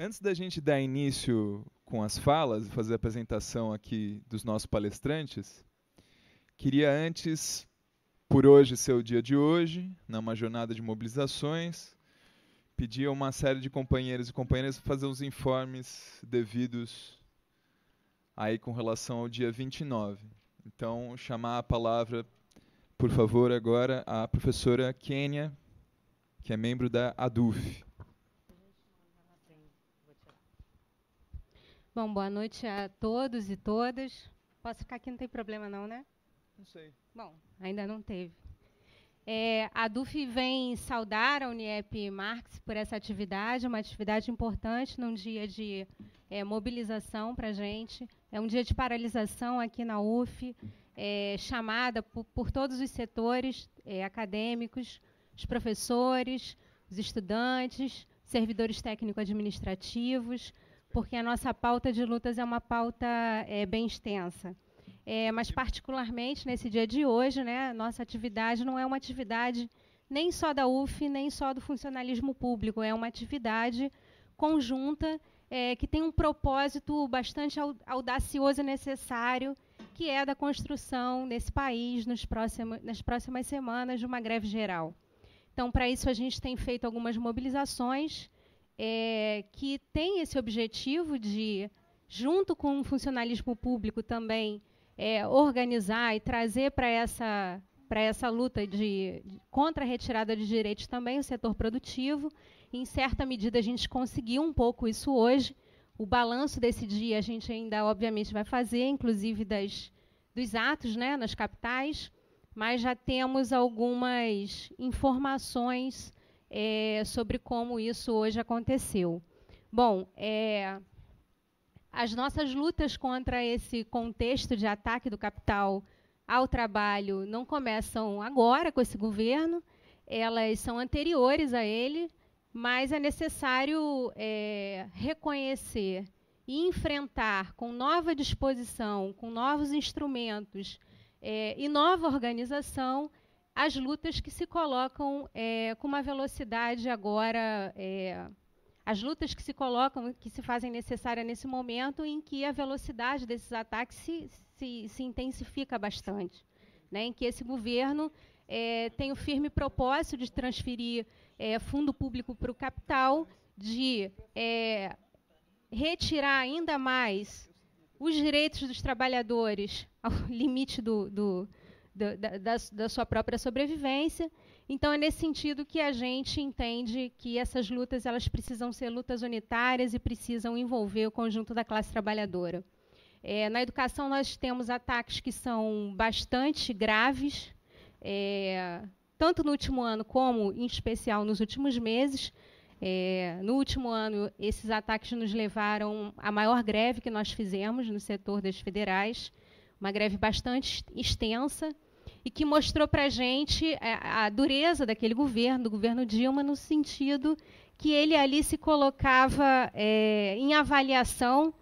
Antes da gente dar início com as falas e fazer a apresentação aqui dos nossos palestrantes, queria antes, por hoje ser o dia de hoje, numa né, jornada de mobilizações, pedir a uma série de companheiros e companheiras fazer os informes devidos aí com relação ao dia 29. Então, chamar a palavra, por favor, agora a professora Kênia, que é membro da ADUF. Bom, boa noite a todos e todas. Posso ficar aqui, não tem problema não, né? Não sei. Bom, ainda não teve. É, a DUF vem saudar a Uniep Marx por essa atividade, uma atividade importante num dia de é, mobilização para a gente. É um dia de paralisação aqui na UF, é, chamada por, por, todos os setores é, acadêmicos, os professores, os estudantes, servidores técnico-administrativos, porque a nossa pauta de lutas é uma pauta é, bem extensa. É, mas, particularmente, nesse dia de hoje, né, nossa atividade não é uma atividade nem só da UF, nem só do funcionalismo público, é uma atividade conjunta é, que tem um propósito bastante audacioso e necessário, que é da construção nesse país, nos próximos, nas próximas semanas, de uma greve geral. Então, para isso, a gente tem feito algumas mobilizações, é, que tem esse objetivo de, junto com o funcionalismo público também, é, organizar e trazer para essa para essa luta de, de, contra a retirada de direitos também o setor produtivo. Em certa medida, a gente conseguiu um pouco isso hoje. O balanço desse dia a gente ainda, obviamente, vai fazer, inclusive das, dos atos né, nas capitais, mas já temos algumas informações é, sobre como isso hoje aconteceu. Bom, é, as nossas lutas contra esse contexto de ataque do capital ao trabalho não começam agora com esse governo, elas são anteriores a ele, mas é necessário é, reconhecer e enfrentar com nova disposição, com novos instrumentos é, e nova organização as lutas que se colocam é, com uma velocidade agora. É, as lutas que se colocam, que se fazem necessária nesse momento em que a velocidade desses ataques se, se, se intensifica bastante. Né, em que esse governo é, tem o firme propósito de transferir é, fundo público para o capital, de é, retirar ainda mais os direitos dos trabalhadores ao limite do, do, da, da, da sua própria sobrevivência. Então, é nesse sentido que a gente entende que essas lutas elas precisam ser lutas unitárias e precisam envolver o conjunto da classe trabalhadora. É, na educação, nós temos ataques que são bastante graves, é, tanto no último ano como, em especial, nos últimos meses. É, no último ano, esses ataques nos levaram à maior greve que nós fizemos no setor das federais, uma greve bastante extensa, e que mostrou para a gente é, a dureza daquele governo, do governo Dilma, no sentido que ele ali se colocava é, em avaliação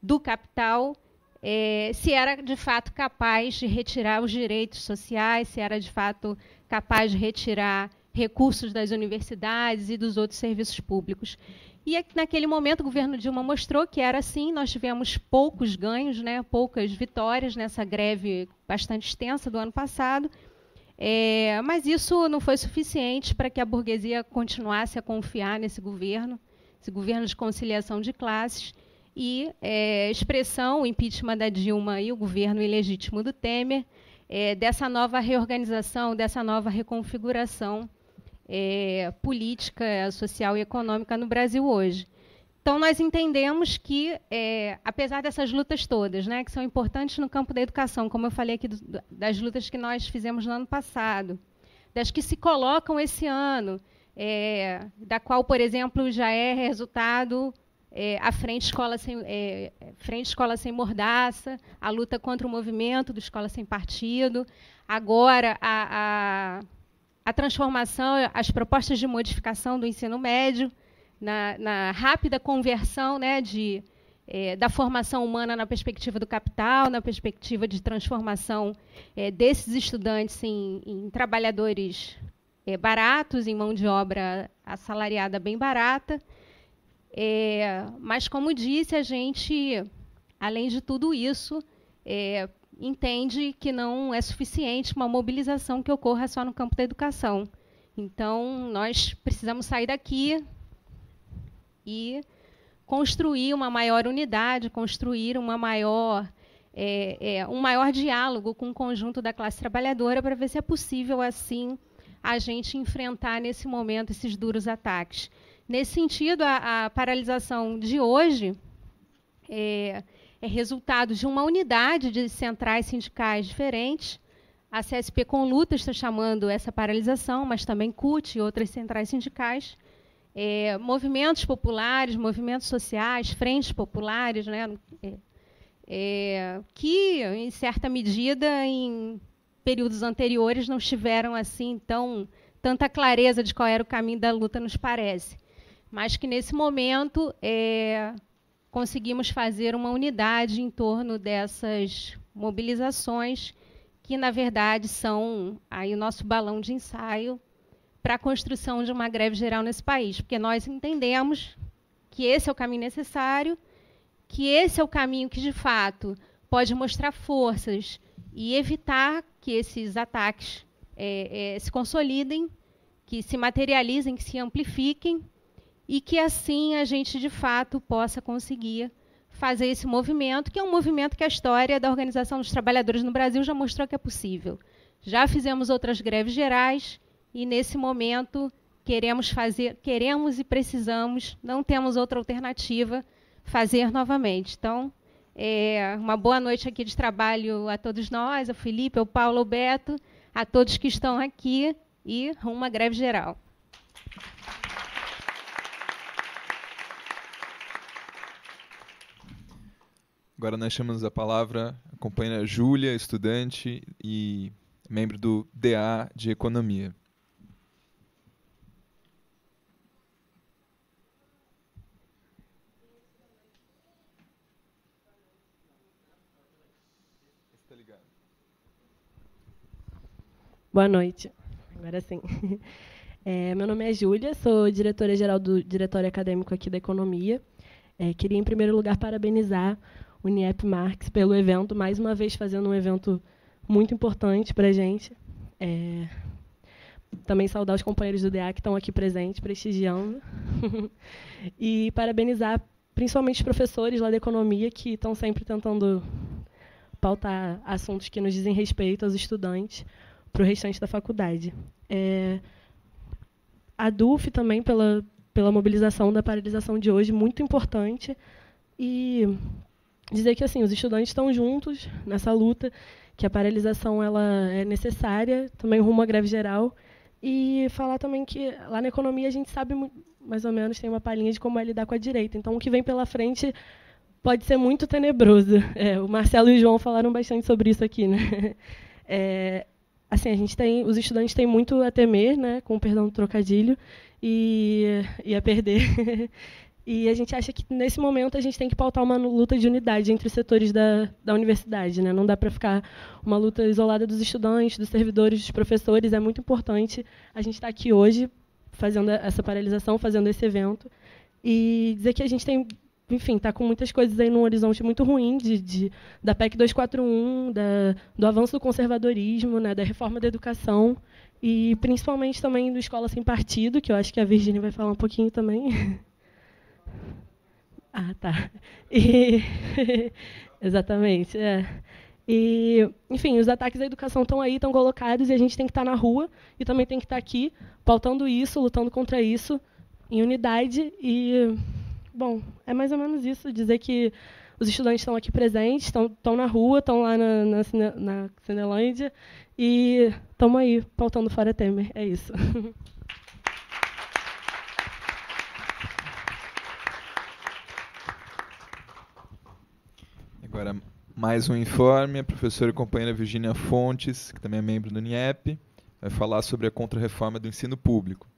do capital, é, se era de fato capaz de retirar os direitos sociais, se era de fato capaz de retirar recursos das universidades e dos outros serviços públicos. E é naquele momento o governo Dilma mostrou que era assim, nós tivemos poucos ganhos, né, poucas vitórias nessa greve bastante extensa do ano passado, é, mas isso não foi suficiente para que a burguesia continuasse a confiar nesse governo, esse governo de conciliação de classes, e é, expressão, o impeachment da Dilma e o governo ilegítimo do Temer, é, dessa nova reorganização, dessa nova reconfiguração é, política social e econômica no Brasil hoje. Então, nós entendemos que, é, apesar dessas lutas todas, né, que são importantes no campo da educação, como eu falei aqui do, das lutas que nós fizemos no ano passado, das que se colocam esse ano, é, da qual, por exemplo, já é resultado é, a Frente Escola, Sem, é, Frente Escola Sem Mordaça, a luta contra o movimento do Escola Sem Partido, agora a, a a transformação, as propostas de modificação do ensino médio, na, na rápida conversão né, de, é, da formação humana na perspectiva do capital, na perspectiva de transformação é, desses estudantes em, em trabalhadores é, baratos, em mão de obra assalariada bem barata. É, mas, como disse, a gente, além de tudo isso, é, entende que não é suficiente uma mobilização que ocorra só no campo da educação. Então, nós precisamos sair daqui e construir uma maior unidade, construir uma maior, é, é, um maior diálogo com o conjunto da classe trabalhadora para ver se é possível, assim, a gente enfrentar nesse momento esses duros ataques. Nesse sentido, a, a paralisação de hoje. É, é resultado de uma unidade de centrais sindicais diferentes. A CSP com luta está chamando essa paralisação, mas também CUT e outras centrais sindicais. É, movimentos populares, movimentos sociais, frentes populares, né, é, é, que, em certa medida, em períodos anteriores, não tiveram assim tão tanta clareza de qual era o caminho da luta, nos parece. Mas que, nesse momento, é, conseguimos fazer uma unidade em torno dessas mobilizações, que na verdade são aí o nosso balão de ensaio para a construção de uma greve geral nesse país, porque nós entendemos que esse é o caminho necessário, que esse é o caminho que de fato pode mostrar forças e evitar que esses ataques é, é, se consolidem, que se materializem, que se amplifiquem e que assim a gente de fato possa conseguir fazer esse movimento, que é um movimento que a história da Organização dos Trabalhadores no Brasil já mostrou que é possível. Já fizemos outras greves gerais e nesse momento queremos fazer, queremos e precisamos, não temos outra alternativa, fazer novamente. Então, é, uma boa noite aqui de trabalho a todos nós, ao Felipe, ao Paulo, ao Beto, a todos que estão aqui e uma greve geral. Agora nós chamamos a palavra, a a Júlia, estudante e membro do DA de Economia. Boa noite. Agora sim. É, meu nome é Júlia, sou diretora-geral do Diretório Acadêmico aqui da Economia. É, queria, em primeiro lugar, parabenizar o Marx, pelo evento, mais uma vez fazendo um evento muito importante para a gente. É... Também saudar os companheiros do DEA que estão aqui presentes, prestigiando. e parabenizar principalmente os professores lá da economia que estão sempre tentando pautar assuntos que nos dizem respeito aos estudantes para o restante da faculdade. É... A DUF também, pela, pela mobilização da paralisação de hoje, muito importante. E dizer que assim os estudantes estão juntos nessa luta, que a paralisação ela é necessária, também rumo à greve geral, e falar também que lá na economia a gente sabe mais ou menos tem uma palhinha de como é lidar com a direita. Então o que vem pela frente pode ser muito tenebroso. É, o Marcelo e o João falaram bastante sobre isso aqui, né? É, assim a gente tem, os estudantes têm muito a temer, né? Com o perdão do trocadilho e, e a perder. E a gente acha que nesse momento a gente tem que pautar uma luta de unidade entre os setores da, da universidade. Né? Não dá para ficar uma luta isolada dos estudantes, dos servidores, dos professores. É muito importante a gente estar tá aqui hoje fazendo essa paralisação, fazendo esse evento. E dizer que a gente tem, enfim, está com muitas coisas aí num horizonte muito ruim de, de da PEC 241, da, do avanço do conservadorismo, né? da reforma da educação e principalmente também do Escola Sem Partido, que eu acho que a Virginia vai falar um pouquinho também. Ah, tá. E... Exatamente. É. E, enfim, os ataques à educação estão aí, estão colocados, e a gente tem que estar tá na rua e também tem que estar tá aqui, pautando isso, lutando contra isso, em unidade. E, bom, é mais ou menos isso, dizer que os estudantes estão aqui presentes, estão na rua, estão lá na, na, na Cinelândia, e estamos aí, pautando fora Temer. É isso. Agora, mais um informe. A professora e companheira Virginia Fontes, que também é membro do NIEP, vai falar sobre a contrarreforma do ensino público.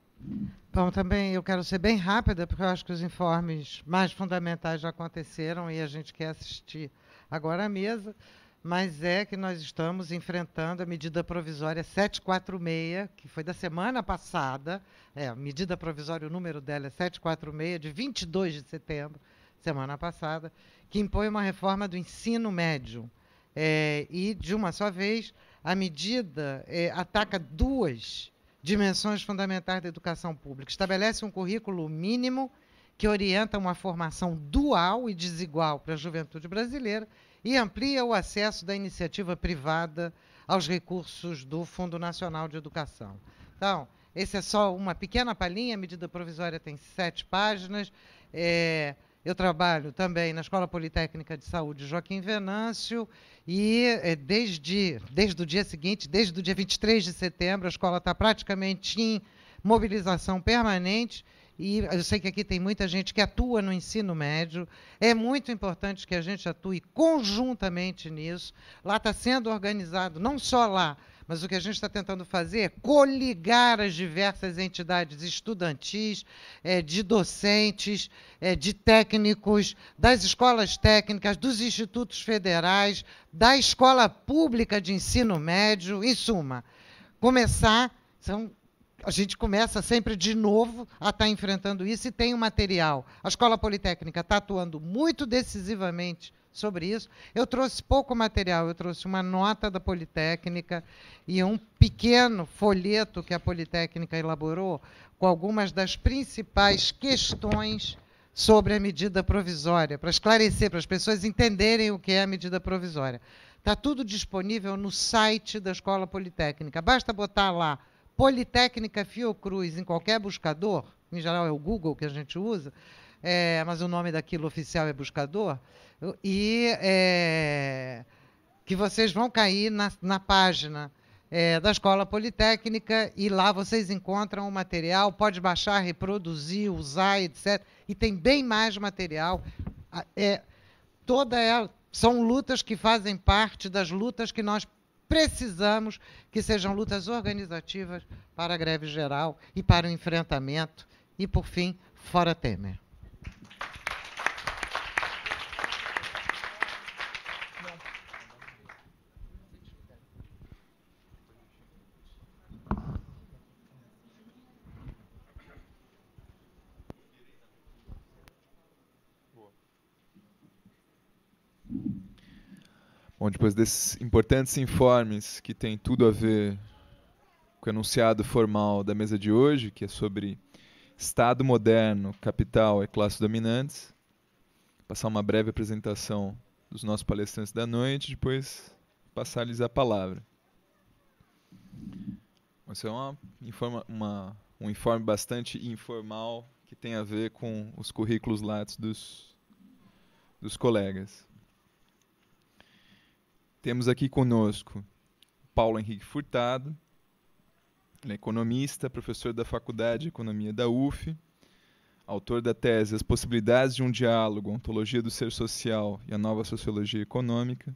Bom, também eu quero ser bem rápida, porque eu acho que os informes mais fundamentais já aconteceram e a gente quer assistir agora à mesa, mas é que nós estamos enfrentando a medida provisória 746, que foi da semana passada, é, a medida provisória, o número dela é 746, de 22 de setembro semana passada, que impõe uma reforma do ensino médio. É, e, de uma só vez, a medida é, ataca duas dimensões fundamentais da educação pública. Estabelece um currículo mínimo que orienta uma formação dual e desigual para a juventude brasileira e amplia o acesso da iniciativa privada aos recursos do Fundo Nacional de Educação. Então, esse é só uma pequena palhinha, a medida provisória tem sete páginas. É, eu trabalho também na Escola Politécnica de Saúde Joaquim Venâncio e eh, desde, desde o dia seguinte, desde o dia 23 de setembro, a escola está praticamente em mobilização permanente. E eu sei que aqui tem muita gente que atua no ensino médio. É muito importante que a gente atue conjuntamente nisso. Lá está sendo organizado, não só lá, mas o que a gente está tentando fazer é coligar as diversas entidades estudantis, é, de docentes, é, de técnicos, das escolas técnicas, dos institutos federais, da escola pública de ensino médio, em suma. Começar, são a gente começa sempre de novo a estar tá enfrentando isso e tem o um material. A Escola Politécnica está atuando muito decisivamente sobre isso. Eu trouxe pouco material, eu trouxe uma nota da Politécnica e um pequeno folheto que a Politécnica elaborou com algumas das principais questões sobre a medida provisória, para esclarecer, para as pessoas entenderem o que é a medida provisória. Está tudo disponível no site da Escola Politécnica. Basta botar lá Politécnica Fiocruz em qualquer buscador, em geral é o Google que a gente usa, é, mas o nome daquilo oficial é buscador e é, que vocês vão cair na, na página é, da Escola Politécnica e lá vocês encontram o material, pode baixar, reproduzir, usar, etc. E tem bem mais material. É, toda ela, é, são lutas que fazem parte das lutas que nós precisamos que sejam lutas organizativas para a greve geral e para o enfrentamento. E, por fim, fora Temer. Bom, depois desses importantes informes que têm tudo a ver com o enunciado formal da mesa de hoje, que é sobre Estado moderno, capital e classes dominantes, passar uma breve apresentação dos nossos palestrantes da noite, depois passar-lhes a palavra. Isso é uma, informa, uma, um informe bastante informal que tem a ver com os currículos latos dos, dos colegas. Temos aqui conosco Paulo Henrique Furtado, ele é economista, professor da Faculdade de Economia da UF, autor da tese As Possibilidades de um Diálogo, Ontologia do Ser Social e a Nova Sociologia Econômica,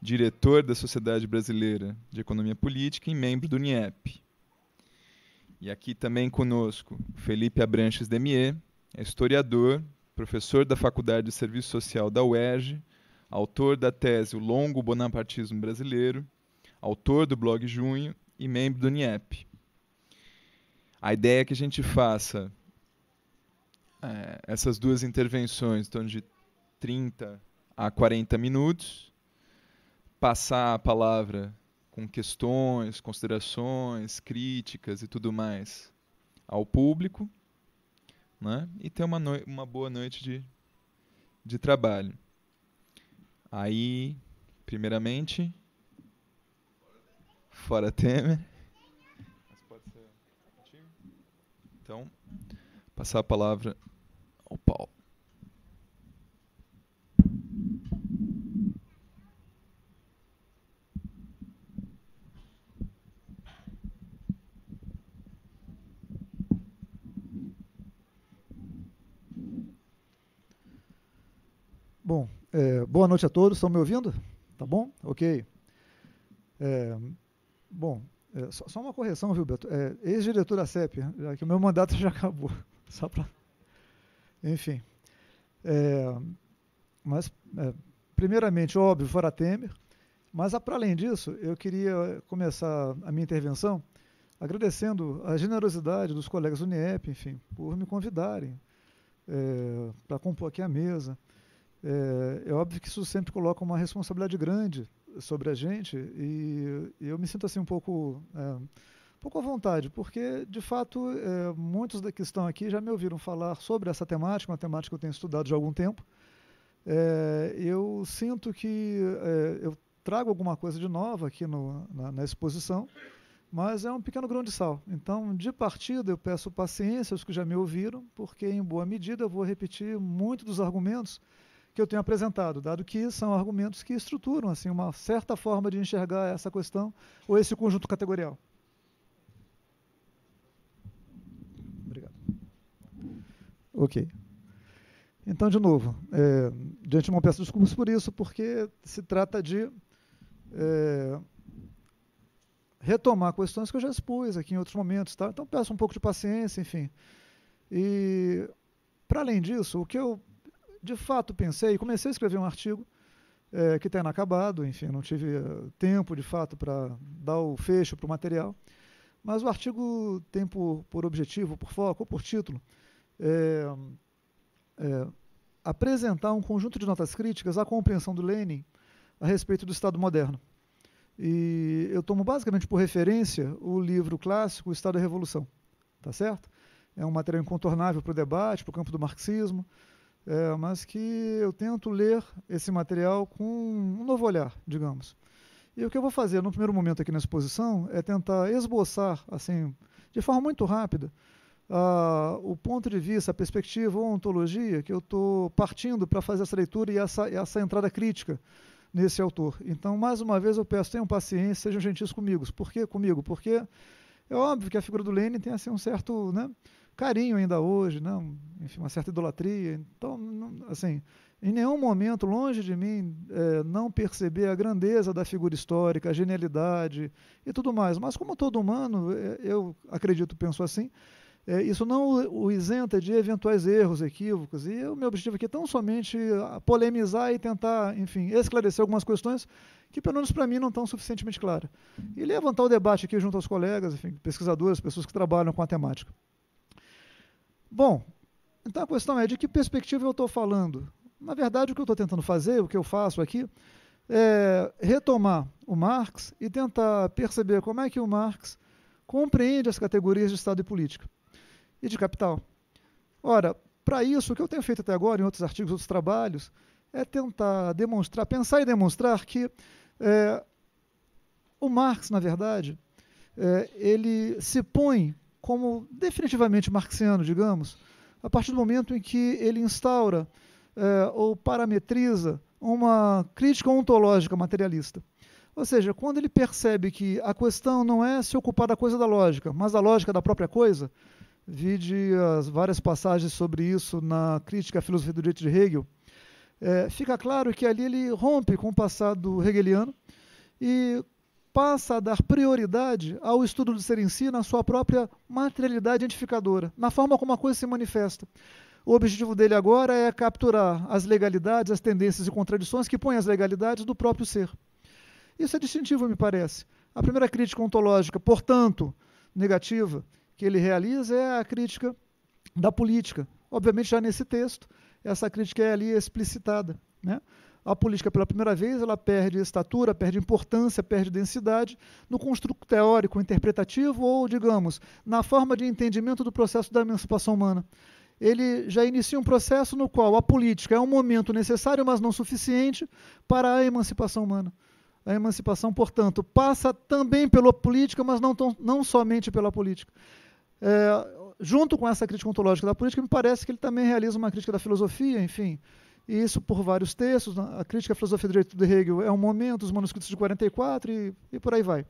diretor da Sociedade Brasileira de Economia Política e membro do NIEP. E aqui também conosco Felipe Abranches Demier, é historiador, professor da Faculdade de Serviço Social da UERJ, autor da tese O Longo Bonapartismo Brasileiro, autor do blog Junho e membro do NIEP. A ideia é que a gente faça é, essas duas intervenções, de 30 a 40 minutos, passar a palavra com questões, considerações, críticas e tudo mais ao público, né? e ter uma, uma boa noite de, de trabalho. Aí, primeiramente, fora Temer. Então, passar a palavra ao Paulo. Bom, é, boa noite a todos. Estão me ouvindo? Tá bom? Ok. É, bom, é, só, só, uma correção, viu, Beto? É, Ex-diretor da CEP, já é que o meu mandato já acabou. Só para. Enfim. É, mas, primeiramente, óbvio, fora Temer. Mas, para além disso, eu queria começar a minha intervenção agradecendo a generosidade dos colegas do NIEP, enfim, por me convidarem para compor aqui a mesa é, é, óbvio que isso sempre coloca uma responsabilidade grande sobre a gente e, e eu me sinto assim um pouco é, um pouco à vontade, porque de fato é, muitos que estão aqui já me ouviram falar sobre essa temática, uma temática que eu tenho estudado já há algum tempo. É, eu sinto que é, eu trago alguma coisa de nova aqui no, na, na exposição, mas é um pequeno grão de sal. Então, de partida, eu peço paciência aos que já me ouviram, porque, em boa medida, eu vou repetir muito dos argumentos que eu tenho apresentado, dado que são argumentos que estruturam assim uma certa forma de enxergar essa questão ou esse conjunto categorial. Obrigado. Ok. Então, de novo, é, de antemão peço desculpas por isso, porque se trata de é, retomar questões que eu já expus aqui em outros momentos. Tá? Então, peço um pouco de paciência, enfim. E, para além disso, o que eu de fato pensei, comecei a escrever um artigo é, que está inacabado, enfim, não tive é, tempo de fato para dar o fecho para o material, mas o artigo tem por, por objetivo, por foco, ou por título, é, é, apresentar um conjunto de notas críticas à compreensão do Lenin a respeito do Estado moderno. E eu tomo basicamente por referência o livro clássico O Estado e Revolução, tá certo? É um material incontornável para o debate, para o campo do marxismo, é, mas que eu tento ler esse material com um novo olhar, digamos. E o que eu vou fazer no primeiro momento aqui na exposição é tentar esboçar, assim, de forma muito rápida, a, o ponto de vista, a perspectiva ou a ontologia que eu estou partindo para fazer essa leitura e essa, essa entrada crítica nesse autor. Então, mais uma vez, eu peço, tenham paciência, sejam gentis comigo. Por que comigo? Porque é óbvio que a figura do Lenin tem assim, um certo. Né, carinho ainda hoje, né? enfim, uma certa idolatria. Então, assim, em nenhum momento, longe de mim, é, não perceber a grandeza da figura histórica, a genialidade e tudo mais. Mas, como todo humano, é, eu acredito, penso assim, é, isso não o isenta de eventuais erros, equívocos. E o meu objetivo aqui é tão somente ah, polemizar e tentar, enfim, esclarecer algumas questões que, pelo menos para mim, não estão suficientemente claras. E levantar o debate aqui junto aos colegas, enfim, pesquisadores, pessoas que trabalham com a temática. Bom, então a questão é de que perspectiva eu estou falando? Na verdade, o que eu estou tentando fazer, o que eu faço aqui, é retomar o Marx e tentar perceber como é que o Marx compreende as categorias de Estado e política e de capital. Ora, para isso, o que eu tenho feito até agora, em outros artigos, outros trabalhos, é tentar demonstrar, pensar e demonstrar que é, o Marx, na verdade, é, ele se põe como definitivamente marxiano, digamos, a partir do momento em que ele instaura é, ou parametriza uma crítica ontológica materialista. Ou seja, quando ele percebe que a questão não é se ocupar da coisa da lógica, mas da lógica da própria coisa, vide as várias passagens sobre isso na crítica à filosofia do direito de Hegel, é, fica claro que ali ele rompe com o passado hegeliano e passa a dar prioridade ao estudo do ser em si na sua própria materialidade identificadora na forma como a coisa se manifesta. O objetivo dele agora é capturar as legalidades, as tendências e contradições que põem as legalidades do próprio ser. Isso é distintivo, me parece. A primeira crítica ontológica, portanto, negativa, que ele realiza é a crítica da política. Obviamente, já nesse texto, essa crítica é ali explicitada. Né? a política, pela primeira vez, ela perde estatura, perde importância, perde densidade no construto teórico, interpretativo ou, digamos, na forma de entendimento do processo da emancipação humana. Ele já inicia um processo no qual a política é um momento necessário, mas não suficiente, para a emancipação humana. A emancipação, portanto, passa também pela política, mas não, tão, não somente pela política. É, junto com essa crítica ontológica da política, me parece que ele também realiza uma crítica da filosofia, enfim, e isso por vários textos. A crítica à filosofia do direito de Hegel é um momento, os manuscritos de 44 e, e por aí vai.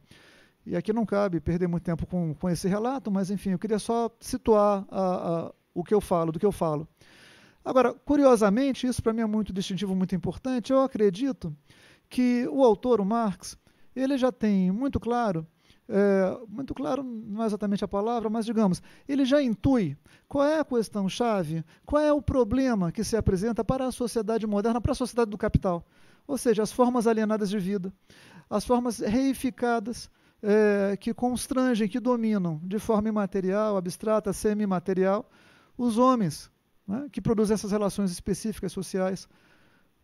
E aqui não cabe perder muito tempo com, com esse relato, mas enfim, eu queria só situar a, a, o que eu falo, do que eu falo. Agora, curiosamente, isso para mim é muito distintivo, muito importante, eu acredito que o autor, o Marx, ele já tem muito claro é, muito claro não é exatamente a palavra, mas digamos, ele já intui qual é a questão-chave, qual é o problema que se apresenta para a sociedade moderna, para a sociedade do capital. Ou seja, as formas alienadas de vida, as formas reificadas, é, que constrangem, que dominam de forma imaterial, abstrata, semi-material, os homens né, que produzem essas relações específicas sociais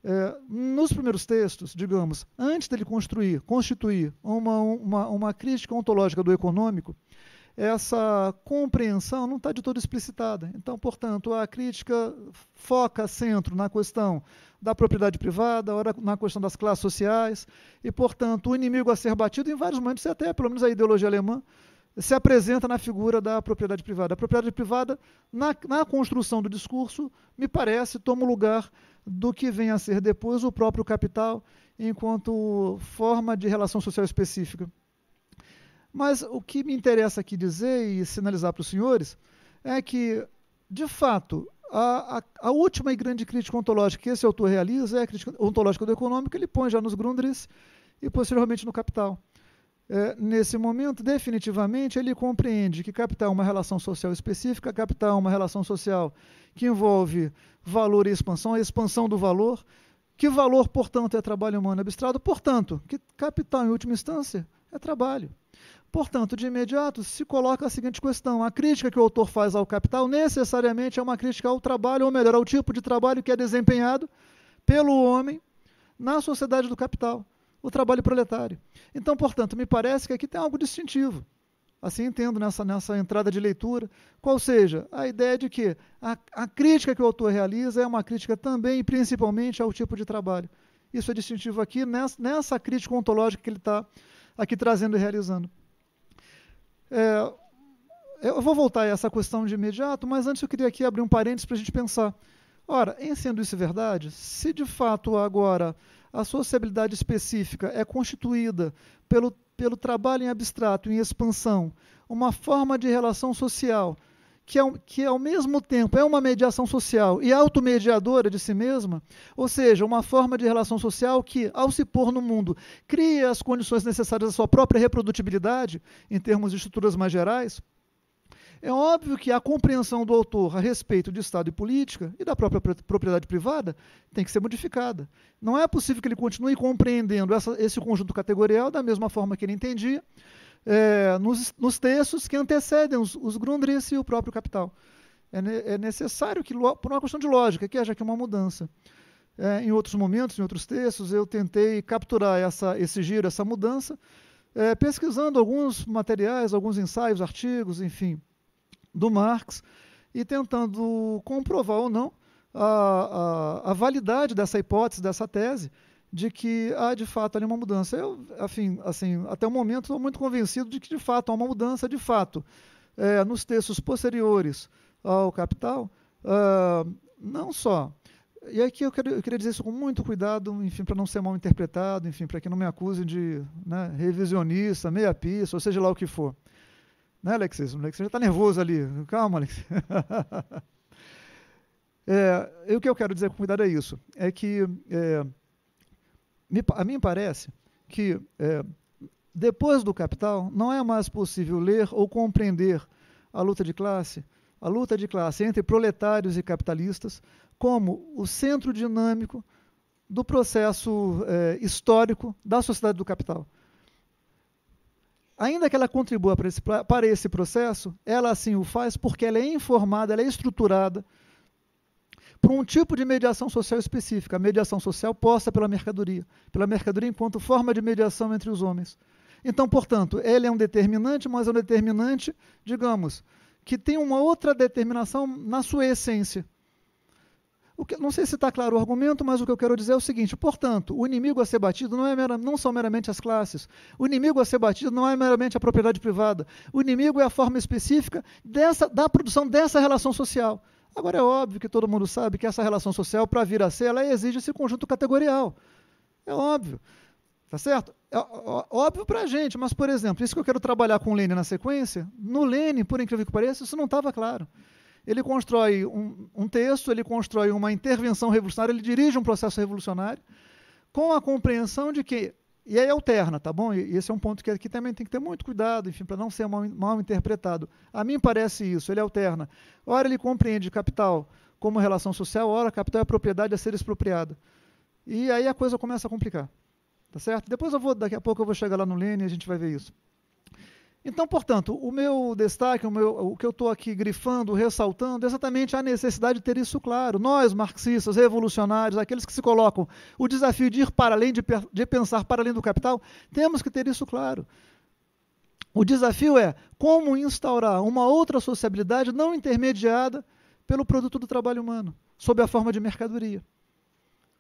é, nos primeiros textos, digamos, antes dele construir, constituir uma, uma, uma crítica ontológica do econômico, essa compreensão não está de todo explicitada. Então, portanto, a crítica foca centro na questão da propriedade privada, na questão das classes sociais, e, portanto, o inimigo a ser batido, em vários momentos, até, pelo menos a ideologia alemã, se apresenta na figura da propriedade privada. A propriedade privada, na, na construção do discurso, me parece, toma o lugar do que vem a ser depois o próprio capital, enquanto forma de relação social específica. Mas o que me interessa aqui dizer e sinalizar para os senhores é que, de fato, a, a, a última e grande crítica ontológica que esse autor realiza é a crítica ontológica do econômico, ele põe já nos Grundrisse e posteriormente no Capital é, nesse momento, definitivamente, ele compreende que capital é uma relação social específica, capital é uma relação social que envolve valor e expansão, a expansão do valor, que valor, portanto, é trabalho humano abstrato, portanto, que capital, em última instância, é trabalho. Portanto, de imediato, se coloca a seguinte questão: a crítica que o autor faz ao capital necessariamente é uma crítica ao trabalho, ou melhor, ao tipo de trabalho que é desempenhado pelo homem na sociedade do capital o trabalho proletário. Então, portanto, me parece que aqui tem algo distintivo. Assim entendo nessa, nessa entrada de leitura, qual seja a ideia de que a, a crítica que o autor realiza é uma crítica também e principalmente ao tipo de trabalho. Isso é distintivo aqui nessa, nessa crítica ontológica que ele está aqui trazendo e realizando. É, eu vou voltar a essa questão de imediato, mas antes eu queria aqui abrir um parênteses para a gente pensar. Ora, em sendo isso verdade, se de fato agora a sociabilidade específica é constituída pelo, pelo trabalho em abstrato, em expansão, uma forma de relação social que, é, que é, ao mesmo tempo é uma mediação social e automediadora de si mesma, ou seja, uma forma de relação social que, ao se pôr no mundo, cria as condições necessárias à sua própria reprodutibilidade, em termos de estruturas mais gerais, é óbvio que a compreensão do autor a respeito de Estado e política e da própria propriedade privada tem que ser modificada. Não é possível que ele continue compreendendo essa, esse conjunto categorial da mesma forma que ele entendia é, nos, nos, textos que antecedem os, os Grundrisse e o próprio Capital. É, ne, é necessário que, por uma questão de lógica, que haja aqui uma mudança. É, em outros momentos, em outros textos, eu tentei capturar essa, esse giro, essa mudança, é, pesquisando alguns materiais, alguns ensaios, artigos, enfim do Marx e tentando comprovar ou não a, a, a validade dessa hipótese, dessa tese, de que há de fato ali uma mudança. Eu, afim, assim, até o momento estou muito convencido de que de fato há uma mudança, de fato. É, nos textos posteriores ao Capital, uh, não só. E aqui eu, quero, eu, queria dizer isso com muito cuidado, enfim, para não ser mal interpretado, enfim, para que não me acusem de né, revisionista, meia-pista, ou seja lá o que for. Né, Alexis? O Alexis já está nervoso ali. Calma, Alexis. é, o que eu quero dizer com cuidado é isso. É que é, a mim parece que é, depois do Capital não é mais possível ler ou compreender a luta de classe, a luta de classe entre proletários e capitalistas, como o centro dinâmico do processo é, histórico da sociedade do capital ainda que ela contribua para esse, para esse processo, ela assim o faz porque ela é informada, ela é estruturada para um tipo de mediação social específica, a mediação social posta pela mercadoria, pela mercadoria enquanto forma de mediação entre os homens. Então, portanto, ela é um determinante, mas é um determinante, digamos, que tem uma outra determinação na sua essência. Que, não sei se está claro o argumento, mas o que eu quero dizer é o seguinte: portanto, o inimigo a ser batido não, é mera, não são meramente as classes. O inimigo a ser batido não é meramente a propriedade privada. O inimigo é a forma específica dessa, da produção dessa relação social. Agora, é óbvio que todo mundo sabe que essa relação social, para vir a ser, ela exige esse conjunto categorial. É óbvio. Tá certo? É óbvio para a gente, mas, por exemplo, isso que eu quero trabalhar com o Lênin na sequência, no Lênin, por incrível que pareça, isso não estava claro ele constrói um, um texto, ele constrói uma intervenção revolucionária, ele dirige um processo revolucionário, com a compreensão de que e aí alterna, tá bom? E esse é um ponto que aqui também tem que ter muito cuidado, enfim, para não ser mal, mal, interpretado. A mim parece isso, ele alterna. Ora, ele compreende capital como relação social, ora, capital é propriedade a ser expropriada. E aí a coisa começa a complicar, tá certo? Depois eu vou, daqui a pouco eu vou chegar lá no Lênin e a gente vai ver isso. Então, portanto, o meu destaque, o, meu, o que eu estou aqui grifando, ressaltando, é exatamente a necessidade de ter isso claro. Nós, marxistas, revolucionários, aqueles que se colocam o desafio de ir para além, de, de pensar para além do capital, temos que ter isso claro. O desafio é como instaurar uma outra sociabilidade não intermediada pelo produto do trabalho humano, sob a forma de mercadoria,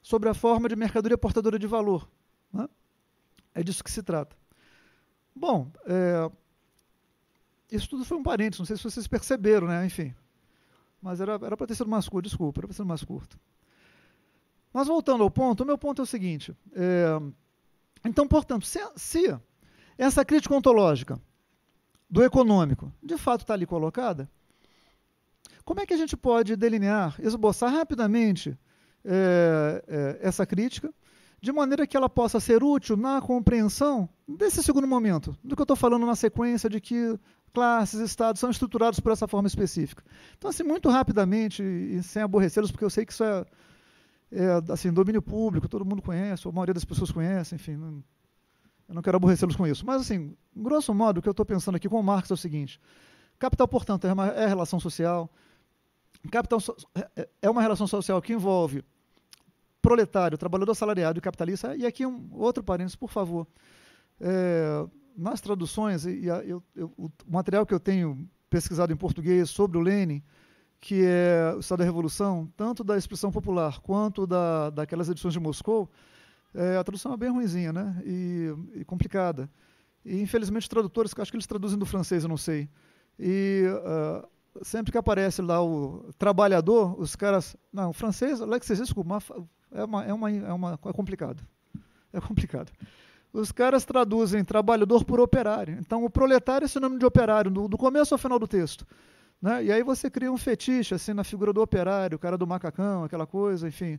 sob a forma de mercadoria portadora de valor. Né? É disso que se trata. Bom, é, isso tudo foi um parênteses, não sei se vocês perceberam, né? Enfim. Mas era para ter sido mais curto, desculpa, era para ser mais curto. Mas voltando ao ponto, o meu ponto é o seguinte. É, então, portanto, se, se essa crítica ontológica do econômico de fato está ali colocada, como é que a gente pode delinear, esboçar rapidamente é, é, essa crítica, de maneira que ela possa ser útil na compreensão desse segundo momento, do que eu estou falando na sequência de que classes, estados são estruturados por essa forma específica. Então, assim, muito rapidamente, e sem aborrecê-los, porque eu sei que isso é, é, assim, domínio público, todo mundo conhece, a maioria das pessoas conhece, enfim, não, eu não quero aborrecê-los com isso. Mas, assim, grosso modo, o que eu estou pensando aqui com o Marx é o seguinte, capital, portanto, é, uma, é relação social, capital so, é, é, é uma relação social que envolve proletário, trabalhador salariado e capitalista, e aqui um outro parênteses, por favor, é, nas traduções, e, a, eu, eu, o material que eu tenho pesquisado em português sobre o Lenin, que é o Estado da Revolução, tanto da expressão popular quanto da, daquelas edições de Moscou, é, a tradução é bem ruinzinha né? E, e, complicada. E, infelizmente, os tradutores, acho que eles traduzem do francês, eu não sei. E uh, sempre que aparece lá o trabalhador, os caras. Não, o francês, lá desculpa, é, uma, é, uma, é, uma, é complicado. É complicado. Os caras traduzem trabalhador por operário. Então, o proletário é sinônimo de operário, do, do começo ao final do texto. Né? E aí você cria um fetiche assim na figura do operário, o cara do macacão, aquela coisa, enfim.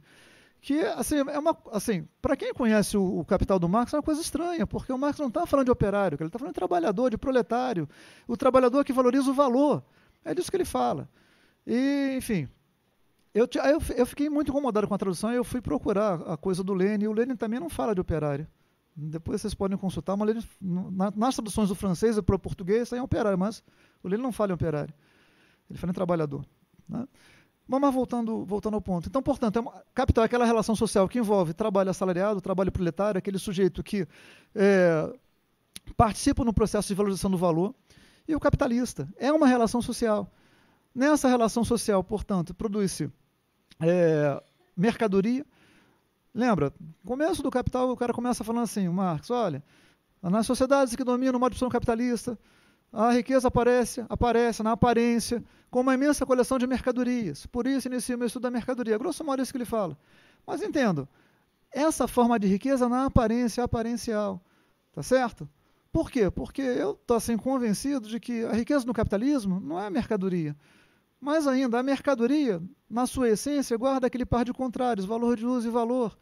Que assim, é uma assim, para quem conhece o, o, Capital do Marx é uma coisa estranha, porque o Marx não está falando de operário, ele está falando de trabalhador, de proletário, o trabalhador que valoriza o valor. É disso que ele fala. E, enfim, eu, eu, eu fiquei muito incomodado com a tradução e eu fui procurar a coisa do Lênin, e o Lênin também não fala de operário. Depois vocês podem consultar, mas nas traduções do francês para o português está em operário, mas o Lênin não fala em operário, ele fala em trabalhador. Né? Mas, mas, voltando, voltando ao ponto. Então, portanto, é uma, capital é aquela relação social que envolve trabalho assalariado, trabalho proletário, aquele sujeito que é, participa no processo de valorização do valor, e o capitalista. É uma relação social. Nessa relação social, portanto, produz-se é, mercadoria, Lembra? Começo do Capital, o cara começa falando assim, Marx, olha, nas sociedades que dominam o modo de produção capitalista, a riqueza aparece, aparece na aparência, com uma imensa coleção de mercadorias. Por isso inicia o meu estudo da mercadoria. Grosso modo é isso que ele fala. Mas entendo, essa forma de riqueza na aparência é aparencial. Tá certo? Por quê? Porque eu estou assim convencido de que a riqueza no capitalismo não é mercadoria. Mas ainda, a mercadoria, na sua essência, guarda aquele par de contrários, valor de uso e valor.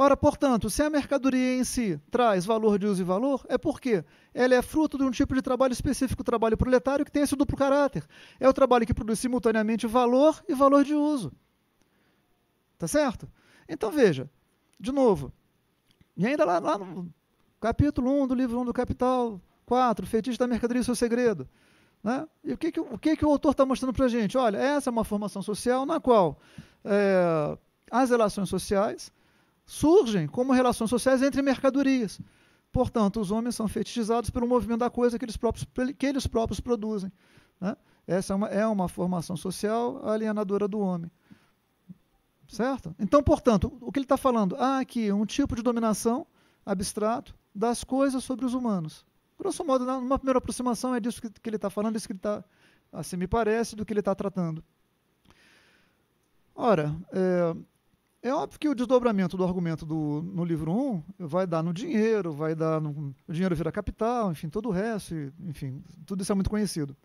Ora, portanto, se a mercadoria em si traz valor de uso e valor, é porque ela é fruto de um tipo de trabalho específico, o trabalho proletário, que tem esse duplo caráter. É o trabalho que produz simultaneamente valor e valor de uso. Tá certo? Então veja, de novo, e ainda lá, lá no capítulo 1 do livro 1 do Capital 4, Feitiço da Mercadoria e seu Segredo. Né? E o que, que, o, que, que o autor está mostrando para a gente? Olha, essa é uma formação social na qual é, as relações sociais surgem como relações sociais entre mercadorias. Portanto, os homens são fetichizados pelo movimento da coisa que eles próprios, que eles próprios produzem. Né? Essa é uma, é uma formação social alienadora do homem. Certo? Então, portanto, o que ele está falando? Há aqui um tipo de dominação abstrato das coisas sobre os humanos. Grosso modo, numa primeira aproximação, é disso que, que ele está falando, isso que ele está, assim me parece, do que ele está tratando. Ora, é, é óbvio que o desdobramento do argumento do, no livro 1 um vai dar no dinheiro, vai dar no. O dinheiro vira capital, enfim, todo o resto, enfim, tudo isso é muito conhecido.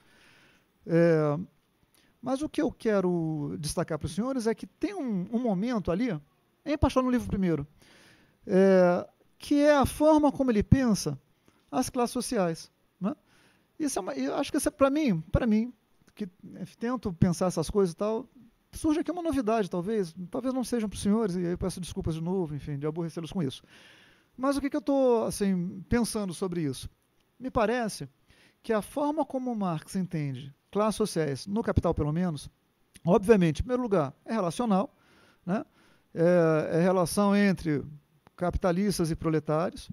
É, mas o que eu quero destacar para os senhores é que tem um, um momento ali, em Paixão no livro primeiro, é, que é a forma como ele pensa as classes sociais. Né? Isso é uma, eu acho que isso é para mim, para mim, que tento pensar essas coisas e tal, surge aqui uma novidade, talvez, talvez não sejam para os senhores, e aí peço desculpas de novo, enfim, de aborrecê-los com isso. Mas o que, que eu estou assim, pensando sobre isso? Me parece que a forma como Marx entende classes sociais, no capital pelo menos, obviamente, em primeiro lugar, é relacional, né? é, é relação entre capitalistas e proletários.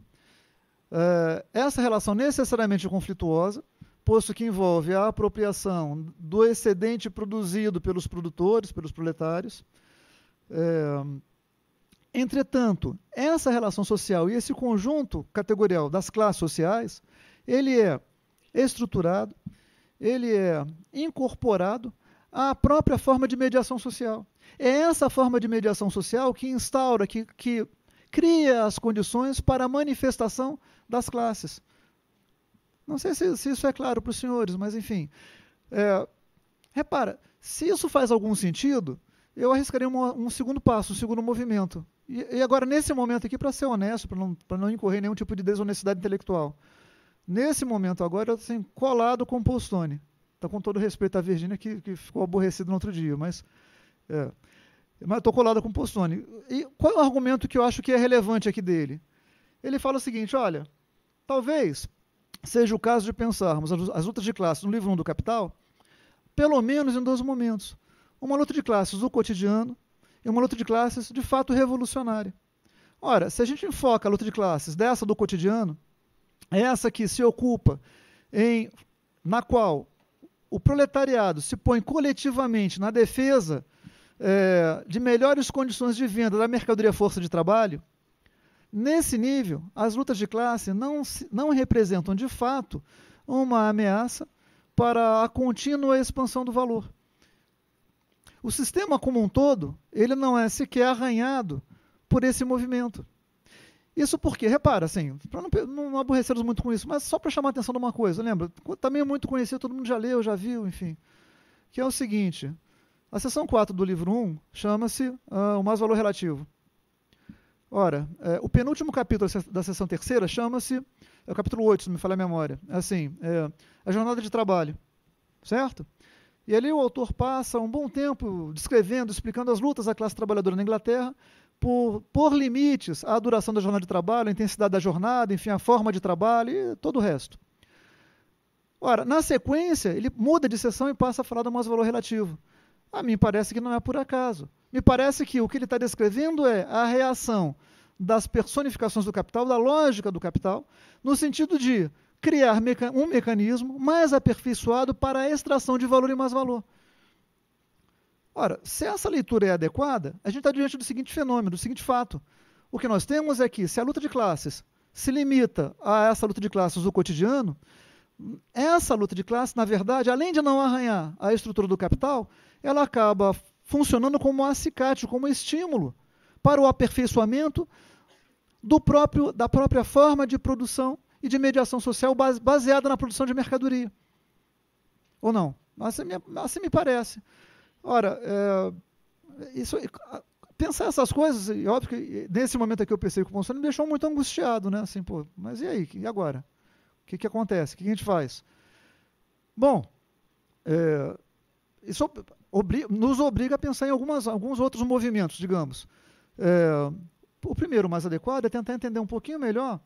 É, essa relação necessariamente conflituosa, posto que envolve a apropriação do excedente produzido pelos produtores, pelos proletários. É, entretanto, essa relação social e esse conjunto categorial das classes sociais, ele é estruturado, ele é incorporado à própria forma de mediação social. É essa forma de mediação social que instaura, que, que cria as condições para a manifestação das classes. Não sei se, se isso é claro para os senhores, mas enfim. É, repara, se isso faz algum sentido, eu arriscaria uma, um segundo passo, um segundo movimento. E, e agora, nesse momento aqui, para ser honesto, para não, não incorrer nenhum tipo de desonestidade intelectual, nesse momento agora eu estou assim, colado com o Postone. Está então, com todo respeito à Virgínia, que, que ficou aborrecida no outro dia, mas. É, mas estou colado com o Postone. E qual é o argumento que eu acho que é relevante aqui dele? Ele fala o seguinte: olha, talvez seja o caso de pensarmos as lutas de classes no livro 1 do Capital, pelo menos em dois momentos. Uma luta de classes do cotidiano e uma luta de classes de fato revolucionária. Ora, se a gente enfoca a luta de classes dessa do cotidiano, é essa que se ocupa em na qual o proletariado se põe coletivamente na defesa é, de melhores condições de venda da mercadoria força de trabalho, Nesse nível, as lutas de classe não, não representam de fato uma ameaça para a contínua expansão do valor. O sistema como um todo, ele não é sequer arranhado por esse movimento. Isso porque, repara, assim, para não, não aborrecermos muito com isso, mas só para chamar a atenção de uma coisa, lembra? Também tá é muito conhecido, todo mundo já leu, já viu, enfim. Que é o seguinte: a seção 4 do livro 1 chama-se uh, O Mais Valor Relativo. Ora, é, o penúltimo capítulo da sessão terceira chama-se, é o capítulo 8, se me falha a memória, é assim, é, a jornada de trabalho, certo? E ali o autor passa um bom tempo descrevendo, explicando as lutas da classe trabalhadora na Inglaterra por, por limites à duração da jornada de trabalho, a intensidade da jornada, enfim, a forma de trabalho e todo o resto. Ora, na sequência, ele muda de sessão e passa a falar do mais valor relativo. A mim parece que não é por acaso. Me parece que o que ele está descrevendo é a reação das personificações do capital, da lógica do capital, no sentido de criar meca um mecanismo mais aperfeiçoado para a extração de valor e mais valor. Ora, se essa leitura é adequada, a gente está diante do seguinte fenômeno, do seguinte fato. O que nós temos é que, se a luta de classes se limita a essa luta de classes do cotidiano, essa luta de classes, na verdade, além de não arranhar a estrutura do capital, ela acaba funcionando como acicate, como estímulo para o aperfeiçoamento do próprio, da própria forma de produção e de mediação social base, baseada na produção de mercadoria. Ou não? Assim me, assim me parece. Ora, é, isso, pensar essas coisas, e óbvio que nesse momento aqui eu pensei que o Bolsonaro me deixou muito angustiado, né? Assim, pô, mas e aí? E agora? O que, que acontece? O que, que a gente faz? Bom, é, isso, nos obriga a pensar em algumas, alguns outros movimentos, digamos. É, o primeiro, mais adequado, é tentar entender um pouquinho melhor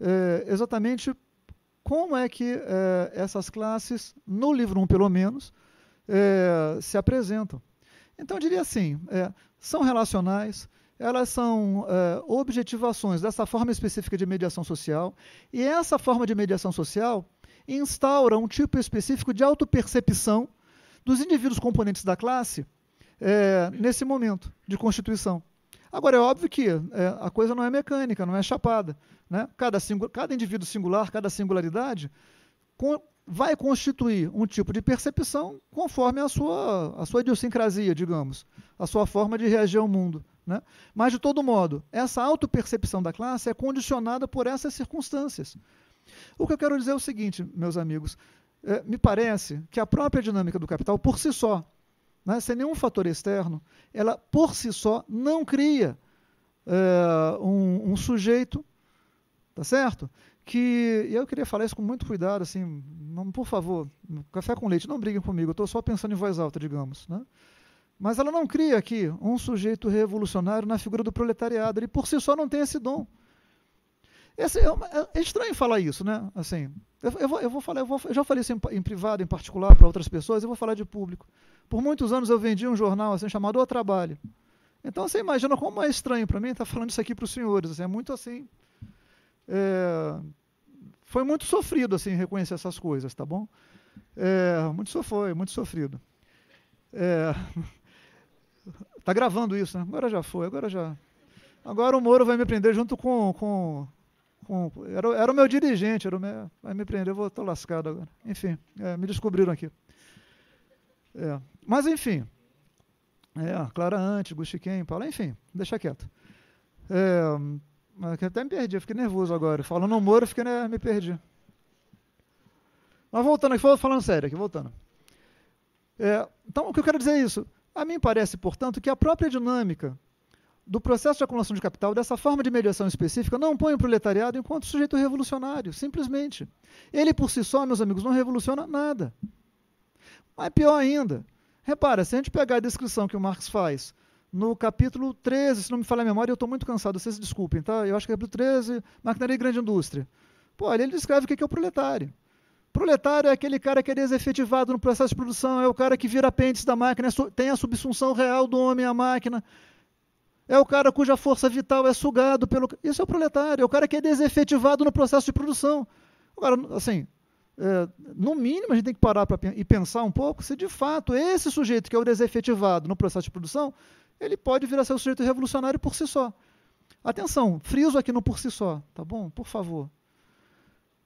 é, exatamente como é que é, essas classes, no livro 1 um, pelo menos, é, se apresentam. Então, eu diria assim: é, são relacionais, elas são é, objetivações dessa forma específica de mediação social, e essa forma de mediação social instaura um tipo específico de autopercepção dos indivíduos componentes da classe é, nesse momento de constituição. Agora, é óbvio que é, a coisa não é mecânica, não é chapada. Né? Cada, singu cada indivíduo singular, cada singularidade, vai constituir um tipo de percepção conforme a sua, a sua idiosincrasia, digamos, a sua forma de reagir ao mundo. Né? Mas, de todo modo, essa autopercepção da classe é condicionada por essas circunstâncias. O que eu quero dizer é o seguinte, meus amigos: é, me parece que a própria dinâmica do capital, por si só, né, sem nenhum fator externo, ela por si só não cria é, um, um, sujeito, tá certo? Que e eu queria falar isso com muito cuidado, assim, não, por favor, café com leite, não briguem comigo, eu estou só pensando em voz alta, digamos, né? Mas ela não cria aqui um sujeito revolucionário na figura do proletariado, ele por si só não tem esse dom. Esse é, uma, é, é estranho falar isso, né? Assim, eu, eu, vou, eu vou falar, eu, vou, eu já falei isso em, em privado, em particular, para outras pessoas, eu vou falar de público. Por muitos anos eu vendi um jornal assim chamado O Trabalho. Então você imagina como é estranho para mim estar tá falando isso aqui para os senhores. Assim, é muito assim. É, foi muito sofrido assim reconhecer essas coisas, tá bom? É, muito foi, muito sofrido. É, tá gravando isso, né? Agora já foi, agora já. Agora o Moro vai me prender junto com, com com, era, era o meu dirigente, era o meu, vai me prender, eu vou estar lascado agora. Enfim, é, me descobriram aqui. É, mas, enfim, é, Clara Antes, Gustiquem, Paulo, enfim, deixa quieto. É, até me perdi, fiquei nervoso agora. Falando no Moro, fiquei, né, me perdi. Mas voltando aqui, falando sério aqui, voltando. É, então, o que eu quero dizer é isso. A mim parece, portanto, que a própria dinâmica do processo de acumulação de capital, dessa forma de mediação específica, não põe o proletariado enquanto sujeito revolucionário, simplesmente. Ele por si só, meus amigos, não revoluciona nada. Mas pior ainda, repara, se a gente pegar a descrição que o Marx faz no capítulo 13, se não me falha a memória, eu estou muito cansado, vocês desculpem, tá? Eu acho que é capítulo 13, Maquinaria e Grande Indústria. Pô, ele descreve o que é o proletário. Proletário é aquele cara que é desefetivado no processo de produção, é o cara que vira apêndice da máquina, é tem a subsunção real do homem à máquina é o cara cuja força vital é sugado pelo. Isso é o proletário, é o cara que é desefetivado no processo de produção. Agora, assim, é, no mínimo a gente tem que parar pra, e pensar um pouco se de fato esse sujeito que é o desefetivado no processo de produção, ele pode vir a ser o sujeito revolucionário por si só. Atenção, friso aqui no por si só, tá bom? Por favor.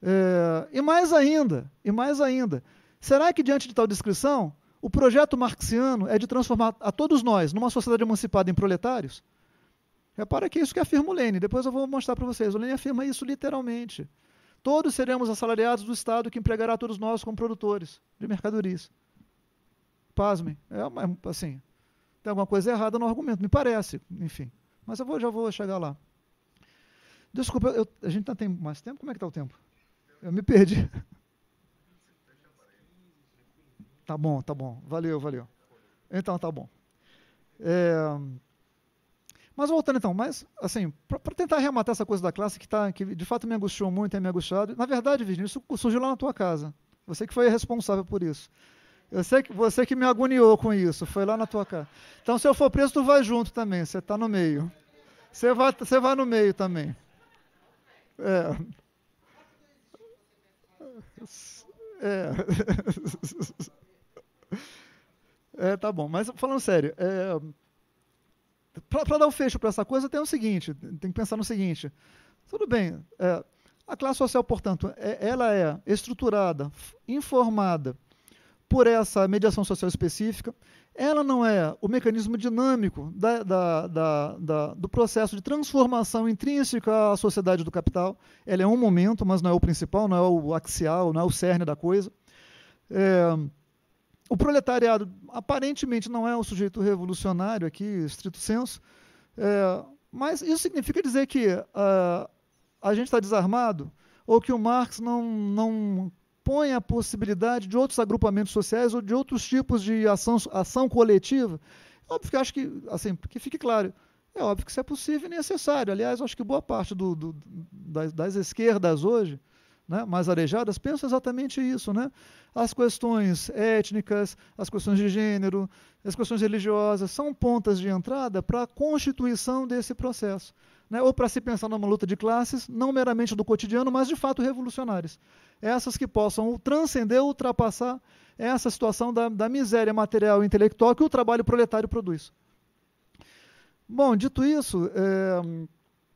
É, e mais ainda, e mais ainda, será que diante de tal descrição o projeto marxiano é de transformar a todos nós numa sociedade emancipada em proletários? Repara que é isso que afirma o Lênin. Depois eu vou mostrar para vocês. O Lênin afirma isso literalmente. Todos seremos assalariados do Estado que empregará todos nós como produtores de mercadorias. Pasmem. É, assim, tem alguma coisa errada no argumento, me parece, enfim. Mas eu vou, já vou chegar lá. Desculpa, eu, a gente não tá tem mais tempo? Como é que está o tempo? Eu me perdi. Tá bom, tá bom. Valeu, valeu. Então, tá bom. É, mas voltando então, mas assim, para tentar rematar essa coisa da classe que, tá, que de fato me angustiou muito, tem me angustiado. Na verdade, Virginia, isso surgiu lá na tua casa. Você que foi responsável por isso. Eu sei que você que me agoniou com isso, foi lá na tua casa. Então, se eu for preso, tu vai junto também. Você está no meio. Você vai, você vai no meio também. É. É. É, tá bom. Mas falando sério, é, para dar o um fecho para essa coisa, tem o seguinte: tem que pensar no seguinte. Tudo bem, é, a classe social, portanto, é, ela é estruturada, informada por essa mediação social específica, ela não é o mecanismo dinâmico da, da, da, do processo de transformação intrínseca à sociedade do capital. Ela é um momento, mas não é o principal, não é o axial, não é o cerne da coisa. É, o proletariado aparentemente não é o sujeito revolucionário aqui, estrito senso, é, mas isso significa dizer que uh, a gente está desarmado ou que o Marx não, não põe a possibilidade de outros agrupamentos sociais ou de outros tipos de ação, ação coletiva? É óbvio que acho que, assim, que fique claro, é óbvio que isso é possível e necessário. Aliás, acho que boa parte do, do das, das esquerdas hoje né, mais arejadas pensam exatamente isso, né? As questões étnicas, as questões de gênero, as questões religiosas são pontas de entrada para a constituição desse processo, né? Ou para se pensar numa luta de classes não meramente do cotidiano, mas de fato revolucionárias, essas que possam transcender, ultrapassar essa situação da, da miséria material e intelectual que o trabalho proletário produz. Bom, dito isso, é,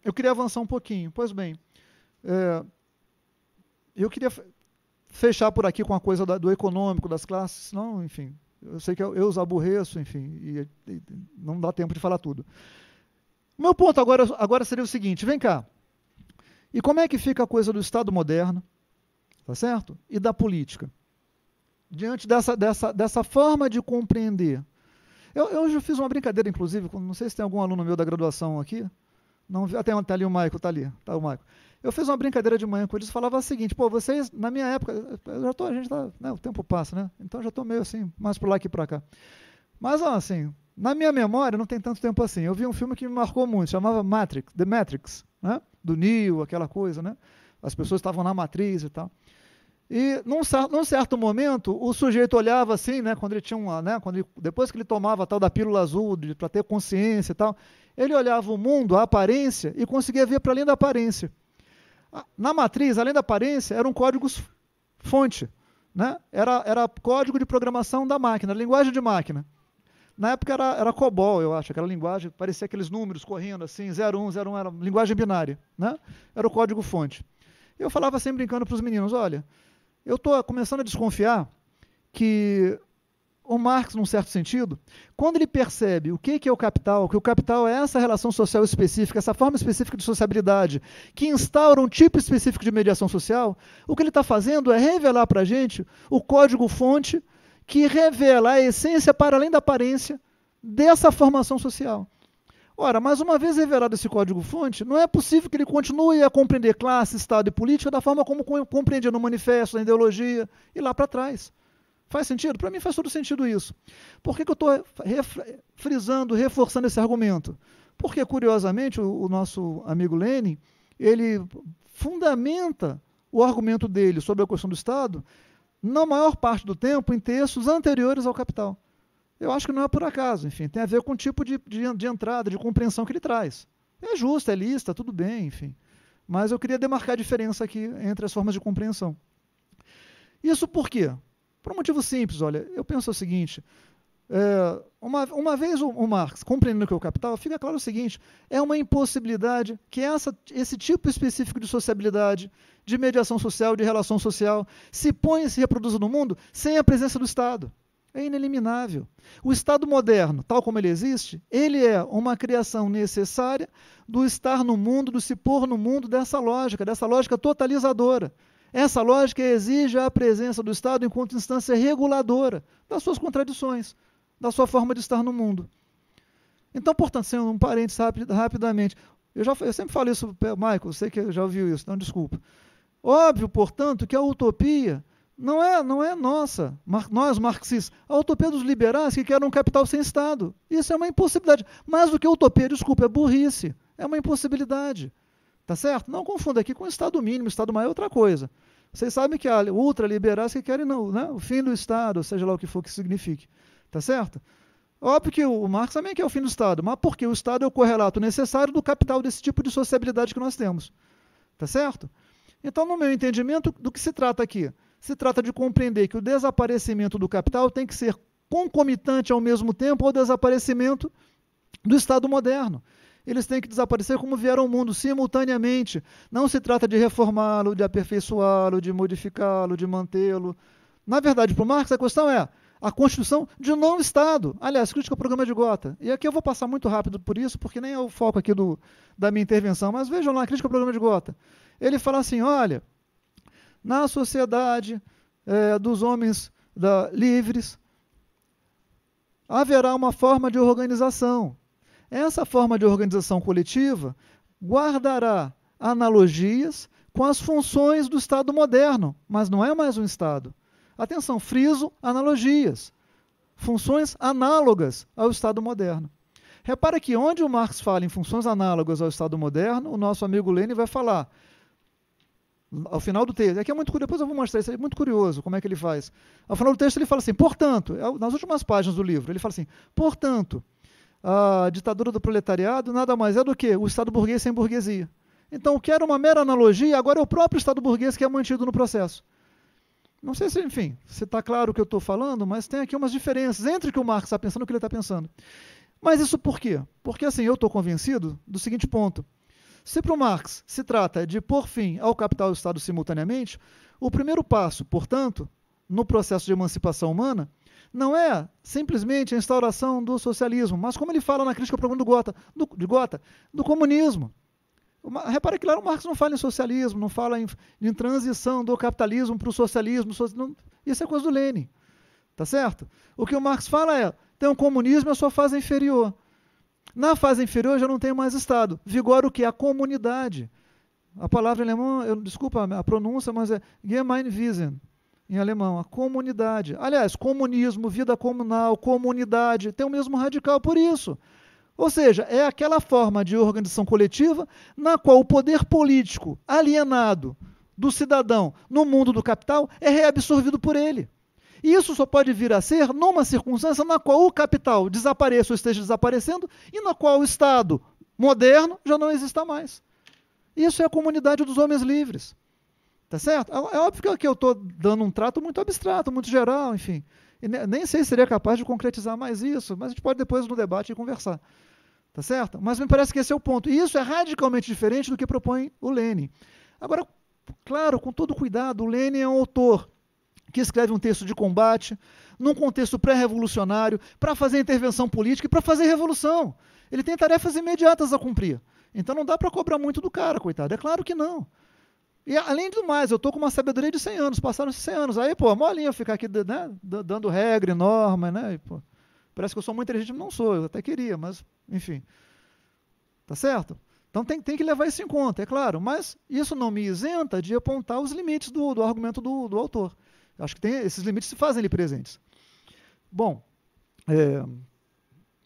eu queria avançar um pouquinho. Pois bem. É, eu queria fechar por aqui com a coisa da, do econômico, das classes, não, enfim. Eu sei que eu, eu os aborreço, enfim, e, e não dá tempo de falar tudo. Meu ponto agora, agora seria o seguinte: vem cá. E como é que fica a coisa do Estado moderno, tá certo? E da política? Diante dessa, dessa, dessa forma de compreender. Eu, eu já fiz uma brincadeira, inclusive, não sei se tem algum aluno meu da graduação aqui. Não, até, até ah, tá ali o Maico, está ali, tá o Maico. Eu fiz uma brincadeira de manhã com eles e falava o seguinte: pô, vocês, na minha época, eu já tô, a gente tá, né, o tempo passa, né? Então já tô meio assim, mais por lá que para cá. Mas, ó, assim, na minha memória não tem tanto tempo assim. Eu vi um filme que me marcou muito, chamava Matrix, The Matrix, né? Do Neo, aquela coisa, né? As pessoas estavam na matriz e tal. E num, num, certo momento, o sujeito olhava assim, né, quando ele tinha uma, né, quando ele, depois que ele tomava tal da pílula azul para ter consciência e tal, ele olhava o mundo, a aparência e conseguia ver para além da aparência. Na matriz, além da aparência, eram códigos fonte. Né? Era, era código de programação da máquina, linguagem de máquina. Na época era, era COBOL, eu acho, aquela linguagem, parecia aqueles números correndo assim, 01, 01, era linguagem binária. Né? Era o código fonte. Eu falava sempre brincando para os meninos: olha, eu estou começando a desconfiar que o Marx, num certo sentido, quando ele percebe o que é o capital, que o capital é essa relação social específica, essa forma específica de sociabilidade, que instaura um tipo específico de mediação social, o que ele está fazendo é revelar para a gente o código-fonte que revela a essência, para além da aparência, dessa formação social. Ora, mas uma vez revelado esse código-fonte, não é possível que ele continue a compreender classe, Estado e política da forma como compreendia no manifesto, na ideologia e lá para trás. Faz sentido? Para mim faz todo sentido isso. Por que, que eu estou frisando, reforçando esse argumento? Porque, curiosamente, o, o nosso amigo Lenin, ele fundamenta o argumento dele sobre a questão do Estado, na maior parte do tempo, em textos anteriores ao Capital. Eu acho que não é por acaso, enfim, tem a ver com o tipo de, de, de entrada, de compreensão que ele traz. É justo, é lista, tudo bem, enfim. Mas eu queria demarcar a diferença aqui entre as formas de compreensão. Isso por quê? Por um motivo simples, olha, eu penso o seguinte, é, uma, uma vez o, o Marx compreendendo que é o capital, fica claro o seguinte, é uma impossibilidade que essa, esse tipo específico de sociabilidade, de mediação social, de relação social, se põe e se reproduza no mundo sem a presença do Estado. É ineliminável. O Estado moderno, tal como ele existe, ele é uma criação necessária do estar no mundo, do se pôr no mundo dessa lógica, dessa lógica totalizadora. Essa lógica exige a presença do Estado enquanto instância reguladora das suas contradições, da sua forma de estar no mundo. Então, portanto, sendo um parênteses rapid, rapidamente, eu, já, eu sempre falo isso, Michael, sei que já ouviu isso, então desculpa. Óbvio, portanto, que a utopia não é, não é nossa, mar, nós marxistas. A utopia dos liberais que querem um capital sem Estado. Isso é uma impossibilidade. Mais do que utopia, desculpa, é burrice. É uma impossibilidade. Tá certo? Não confunda aqui com Estado mínimo, Estado maior é outra coisa. Vocês sabem que há ultraliberais que querem não, né? o fim do Estado, seja lá o que for que signifique. Tá certo? Óbvio que o Marx também quer o fim do Estado, mas porque o Estado é o correlato necessário do capital desse tipo de sociabilidade que nós temos. Tá certo? Então, no meu entendimento, do que se trata aqui? Se trata de compreender que o desaparecimento do capital tem que ser concomitante ao mesmo tempo ao desaparecimento do Estado moderno eles têm que desaparecer como vieram ao mundo, simultaneamente. Não se trata de reformá-lo, de aperfeiçoá-lo, de modificá-lo, de mantê-lo. Na verdade, para o Marx, a questão é a construção de um novo Estado. Aliás, crítica ao programa de Gota. E aqui eu vou passar muito rápido por isso, porque nem é o foco aqui do, da minha intervenção, mas vejam lá, crítica ao programa de Gota. Ele fala assim: olha, na sociedade é, dos homens da, livres, haverá uma forma de organização essa forma de organização coletiva guardará analogias com as funções do Estado moderno, mas não é mais um Estado. Atenção, friso analogias, funções análogas ao Estado moderno. Repara que onde o Marx fala em funções análogas ao Estado moderno, o nosso amigo Lênin vai falar ao final do texto. Aqui é, é muito curioso, depois eu vou mostrar isso, é muito curioso como é que ele faz. Ao final do texto ele fala assim, portanto, é nas últimas páginas do livro, ele fala assim, portanto, a ditadura do proletariado nada mais é do que o Estado burguês sem burguesia. Então, o que era uma mera analogia, agora é o próprio Estado burguês que é mantido no processo. Não sei se, enfim, se está claro o que eu estou falando, mas tem aqui umas diferenças entre o que o Marx está pensando e o que ele está pensando. Mas isso por quê? Porque, assim, eu estou convencido do seguinte ponto. Se para o Marx se trata de pôr fim ao capital e ao Estado simultaneamente, o primeiro passo, portanto, no processo de emancipação humana, não é simplesmente a instauração do socialismo, mas como ele fala na crítica ao programa do Gota, do, de Gota, do comunismo. Uma, repara que lá o Marx não fala em socialismo, não fala em, em transição do capitalismo para o socialismo. So, não, isso é coisa do Lenin. Tá certo? O que o Marx fala é: tem o comunismo e a sua fase inferior. Na fase inferior já não tem mais Estado. Vigora o que? A comunidade. A palavra em alemão, eu, desculpa a pronúncia, mas é Gemeinwesen em alemão, a comunidade. Aliás, comunismo, vida comunal, comunidade, tem o mesmo radical por isso. Ou seja, é aquela forma de organização coletiva na qual o poder político alienado do cidadão no mundo do capital é reabsorvido por ele. E isso só pode vir a ser numa circunstância na qual o capital desapareça ou esteja desaparecendo e na qual o Estado moderno já não exista mais. Isso é a comunidade dos homens livres. Tá certo? É, é óbvio que eu estou dando um trato muito abstrato, muito geral, enfim. E nem sei se seria capaz de concretizar mais isso, mas a gente pode depois no debate conversar. Tá certo? Mas me parece que esse é o ponto. E isso é radicalmente diferente do que propõe o Lênin. Agora, claro, com todo cuidado, o Lênin é um autor que escreve um texto de combate, num contexto pré-revolucionário, para fazer intervenção política e para fazer revolução. Ele tem tarefas imediatas a cumprir. Então não dá para cobrar muito do cara, coitado. É claro que não. E além do mais, eu tô com uma sabedoria de 100 anos, passaram 100 anos. Aí, pô, molinho eu ficar aqui né, dando regra e norma, né? E, pô, parece que eu sou muito inteligente, não sou, eu até queria, mas enfim. Tá certo? Então tem, tem que levar isso em conta, é claro, mas isso não me isenta de apontar os limites do, do argumento do, do autor. Acho que tem, esses limites se fazem ali presentes. Bom, é,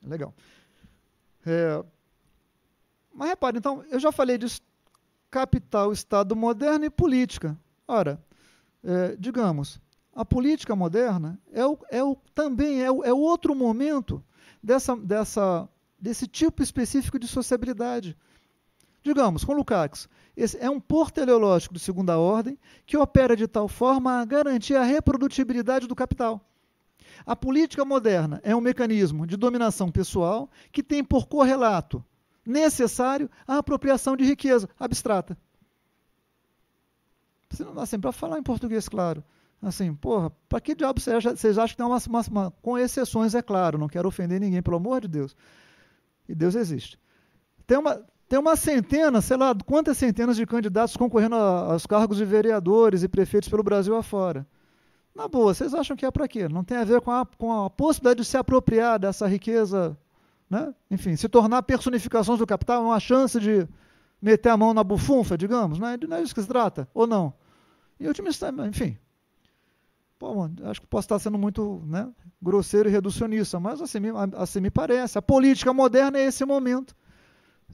legal. É, mas repare, então, eu já falei disso capital, Estado moderno e política. Ora, é, digamos, a política moderna é, o, é o, também é o, é outro momento dessa, dessa, desse tipo específico de sociabilidade. Digamos, com Lukács, esse é um porto teleológico de segunda ordem que opera de tal forma a garantir a reprodutibilidade do capital. A política moderna é um mecanismo de dominação pessoal que tem por correlato necessário à apropriação de riqueza abstrata. Você não dá assim, para falar em português, claro. Assim, porra, para que diabo vocês acham que tem uma, uma, uma. Com exceções, é claro, não quero ofender ninguém, pelo amor de Deus. E Deus existe. Tem uma, tem uma centena, sei lá, quantas centenas de candidatos concorrendo aos cargos de vereadores e prefeitos pelo Brasil afora. Na boa, vocês acham que é para quê? Não tem a ver com a, com a possibilidade de se apropriar dessa riqueza né? Enfim, se tornar personificações do capital é uma chance de meter a mão na bufunfa, digamos, né? não é isso que se trata, ou não. E o time enfim. Pô, acho que posso estar sendo muito né, grosseiro e reducionista, mas assim, assim me parece. A política moderna é esse momento.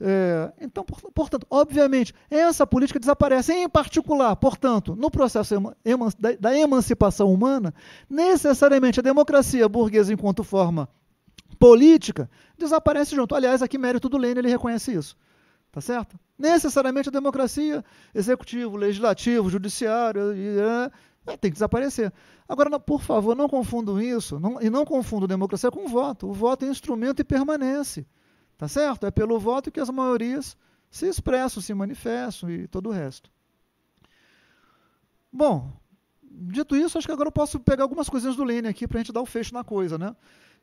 É, então, portanto, obviamente, essa política desaparece, em particular, portanto, no processo da, da emancipação humana, necessariamente a democracia burguesa, enquanto forma política, desaparece junto. Aliás, aqui mérito do Lênin, ele reconhece isso. Tá certo? Necessariamente a democracia, executivo, legislativo, judiciário, e, é, tem que desaparecer. Agora, não, por favor, não confundam isso, não, e não confundam democracia com voto. O voto é instrumento e permanece. Tá certo? É pelo voto que as maiorias se expressam, se manifestam e todo o resto. Bom, dito isso, acho que agora eu posso pegar algumas coisinhas do Lênin aqui para a gente dar o fecho na coisa, né?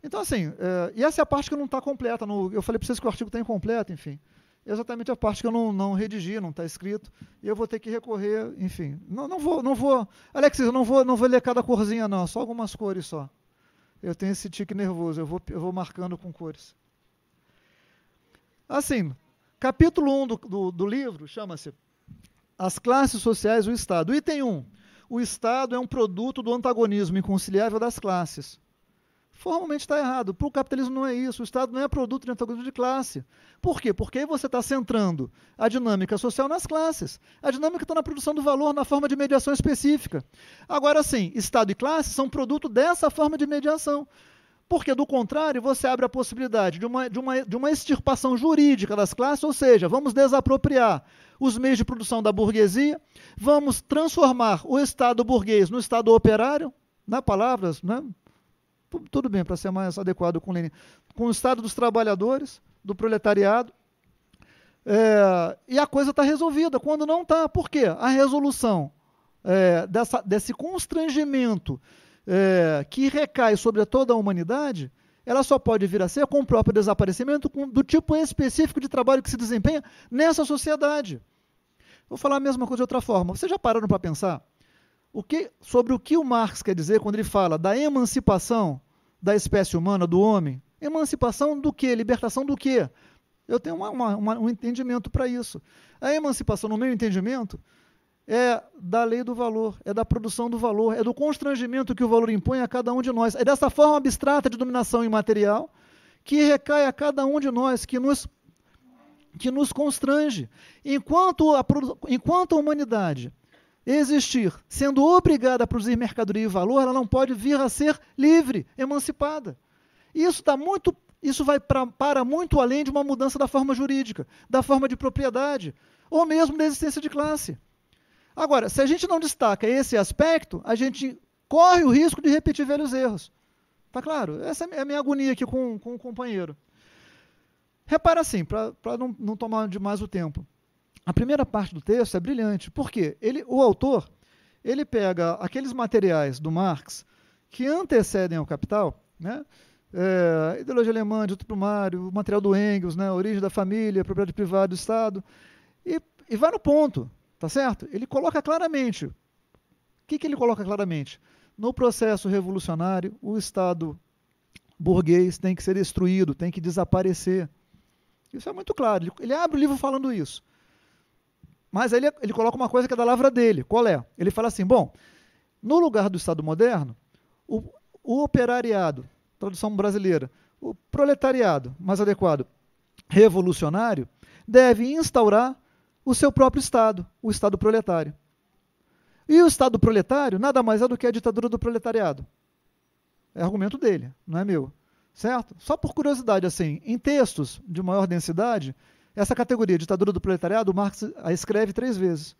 Então, assim, é, e essa é a parte que não está completa. No, eu falei para vocês que o artigo está incompleto, enfim. Exatamente a parte que eu não, não redigi, não está escrito, e eu vou ter que recorrer, enfim. Não, não vou, não vou. Alexis, eu não vou, não vou ler cada corzinha, não, só algumas cores só. Eu tenho esse tique nervoso, eu vou, eu vou marcando com cores. Assim, capítulo 1 um do, do, do livro chama-se As Classes Sociais e o Estado. Item 1. Um, o Estado é um produto do antagonismo inconciliável das classes formalmente está errado. Para o capitalismo não é isso. O Estado não é produto de antagonismo de classe. Por quê? Porque aí você está centrando a dinâmica social nas classes. A dinâmica está na produção do valor na forma de mediação específica. Agora sim, Estado e classe são produto dessa forma de mediação. Porque, do contrário, você abre a possibilidade de uma, de, uma, de uma extirpação jurídica das classes, ou seja, vamos desapropriar os meios de produção da burguesia, vamos transformar o Estado burguês no Estado operário, Na palavras né, tudo bem, para ser mais adequado com Lenin, com o Estado dos Trabalhadores, do proletariado, é, e a coisa está resolvida, quando não está. Por quê? A resolução é, dessa, desse constrangimento é, que recai sobre toda a humanidade, ela só pode vir a ser com o próprio desaparecimento com, do tipo específico de trabalho que se desempenha nessa sociedade. Vou falar a mesma coisa de outra forma. Vocês já pararam para pensar o que, sobre o que o Marx quer dizer quando ele fala da emancipação da espécie humana, do homem. Emancipação do quê? Libertação do quê? Eu tenho uma, uma, um entendimento para isso. A emancipação, no meu entendimento, é da lei do valor, é da produção do valor, é do constrangimento que o valor impõe a cada um de nós. É dessa forma abstrata de dominação imaterial que recai a cada um de nós, que nos, que nos constrange. Enquanto a, enquanto a humanidade existir sendo obrigada a produzir mercadoria e valor, ela não pode vir a ser livre, emancipada. Isso dá muito isso vai pra, para muito além de uma mudança da forma jurídica, da forma de propriedade, ou mesmo da existência de classe. Agora, se a gente não destaca esse aspecto, a gente corre o risco de repetir velhos erros. Tá claro? Essa é a minha é agonia aqui com, com o companheiro. Repara assim, para não, não tomar demais o tempo a primeira parte do texto é brilhante, porque ele, o autor ele pega aqueles materiais do Marx que antecedem ao Capital, né? É, ideologia alemã, dito primário, o material do Engels, né? origem da família, propriedade privada do Estado, e, e vai no ponto, tá certo? Ele coloca claramente, o que, que ele coloca claramente? No processo revolucionário, o Estado burguês tem que ser destruído, tem que desaparecer. Isso é muito claro, ele, ele abre o livro falando isso. Mas aí ele, ele coloca uma coisa que é da lavra dele. Qual é? Ele fala assim: bom, no lugar do Estado moderno, o, o operariado, tradução brasileira, o proletariado, mais adequado, revolucionário, deve instaurar o seu próprio Estado, o Estado proletário. E o Estado proletário nada mais é do que a ditadura do proletariado. É argumento dele, não é meu. Certo? Só por curiosidade, assim, em textos de maior densidade, essa categoria, ditadura do proletariado, Marx a escreve três vezes.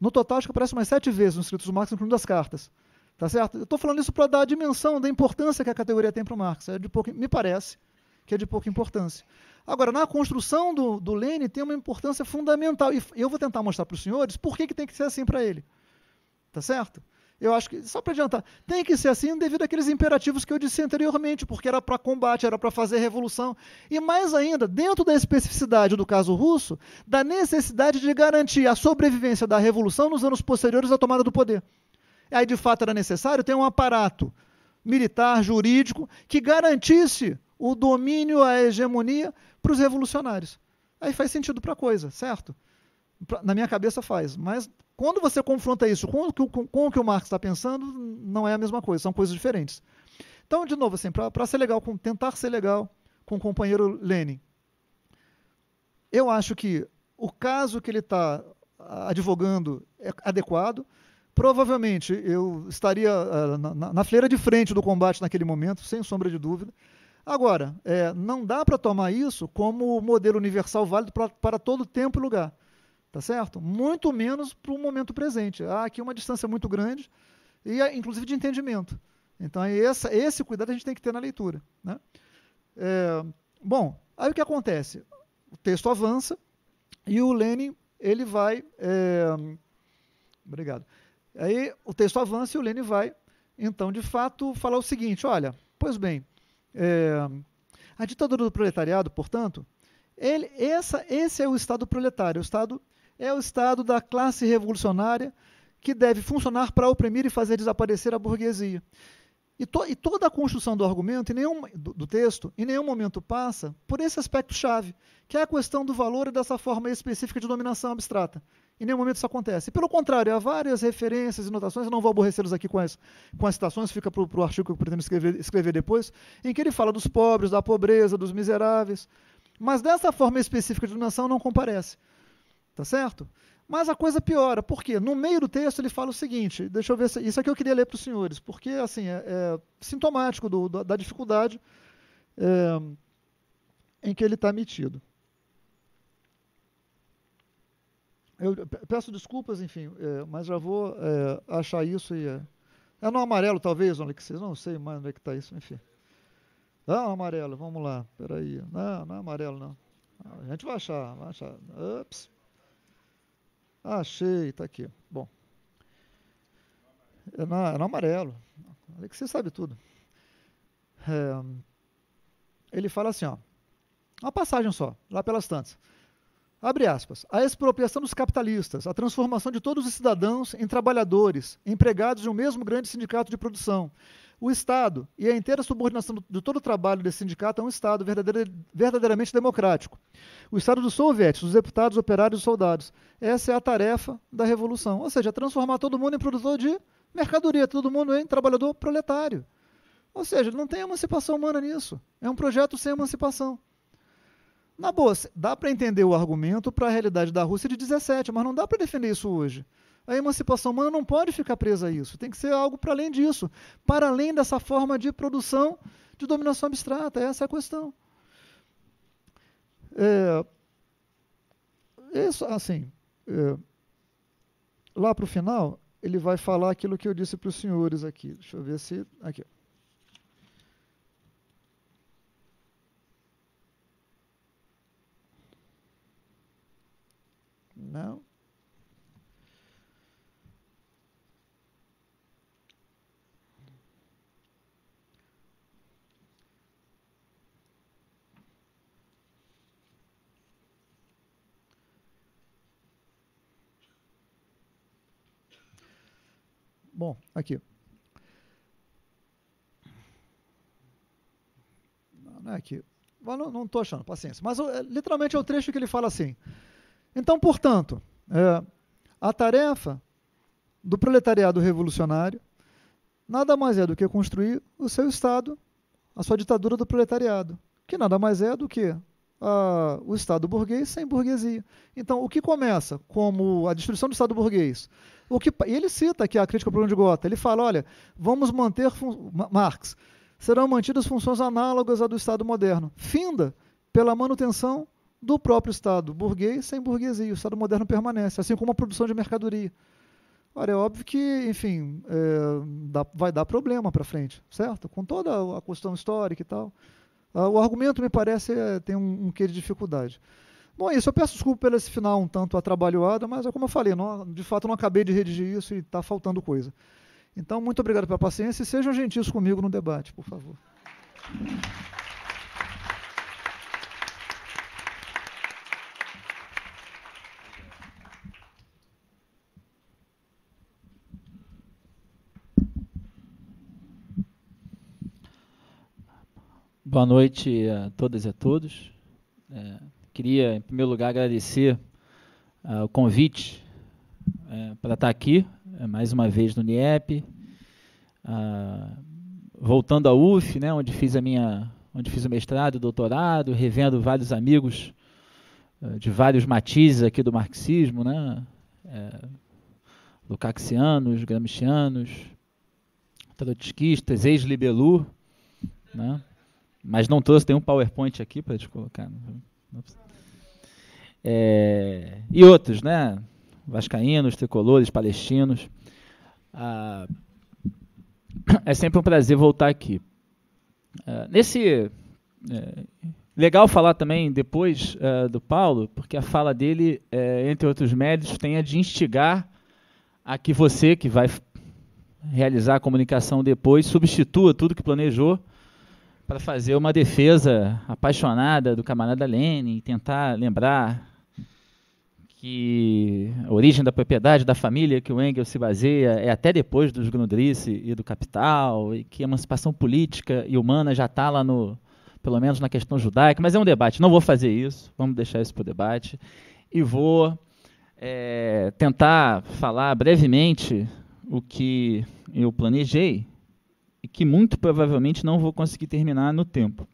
No total, acho que aparece umas sete vezes nos escritos do Marx, incluindo as cartas. Tá certo? Eu estou falando isso para dar a dimensão da importância que a categoria tem para o Marx. É de pouco, me parece que é de pouca importância. Agora, na construção do, do Lênin tem uma importância fundamental. E eu vou tentar mostrar para os senhores por que, que tem que ser assim para ele. Tá certo? Eu acho que, só para adiantar, tem que ser assim devido àqueles imperativos que eu disse anteriormente, porque era para combate, era para fazer revolução. E mais ainda, dentro da especificidade do caso russo, da necessidade de garantir a sobrevivência da revolução nos anos posteriores à tomada do poder. aí, de fato, era necessário ter um aparato militar, jurídico, que garantisse o domínio, a hegemonia para os revolucionários. Aí faz sentido para a coisa, certo? na minha cabeça faz, mas quando você confronta isso com, com, com o que o Marx está pensando, não é a mesma coisa, são coisas diferentes. Então, de novo, assim, para ser legal, com, tentar ser legal com o companheiro Lenin, eu acho que o caso que ele está advogando é adequado. Provavelmente eu estaria uh, na, na, fileira de frente do combate naquele momento, sem sombra de dúvida. Agora, é, não dá para tomar isso como modelo universal válido pra, para todo tempo e lugar tá certo? Muito menos para o momento presente. Há ah, aqui é uma distância muito grande, e é, inclusive de entendimento. Então, é essa, esse cuidado a gente tem que ter na leitura. Né? É, bom, aí o que acontece? O texto avança e o Lenin ele vai. É, obrigado. Aí o texto avança e o Lenin vai, então, de fato, falar o seguinte: olha, pois bem, é, a ditadura do proletariado, portanto, ele, essa, esse é o Estado proletário, o Estado é o Estado da classe revolucionária que deve funcionar para oprimir e fazer desaparecer a burguesia. E, to, e toda a construção do argumento, nenhum, do, do, texto, em nenhum momento passa por esse aspecto-chave, que é a questão do valor e dessa forma específica de dominação abstrata. Em nenhum momento isso acontece. E, pelo contrário, há várias referências e notações, eu não vou aborrecê-los aqui com as, com as citações, fica para o artigo que eu pretendo escrever, escrever depois, em que ele fala dos pobres, da pobreza, dos miseráveis. Mas dessa forma específica de dominação não comparece. Tá certo? Mas a coisa piora, porque no meio do texto ele fala o seguinte: deixa eu ver se. Isso aqui é eu queria ler para os senhores, porque assim, é, é sintomático do, do, da dificuldade é, em que ele está metido. Eu peço desculpas, enfim, é, mas já vou é, achar isso e. É, é no amarelo, talvez, onde vocês não sei mais onde é que está isso, enfim. Ah, não, amarelo, vamos lá, peraí. Não, não é amarelo, não. A gente vai achar, vai achar. Ups. Ah, achei, está aqui. Bom. É, é no amarelo. Olha é que você sabe tudo. É, ele fala assim, ó. Uma passagem só, lá pelas tantas. Abre aspas. A expropriação dos capitalistas, a transformação de todos os cidadãos em trabalhadores, empregados de um mesmo grande sindicato de produção, o Estado e a inteira subordinação de todo o trabalho desse sindicato a é um Estado verdadeira, verdadeiramente democrático. O Estado dos soviéticos, dos deputados, operários e soldados. Essa é a tarefa da revolução, ou seja, transformar todo mundo em produtor de mercadoria, todo mundo em trabalhador proletário. Ou seja, não tem emancipação humana nisso. É um projeto sem emancipação. Na boa, dá para entender o argumento para a realidade da Rússia de 17, mas não dá para defender isso hoje. A emancipação humana não pode ficar presa a isso, tem que ser algo para além disso, para além dessa forma de produção de dominação abstrata, essa é a questão. É, isso, assim, é, lá para o final, ele vai falar aquilo que eu disse para os senhores aqui. Deixa eu ver se. Aqui. Não. Bom, aqui. Não, não é aqui. não estou achando, paciência. Mas eh, literalmente é o trecho que ele fala assim. Então, portanto, é, a tarefa do proletariado revolucionário nada mais é do que construir o seu Estado, a sua ditadura do proletariado, que nada mais é do que uh, o Estado burguês sem burguesia. Então, o que começa como a destruição do Estado burguês? O que, ele cita aqui a crítica ao problema de Gota. Ele fala: olha, vamos manter. Marx, serão mantidas funções análogas à do Estado moderno, finda pela manutenção do próprio Estado burguês sem burguesia. O Estado moderno permanece, assim como a produção de mercadoria. Olha, é óbvio que, enfim, é, dá, vai dar problema para frente, certo? Com toda a questão histórica e tal. Ah, o argumento, me parece, é, tem um, um quê de dificuldade. Bom, é isso. Eu peço desculpa pelo esse final um tanto atrabalhoado, mas é como eu falei, não, de fato não acabei de redigir isso e está faltando coisa. Então, muito obrigado pela paciência e sejam gentis comigo no debate, por favor. Boa noite a todas e a todos. É, queria, em primeiro lugar, agradecer uh, o convite é, para estar aqui, é, mais uma vez no NIEP, ah, voltando à UF, né, onde fiz a minha, onde fiz o mestrado, e doutorado, revendo vários amigos ah, de vários matizes aqui do marxismo, né, é, lukácsianos, gramscianos, trotskistas, ex-libelu, né, mas não trouxe nenhum PowerPoint aqui para te colocar. Né? É, e outros, né? Vascaínos, tricolores, palestinos. Ah, é sempre um prazer voltar aqui. Ah, nesse. É, legal falar também depois ah, do Paulo, porque a fala dele, é, entre outros méritos, tem a de instigar a que você, que vai realizar a comunicação depois, substitua tudo que planejou para fazer uma defesa apaixonada do camarada Lenin e tentar lembrar que a origem da propriedade da família que o Engels se baseia é até depois dos Grundrisse e do Capital, e que a emancipação política e humana já está lá no, pelo menos na questão judaica, mas é um debate, não vou fazer isso, vamos deixar isso para o debate, e vou é, tentar falar brevemente o que eu planejei, e que muito provavelmente não vou conseguir terminar no tempo.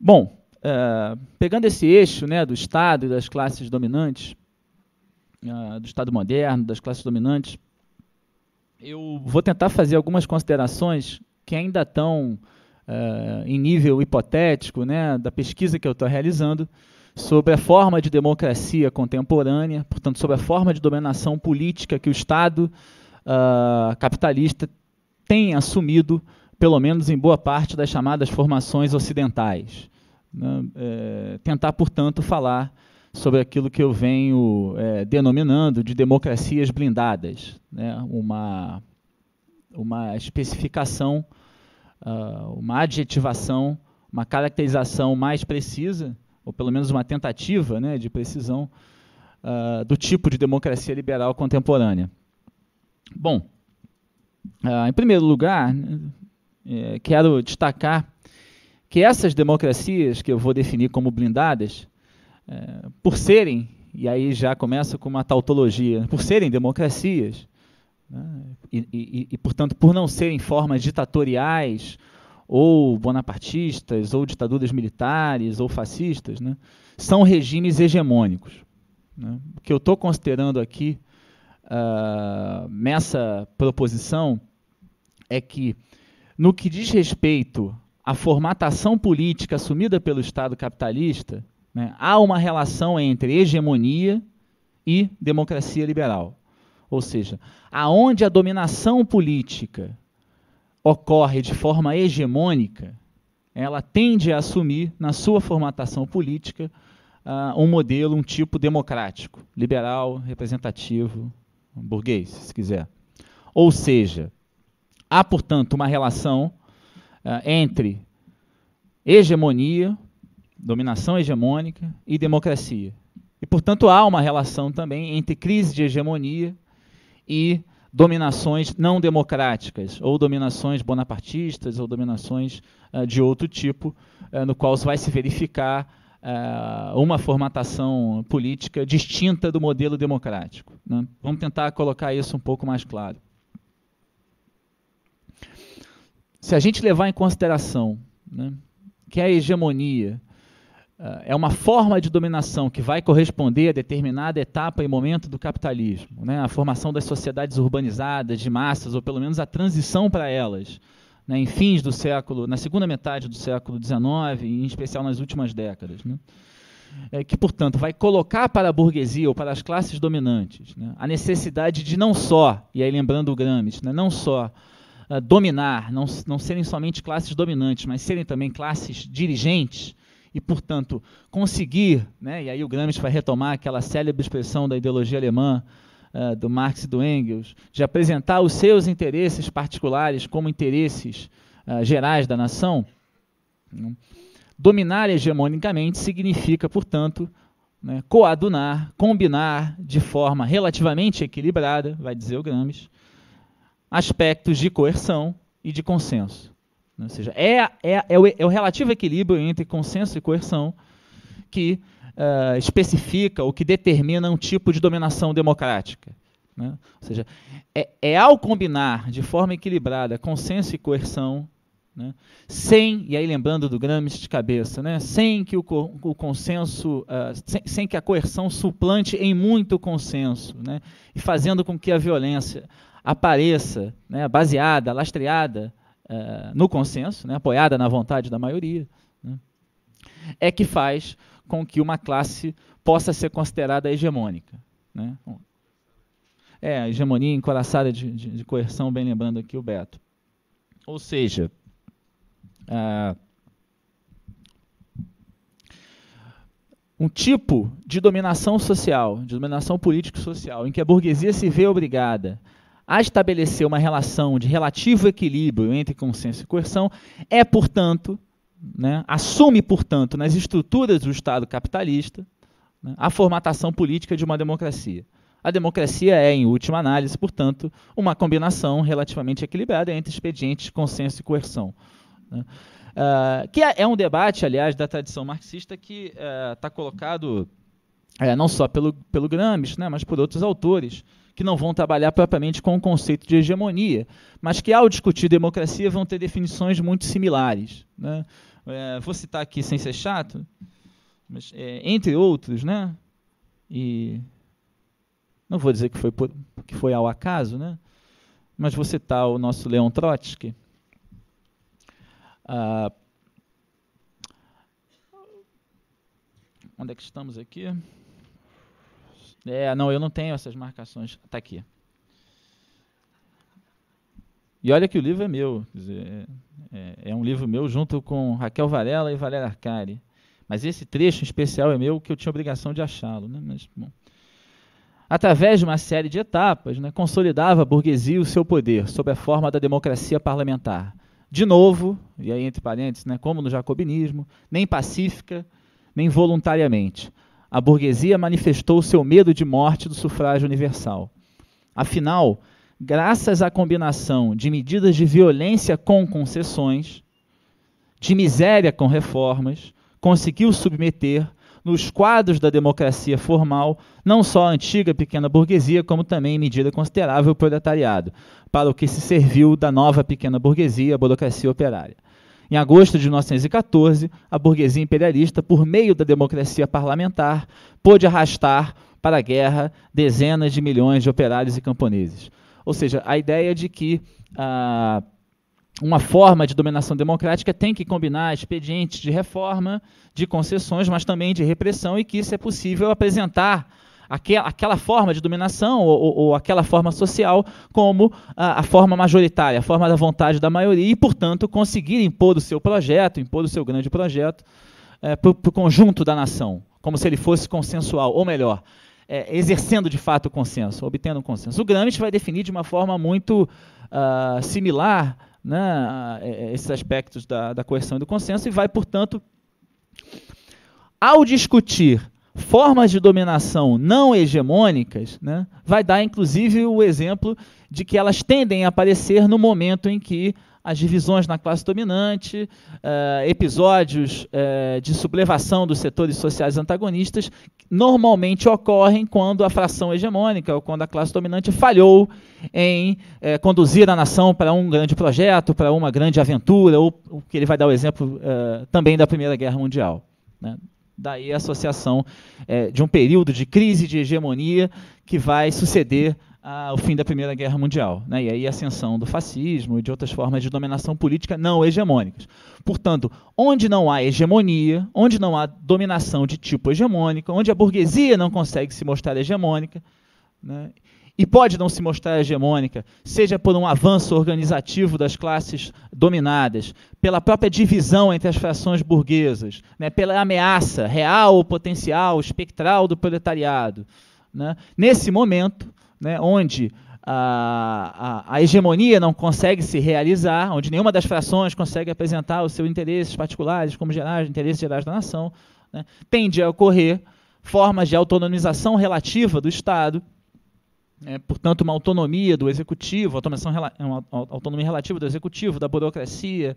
Bom, uh, pegando esse eixo né, do Estado e das classes dominantes, uh, do Estado moderno, das classes dominantes, eu vou tentar fazer algumas considerações que ainda estão uh, em nível hipotético né, da pesquisa que eu estou realizando sobre a forma de democracia contemporânea, portanto, sobre a forma de dominação política que o Estado uh, capitalista tem assumido, pelo menos em boa parte das chamadas formações ocidentais. Né? É, tentar, portanto, falar sobre aquilo que eu venho é, denominando de democracias blindadas, né? uma, uma especificação, uh, uma adjetivação, uma caracterização mais precisa, ou pelo menos uma tentativa né, de precisão, uh, do tipo de democracia liberal contemporânea. Bom, ah, em primeiro lugar, é, quero destacar que essas democracias que eu vou definir como blindadas, é, por serem, e aí já começa com uma tautologia, por serem democracias, né, e, e, e portanto por não serem formas ditatoriais ou bonapartistas, ou ditaduras militares, ou fascistas, né, são regimes hegemônicos. Né? O que eu estou considerando aqui uh, nessa proposição é que, no que diz respeito à formatação política assumida pelo Estado capitalista, né, há uma relação entre hegemonia e democracia liberal. Ou seja, aonde a dominação política ocorre de forma hegemônica, ela tende a assumir, na sua formatação política, uh, um modelo, um tipo democrático, liberal, representativo, burguês, se quiser. Ou seja, há, portanto, uma relação uh, entre hegemonia, dominação hegemônica e democracia. E, portanto, há uma relação também entre crise de hegemonia e dominações não democráticas, ou dominações bonapartistas, ou dominações uh, de outro tipo, uh, no qual vai se verificar uh, uma formatação política distinta do modelo democrático. Né? Vamos tentar colocar isso um pouco mais claro. Se a gente levar em consideração né, que a hegemonia uh, é uma forma de dominação que vai corresponder a determinada etapa e momento do capitalismo, né, a formação das sociedades urbanizadas, de massas, ou pelo menos a transição para elas, né, em fins do século, na segunda metade do século XIX, em especial nas últimas décadas. Né, é, que, portanto, vai colocar para a burguesia ou para as classes dominantes né, a necessidade de não só, e aí lembrando o Gramsci, né, não só uh, dominar, não, não serem somente classes dominantes, mas serem também classes dirigentes, e, portanto, conseguir, né, e aí o Gramsci vai retomar aquela célebre expressão da ideologia alemã, ah, do Marx e do Engels, de apresentar os seus interesses particulares como interesses uh, gerais da nação, né? dominar hegemonicamente significa, portanto, né, coadunar, combinar de forma relativamente equilibrada, vai dizer o Gramsci, aspectos de coerção e de consenso. Ou seja, é, é, é, o, é o relativo equilíbrio entre consenso e coerção que uh, especifica o que determina um tipo de dominação democrática. Né? Ou seja, é, é, ao combinar de forma equilibrada consenso e coerção, né? sem, e aí lembrando do Gramsci de cabeça, né? sem que o, o consenso, uh, sem, sem, que a coerção suplante em muito o consenso, né? e fazendo com que a violência apareça né? baseada, lastreada uh, no consenso, né? apoiada na vontade da maioria, né? é que faz com que uma classe possa ser considerada hegemônica. Né? É, a hegemonia encoraçada de, de, de, coerção, bem lembrando aqui o Beto. Ou seja, ah, um tipo de dominação social, de dominação político-social, em que a burguesia se vê obrigada a estabelecer uma relação de relativo equilíbrio entre consenso e coerção, é, portanto, né, assume, portanto, nas estruturas do Estado capitalista né, a formatação política de uma democracia. A democracia é, em última análise, portanto, uma combinação relativamente equilibrada entre expedientes, consenso e coerção. Né. Uh, que é, é um debate, aliás, da tradição marxista que está eh, uh, colocado eh, não só pelo, pelo Gramsci, né, mas por outros autores que não vão trabalhar propriamente com o conceito de hegemonia, mas que, ao discutir democracia, vão ter definições muito similares. Né? É, vou citar aqui sem ser chato, mas é, entre outros, né? E não vou dizer que foi, por, que foi ao acaso, né? Mas vou citar o nosso Leon Trotsky. Ah, onde é que estamos aqui? É, não, eu não tenho essas marcações. Está aqui. E olha que o livro é meu. Quer dizer, é, é, é um livro meu junto com Raquel Varela e Valéria Arcari. Mas esse trecho em especial é meu que eu tinha obrigação de achá-lo. Né? Mas, bom. Através de uma série de etapas, né, consolidava a burguesia o seu poder sob a forma da democracia parlamentar. De novo, e aí entre parênteses, né, como no jacobinismo, nem pacífica, nem voluntariamente. A burguesia manifestou seu medo de morte do sufrágio universal. Afinal, graças à combinação de medidas de violência com concessões, de miséria com reformas, conseguiu submeter nos quadros da democracia formal, não só a antiga pequena burguesia, como também, em medida considerável, o proletariado, para o que se serviu da nova pequena burguesia, a burocracia operária. Em agosto de 1914, a burguesia imperialista, por meio da democracia parlamentar, pôde arrastar para a guerra dezenas de milhões de operários e camponeses. Ou seja, a ideia de que ah, uma forma de dominação democrática tem que combinar expedientes de reforma, de concessões, mas também de repressão, e que isso é possível apresentar aquela, forma de dominação ou, ou, ou aquela forma social como a, ah, a, forma majoritária, a forma da vontade da maioria, e, portanto, conseguir impor o seu projeto, impor o seu grande projeto é, para o conjunto da nação, como se ele fosse consensual, ou melhor, é, exercendo de fato o consenso, obtendo o consenso. O Gramsci vai definir de uma forma muito uh, similar né, é, esses aspectos da, da coerção e do consenso e vai, portanto, ao discutir formas de dominação não hegemônicas, né, vai dar inclusive o exemplo de que elas tendem a aparecer no momento em que as divisões na classe dominante, uh, episódios uh, de sublevação dos setores sociais antagonistas, normalmente ocorrem quando a fração hegemônica ou quando a classe dominante falhou em uh, conduzir a nação para um grande projeto, para uma grande aventura, ou que ele vai dar o exemplo também da Primeira Guerra Mundial. Né? Daí a associação de um período de crise de hegemonia que vai suceder o fim da Primeira Guerra Mundial, né? e aí a ascensão do fascismo e de outras formas de dominação política não hegemônicas. Portanto, onde não há hegemonia, onde não há dominação de tipo hegemônico, onde a burguesia não consegue se mostrar hegemônica, né? e pode não se mostrar hegemônica, seja por um avanço organizativo das classes dominadas, pela própria divisão entre as frações burguesas, né? pela ameaça real ou potencial, espectral do proletariado. Né? Nesse momento, né, onde a, a, a, hegemonia não consegue se realizar, onde nenhuma das frações consegue apresentar os seus interesses particulares como gerais, interesses gerais da nação, né, tende a ocorrer formas de autonomização relativa do Estado, né, portanto, uma autonomia do executivo, autonomia relativa do executivo, da burocracia,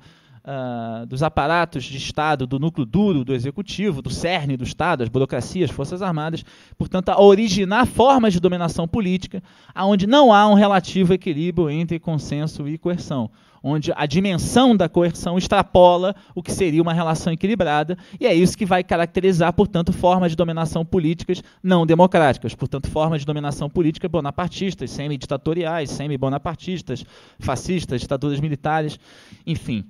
uh, dos aparatos de Estado, do núcleo duro do executivo, do cerne do Estado, as burocracias, as forças armadas, portanto, a originar formas de dominação política aonde não há um relativo equilíbrio entre consenso e coerção onde a dimensão da coerção extrapola o que seria uma relação equilibrada, e é isso que vai caracterizar, portanto, formas de dominação políticas não democráticas, portanto, formas de dominação política bonapartistas, semi-ditatoriais, semi-bonapartistas, fascistas, ditaduras militares, enfim.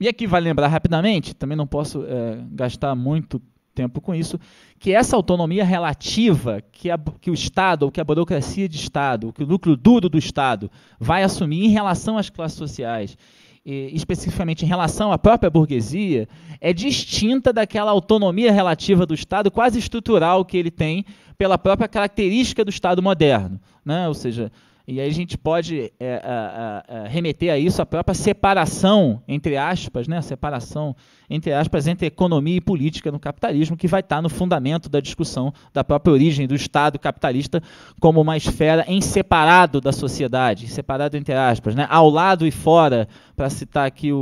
E aqui vale lembrar rapidamente, também não posso é, gastar muito tempo com isso, que essa autonomia relativa que, a, que o Estado, ou que a burocracia de Estado, ou que o núcleo duro do Estado vai assumir em relação às classes sociais, e, especificamente em relação à própria burguesia, é distinta daquela autonomia relativa do Estado quase estrutural que ele tem pela própria característica do Estado moderno. Né? Ou seja, e aí a gente pode é, a, a, remeter a isso a própria separação, entre aspas, né? A separação, entre aspas, entre economia e política no capitalismo, que vai estar no fundamento da discussão da própria origem do Estado capitalista como uma esfera em separado da sociedade, separado entre aspas, né? ao lado e fora, para citar aqui o,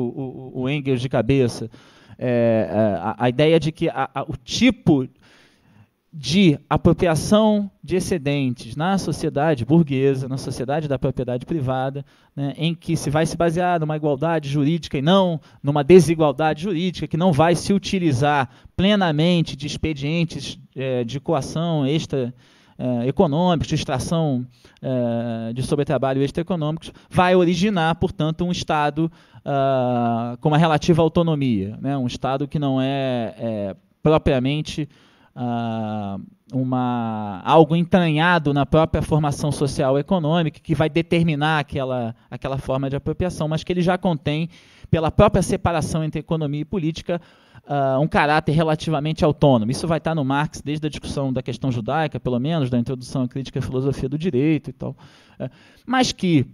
o, o Engels de cabeça. É, a, a, ideia de que a, a, o tipo de apropriação de excedentes na sociedade burguesa, na sociedade da propriedade privada, né, em que se vai se basear numa igualdade jurídica e não numa desigualdade jurídica, que não vai se utilizar plenamente de expedientes é, de coação extra. É, econômicos, de extração é, de sobretrabalho extraeconômicos, vai originar, portanto, um Estado ah, com uma relativa autonomia, né, um Estado que não é, é propriamente ah, uma, algo entranhado na própria formação social econômica que vai determinar aquela, aquela forma de apropriação, mas que ele já contém, pela própria separação entre economia e política, Uh, um caráter relativamente autônomo. Isso vai estar no Marx desde a discussão da questão judaica, pelo menos, da introdução à crítica à filosofia do direito e tal. Uh, mas que,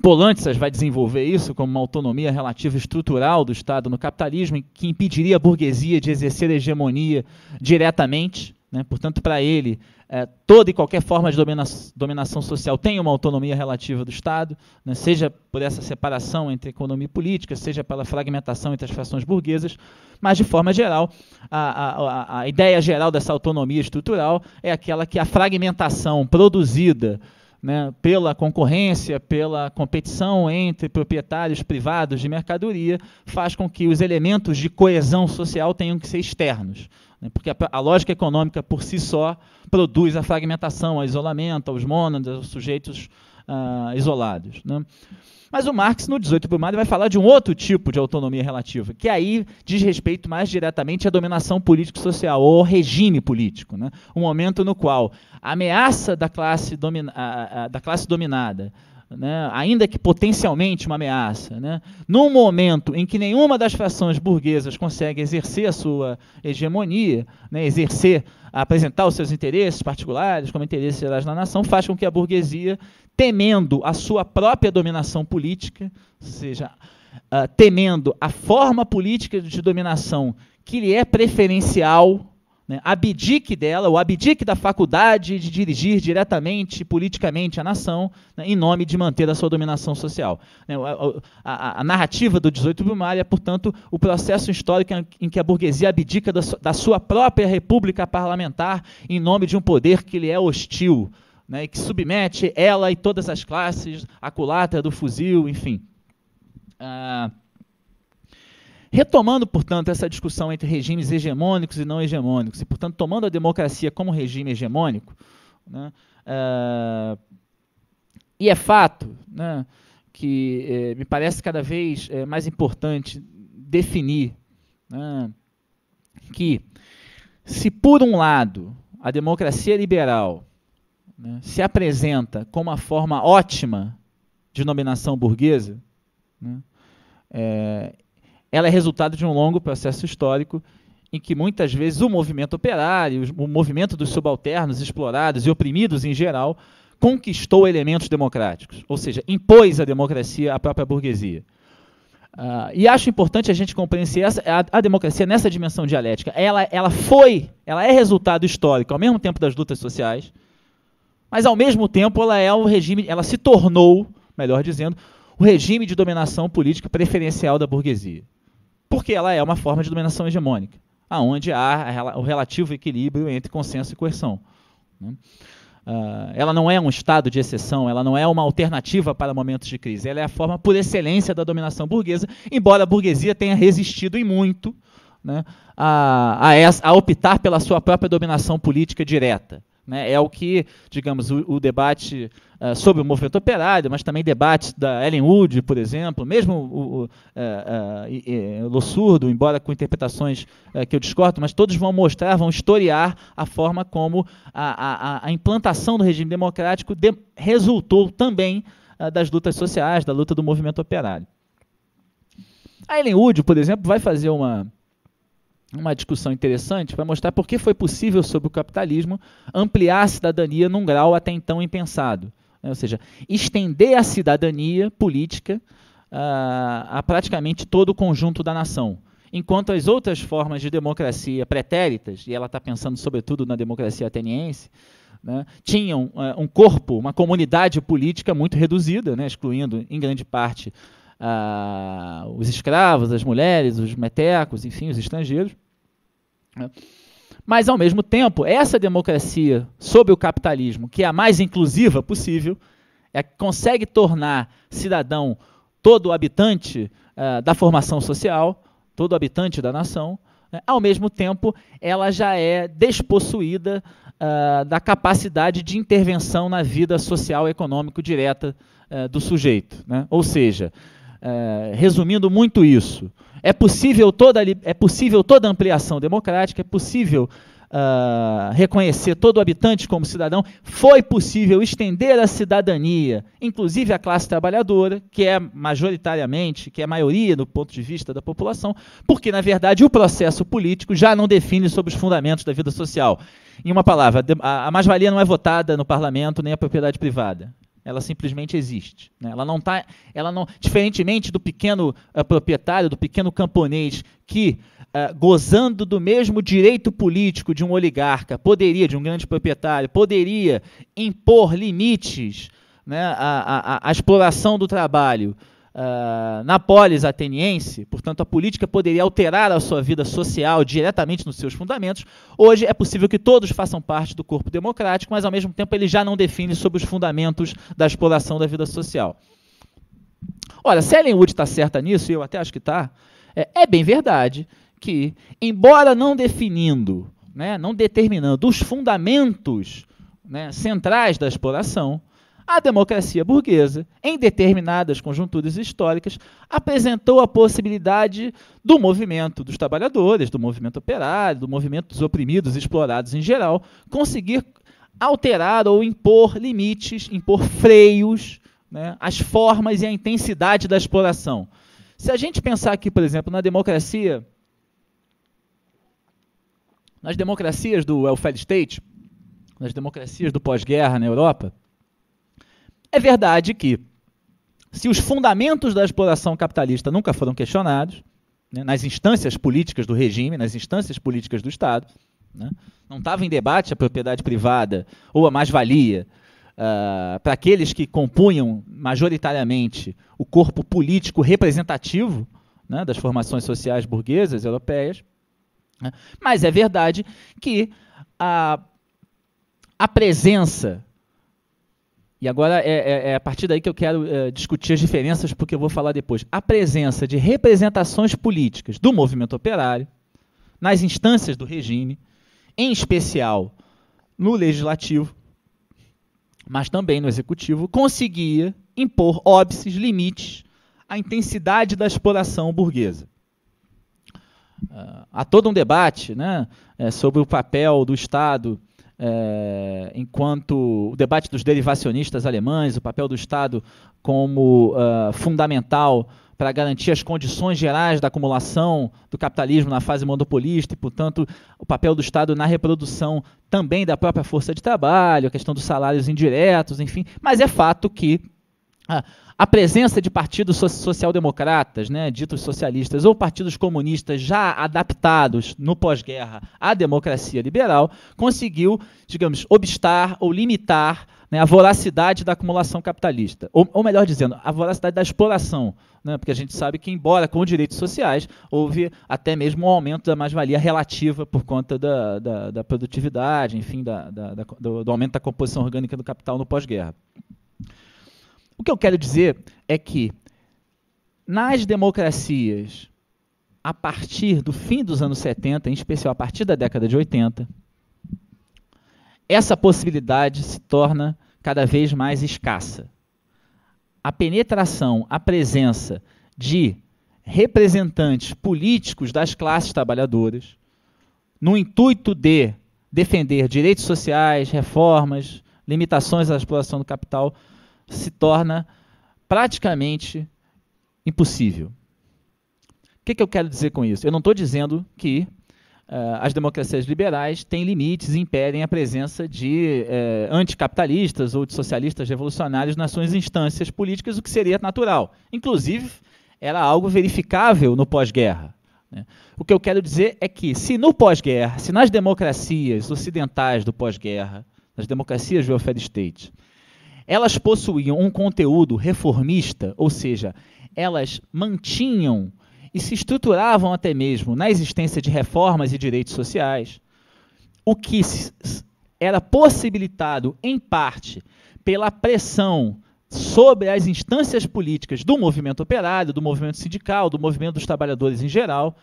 Polantzas vai desenvolver isso como uma autonomia relativa estrutural do Estado no capitalismo, que impediria a burguesia de exercer a hegemonia diretamente. Né? Portanto, para ele, é, toda e qualquer forma de domina dominação social tem uma autonomia relativa do Estado, né? seja por essa separação entre economia e política, seja pela fragmentação entre as frações burguesas, mas, de forma geral, a, a, a ideia geral dessa autonomia estrutural é aquela que a fragmentação produzida né, pela concorrência, pela competição entre proprietários privados de mercadoria, faz com que os elementos de coesão social tenham que ser externos. Né, porque a, a, lógica econômica por si só produz a fragmentação, o isolamento, os mônadas, os sujeitos ah, isolados. Né? Mas o Marx, no 18 Brumado, vai falar de um outro tipo de autonomia relativa, que aí diz respeito mais diretamente à dominação político-social, ou regime político. Né? Um momento no qual a ameaça da classe, domina, da classe dominada, né, ainda que potencialmente uma ameaça, né, num momento em que nenhuma das frações burguesas consegue exercer a sua hegemonia, né, exercer, apresentar os seus interesses particulares como interesses gerais na nação, faz com que a burguesia, temendo a sua própria dominação política, ou seja, uh, temendo a forma política de dominação que lhe é preferencial né, abdique dela, ou abdique da faculdade de dirigir diretamente, politicamente a nação, né, em nome de manter a sua dominação social. Né? A, a, a narrativa do 18 Brumário é, portanto, o processo histórico em que a burguesia abdica da, da sua própria república parlamentar em nome de um poder que lhe é hostil, né, que submete ela e todas as classes à culatra do fuzil, enfim. uh, Retomando, portanto, essa discussão entre regimes hegemônicos e não hegemônicos, e, portanto, tomando a democracia como regime hegemônico, né, eh, e é fato né, que eh, me parece cada vez eh, mais importante definir né, que, se por um lado a democracia liberal né, se apresenta como uma forma ótima de dominação burguesa, né, é, ela é resultado de um longo processo histórico em que muitas vezes o movimento operário, o movimento dos subalternos explorados e oprimidos em geral, conquistou elementos democráticos, ou seja, impôs a democracia à própria burguesia. Uh, e acho importante a gente compreender essa, a, a, democracia nessa dimensão dialética. Ela, ela foi, ela é resultado histórico, ao mesmo tempo das lutas sociais, mas ao mesmo tempo ela é um regime, ela se tornou, melhor dizendo, o regime de dominação política preferencial da burguesia porque ela é uma forma de dominação hegemônica, aonde há o relativo equilíbrio entre consenso e coerção. Né? Ah, ela não é um estado de exceção, ela não é uma alternativa para momentos de crise, ela é a forma por excelência da dominação burguesa, embora a burguesia tenha resistido em muito né, a, a, a optar pela sua própria dominação política direta. Né? É o que, digamos, o, o debate uh, sobre o movimento operário, mas também debate da Ellen Wood, por exemplo, mesmo o, o, uh, uh, embora com interpretações que eu discordo, mas todos vão mostrar, vão historiar a forma como a, a, a implantação do regime democrático de, resultou também das lutas sociais, da luta do movimento operário. A Ellen Wood, por exemplo, vai fazer uma, uma discussão interessante, para mostrar por que foi possível, sob o capitalismo, ampliar a cidadania num grau até então impensado. Né? Ou seja, estender a cidadania política a, ah, a praticamente todo o conjunto da nação. Enquanto as outras formas de democracia pretéritas, e ela está pensando sobretudo na democracia ateniense, né, tinham uh, um corpo, uma comunidade política muito reduzida, né, excluindo em grande parte ah, os escravos, as mulheres, os metecos, enfim, os estrangeiros. Né? Mas, ao mesmo tempo, essa democracia sob o capitalismo, que é a mais inclusiva possível, é que consegue tornar cidadão todo habitante ah, da formação social, todo habitante da nação, né? ao mesmo tempo, ela já é despossuída Uh, da capacidade de intervenção na vida social e econômico direta uh, do sujeito. Né? Ou seja, é, resumindo muito isso. É possível toda, é possível toda ampliação democrática, é possível uh, reconhecer todo habitante como cidadão, foi possível estender a cidadania, inclusive a classe trabalhadora, que é majoritariamente, que é a maioria do ponto de vista da população, porque, na verdade, o processo político já não define sobre os fundamentos da vida social. Em uma palavra, a mais-valia não é votada no parlamento nem a propriedade privada. Ela simplesmente existe. Né? Ela não está, ela não, diferentemente do pequeno uh, proprietário, do pequeno camponês que uh, gozando do mesmo direito político de um oligarca, poderia de um grande proprietário, poderia impor limites né, à, à, à exploração do trabalho Uh, na polis ateniense, portanto, a política poderia alterar a sua vida social diretamente nos seus fundamentos. Hoje é possível que todos façam parte do corpo democrático, mas ao mesmo tempo ele já não define sobre os fundamentos da exploração da vida social. Olha, se Ellen Wood está certa nisso, e eu até acho que está, é, é bem verdade que, embora não definindo, né, não determinando os fundamentos né, centrais da exploração, a democracia burguesa, em determinadas conjunturas históricas, apresentou a possibilidade do movimento dos trabalhadores, do movimento operário, do movimento dos oprimidos e explorados em geral, conseguir alterar ou impor limites, impor freios, né, as formas e a intensidade da exploração. Se a gente pensar aqui, por exemplo, na democracia, nas democracias do welfare state, nas democracias do pós-guerra na Europa, é verdade que, se os fundamentos da exploração capitalista nunca foram questionados, né, nas instâncias políticas do regime, nas instâncias políticas do Estado, né, não estava em debate a propriedade privada ou a mais-valia uh, para aqueles que compunham majoritariamente o corpo político representativo né, das formações sociais burguesas europeias. Né, mas é verdade que a, a presença e agora é, é, é, a partir daí que eu quero é, discutir as diferenças, porque eu vou falar depois. A presença de representações políticas do movimento operário nas instâncias do regime, em especial no legislativo, mas também no executivo, conseguia impor óbices, limites à intensidade da exploração burguesa. Ah, há todo um debate né, eh, sobre o papel do Estado é, enquanto o debate dos derivacionistas alemães, o papel do Estado como uh, fundamental para garantir as condições gerais da acumulação do capitalismo na fase monopolista e, portanto, o papel do Estado na reprodução também da própria força de trabalho, a questão dos salários indiretos, enfim. Mas é fato que a, presença de partidos social-democratas, né, ditos socialistas, ou partidos comunistas já adaptados no pós-guerra à democracia liberal, conseguiu, digamos, obstar ou limitar né, a voracidade da acumulação capitalista. Ou, ou, melhor dizendo, a voracidade da exploração. Né, porque a gente sabe que, embora com direitos sociais, houve até mesmo um aumento da mais-valia relativa por conta da, da, da produtividade, enfim, da, do, do aumento da composição orgânica do capital no pós-guerra. O que eu quero dizer é que nas democracias, a partir do fim dos anos 70, em especial a partir da década de 80, essa possibilidade se torna cada vez mais escassa. A penetração, a presença de representantes políticos das classes trabalhadoras, no intuito de defender direitos sociais, reformas, limitações à exploração do capital, se torna praticamente impossível. O que, que eu quero dizer com isso? Eu não estou dizendo que uh, as democracias liberais têm limites e impedem a presença de uh, anticapitalistas ou de socialistas revolucionários nas suas instâncias políticas, o que seria natural. Inclusive, era algo verificável no pós-guerra. Né? O que eu quero dizer é que, se no pós-guerra, se nas democracias ocidentais do pós-guerra, nas democracias welfare state, elas possuíam um conteúdo reformista, ou seja, elas mantinham e se estruturavam até mesmo na existência de reformas e direitos sociais, o que era possibilitado, em parte, pela pressão sobre as instâncias políticas do movimento operário, do movimento sindical, do movimento dos trabalhadores em geral,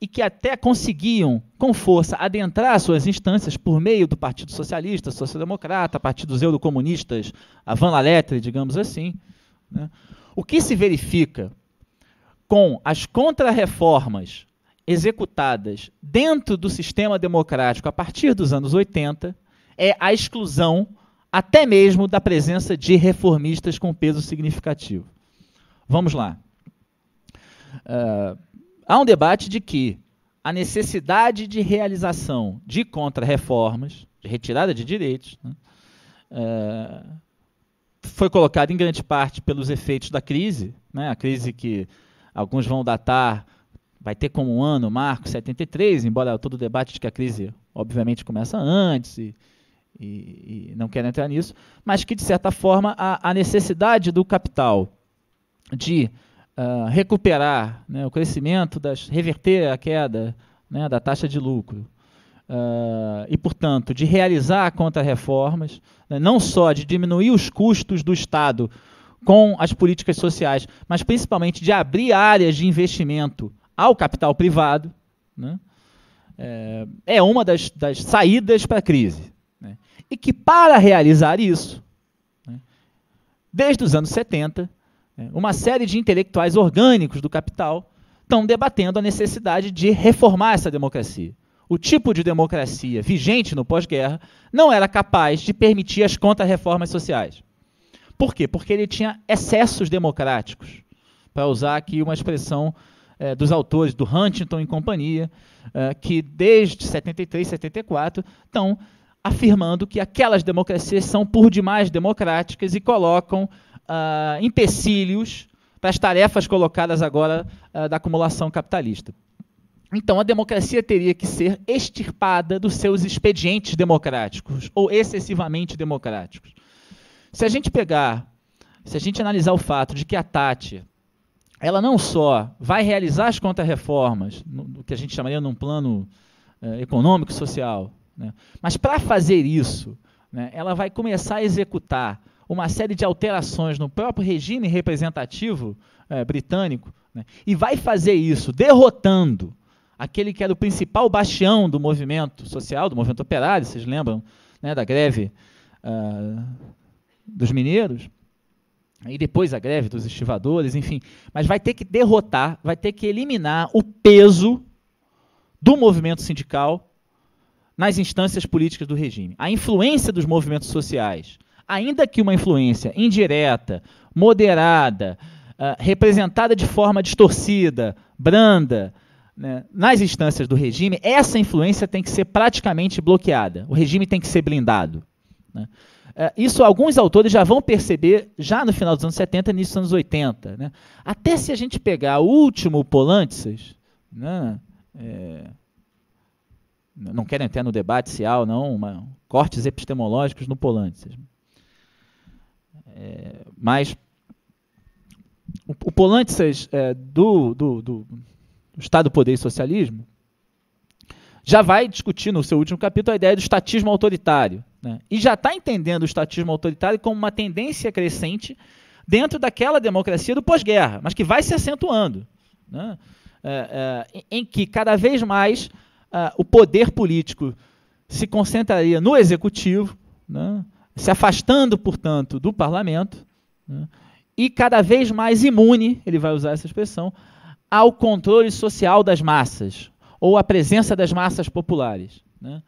e que até conseguiam, com força, adentrar suas instâncias por meio do Partido Socialista, Social-Democrata, partidos eurocomunistas, a Van La Lettre, digamos assim. Né? O que se verifica com as contrarreformas executadas dentro do sistema democrático a partir dos anos 80 é a exclusão até mesmo da presença de reformistas com peso significativo. Vamos lá. Uh, Há um debate de que a necessidade de realização de contrarreformas, de retirada de direitos, né, é, foi colocada em grande parte pelos efeitos da crise, né, a crise que alguns vão datar, vai ter como um ano, marco, 73, embora todo o debate de que a crise obviamente começa antes e, e, e não quero entrar nisso, mas que de certa forma a, a necessidade do capital de ah, recuperar né, o crescimento, das, reverter a queda né, da taxa de lucro. Uh, e, portanto, de realizar contra-reformas, né, não só de diminuir os custos do Estado com as políticas sociais, mas principalmente de abrir áreas de investimento ao capital privado, né, eh, é uma das, das saídas para a crise. Né, e que, para realizar isso, né, desde os anos 70, né? Uma série de intelectuais orgânicos do capital estão debatendo a necessidade de reformar essa democracia. O tipo de democracia vigente no pós-guerra não era capaz de permitir as contra-reformas sociais. Por quê? Porque ele tinha excessos democráticos, para usar aqui uma expressão é, dos autores do Huntington e companhia, é, que desde 73, 74 estão afirmando que aquelas democracias são por demais democráticas e colocam uh, empecilhos para as tarefas colocadas agora uh, da acumulação capitalista. Então, a democracia teria que ser extirpada dos seus expedientes democráticos ou excessivamente democráticos. Se a gente pegar, se a gente analisar o fato de que a Tati, ela não só vai realizar as contrarreformas, o que a gente chamaria num plano eh, econômico social, né, mas para fazer isso, né, ela vai começar a executar uma série de alterações no próprio regime representativo é, britânico né, e vai fazer isso derrotando aquele que era o principal bastião do movimento social, do movimento operário, vocês lembram né, da greve uh, dos mineiros? E depois a greve dos estivadores, enfim. Mas vai ter que derrotar, vai ter que eliminar o peso do movimento sindical nas instâncias políticas do regime. A influência dos movimentos sociais ainda que uma influência indireta, moderada, uh, representada de forma distorcida, branda, né, nas instâncias do regime, essa influência tem que ser praticamente bloqueada. O regime tem que ser blindado. Né? Ah, isso alguns autores já vão perceber já no final dos anos 70 e início dos anos 80. Né? Até se a gente pegar o último Polantzes, né, é, não quero entrar no debate se há ou não uma, cortes epistemológicos no Polantzes. É, mas o, o Polantzes é, do, do, do, Estado, Poder e Socialismo já vai discutir no seu último capítulo a ideia do estatismo autoritário. Né? E já está entendendo o estatismo autoritário como uma tendência crescente dentro daquela democracia do pós-guerra, mas que vai se acentuando. Né? É, é, em que cada vez mais é, o poder político se concentraria no executivo, né? se afastando, portanto, do parlamento né, e cada vez mais imune, ele vai usar essa expressão, ao controle social das massas ou à presença das massas populares. Né?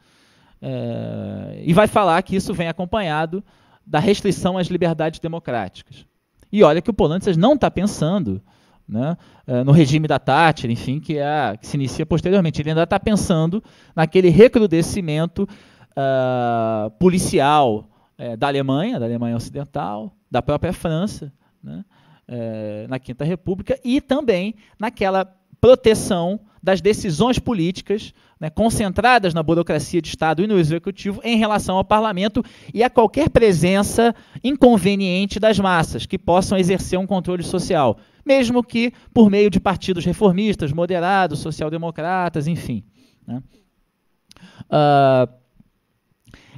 É, e vai falar que isso vem acompanhado da restrição às liberdades democráticas. E olha que o Polônia não está pensando né, é, no regime da Thatcher, enfim, que, é, que se inicia posteriormente. Ele ainda está pensando naquele recrudescimento uh, policial, é, da Alemanha, da Alemanha Ocidental, da própria França, né, é, na Quinta República, e também naquela proteção das decisões políticas né, concentradas na burocracia de Estado e no Executivo em relação ao parlamento e a qualquer presença inconveniente das massas que possam exercer um controle social, mesmo que por meio de partidos reformistas, moderados, social-democratas, enfim. Né. Uh,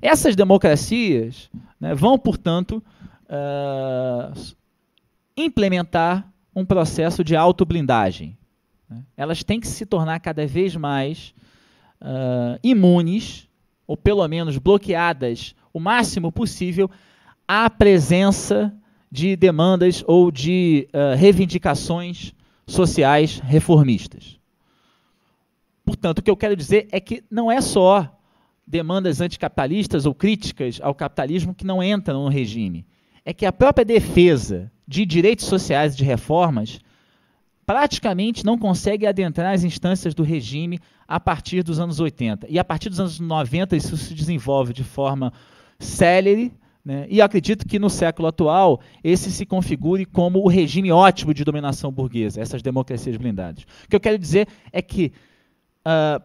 essas democracias né, vão, portanto, uh, implementar um processo de autoblindagem. Né. Elas têm que se tornar cada vez mais uh, imunes, ou pelo menos bloqueadas o máximo possível, à presença de demandas ou de uh, reivindicações sociais reformistas. Portanto, o que eu quero dizer é que não é só demandas anticapitalistas ou críticas ao capitalismo que não entram no regime. É que a própria defesa de direitos sociais e de reformas praticamente não consegue adentrar as instâncias do regime a partir dos anos 80. E a partir dos anos 90 isso se desenvolve de forma célere, né? E acredito que no século atual esse se configure como o regime ótimo de dominação burguesa, essas democracias blindadas. O que eu quero dizer é que, uh,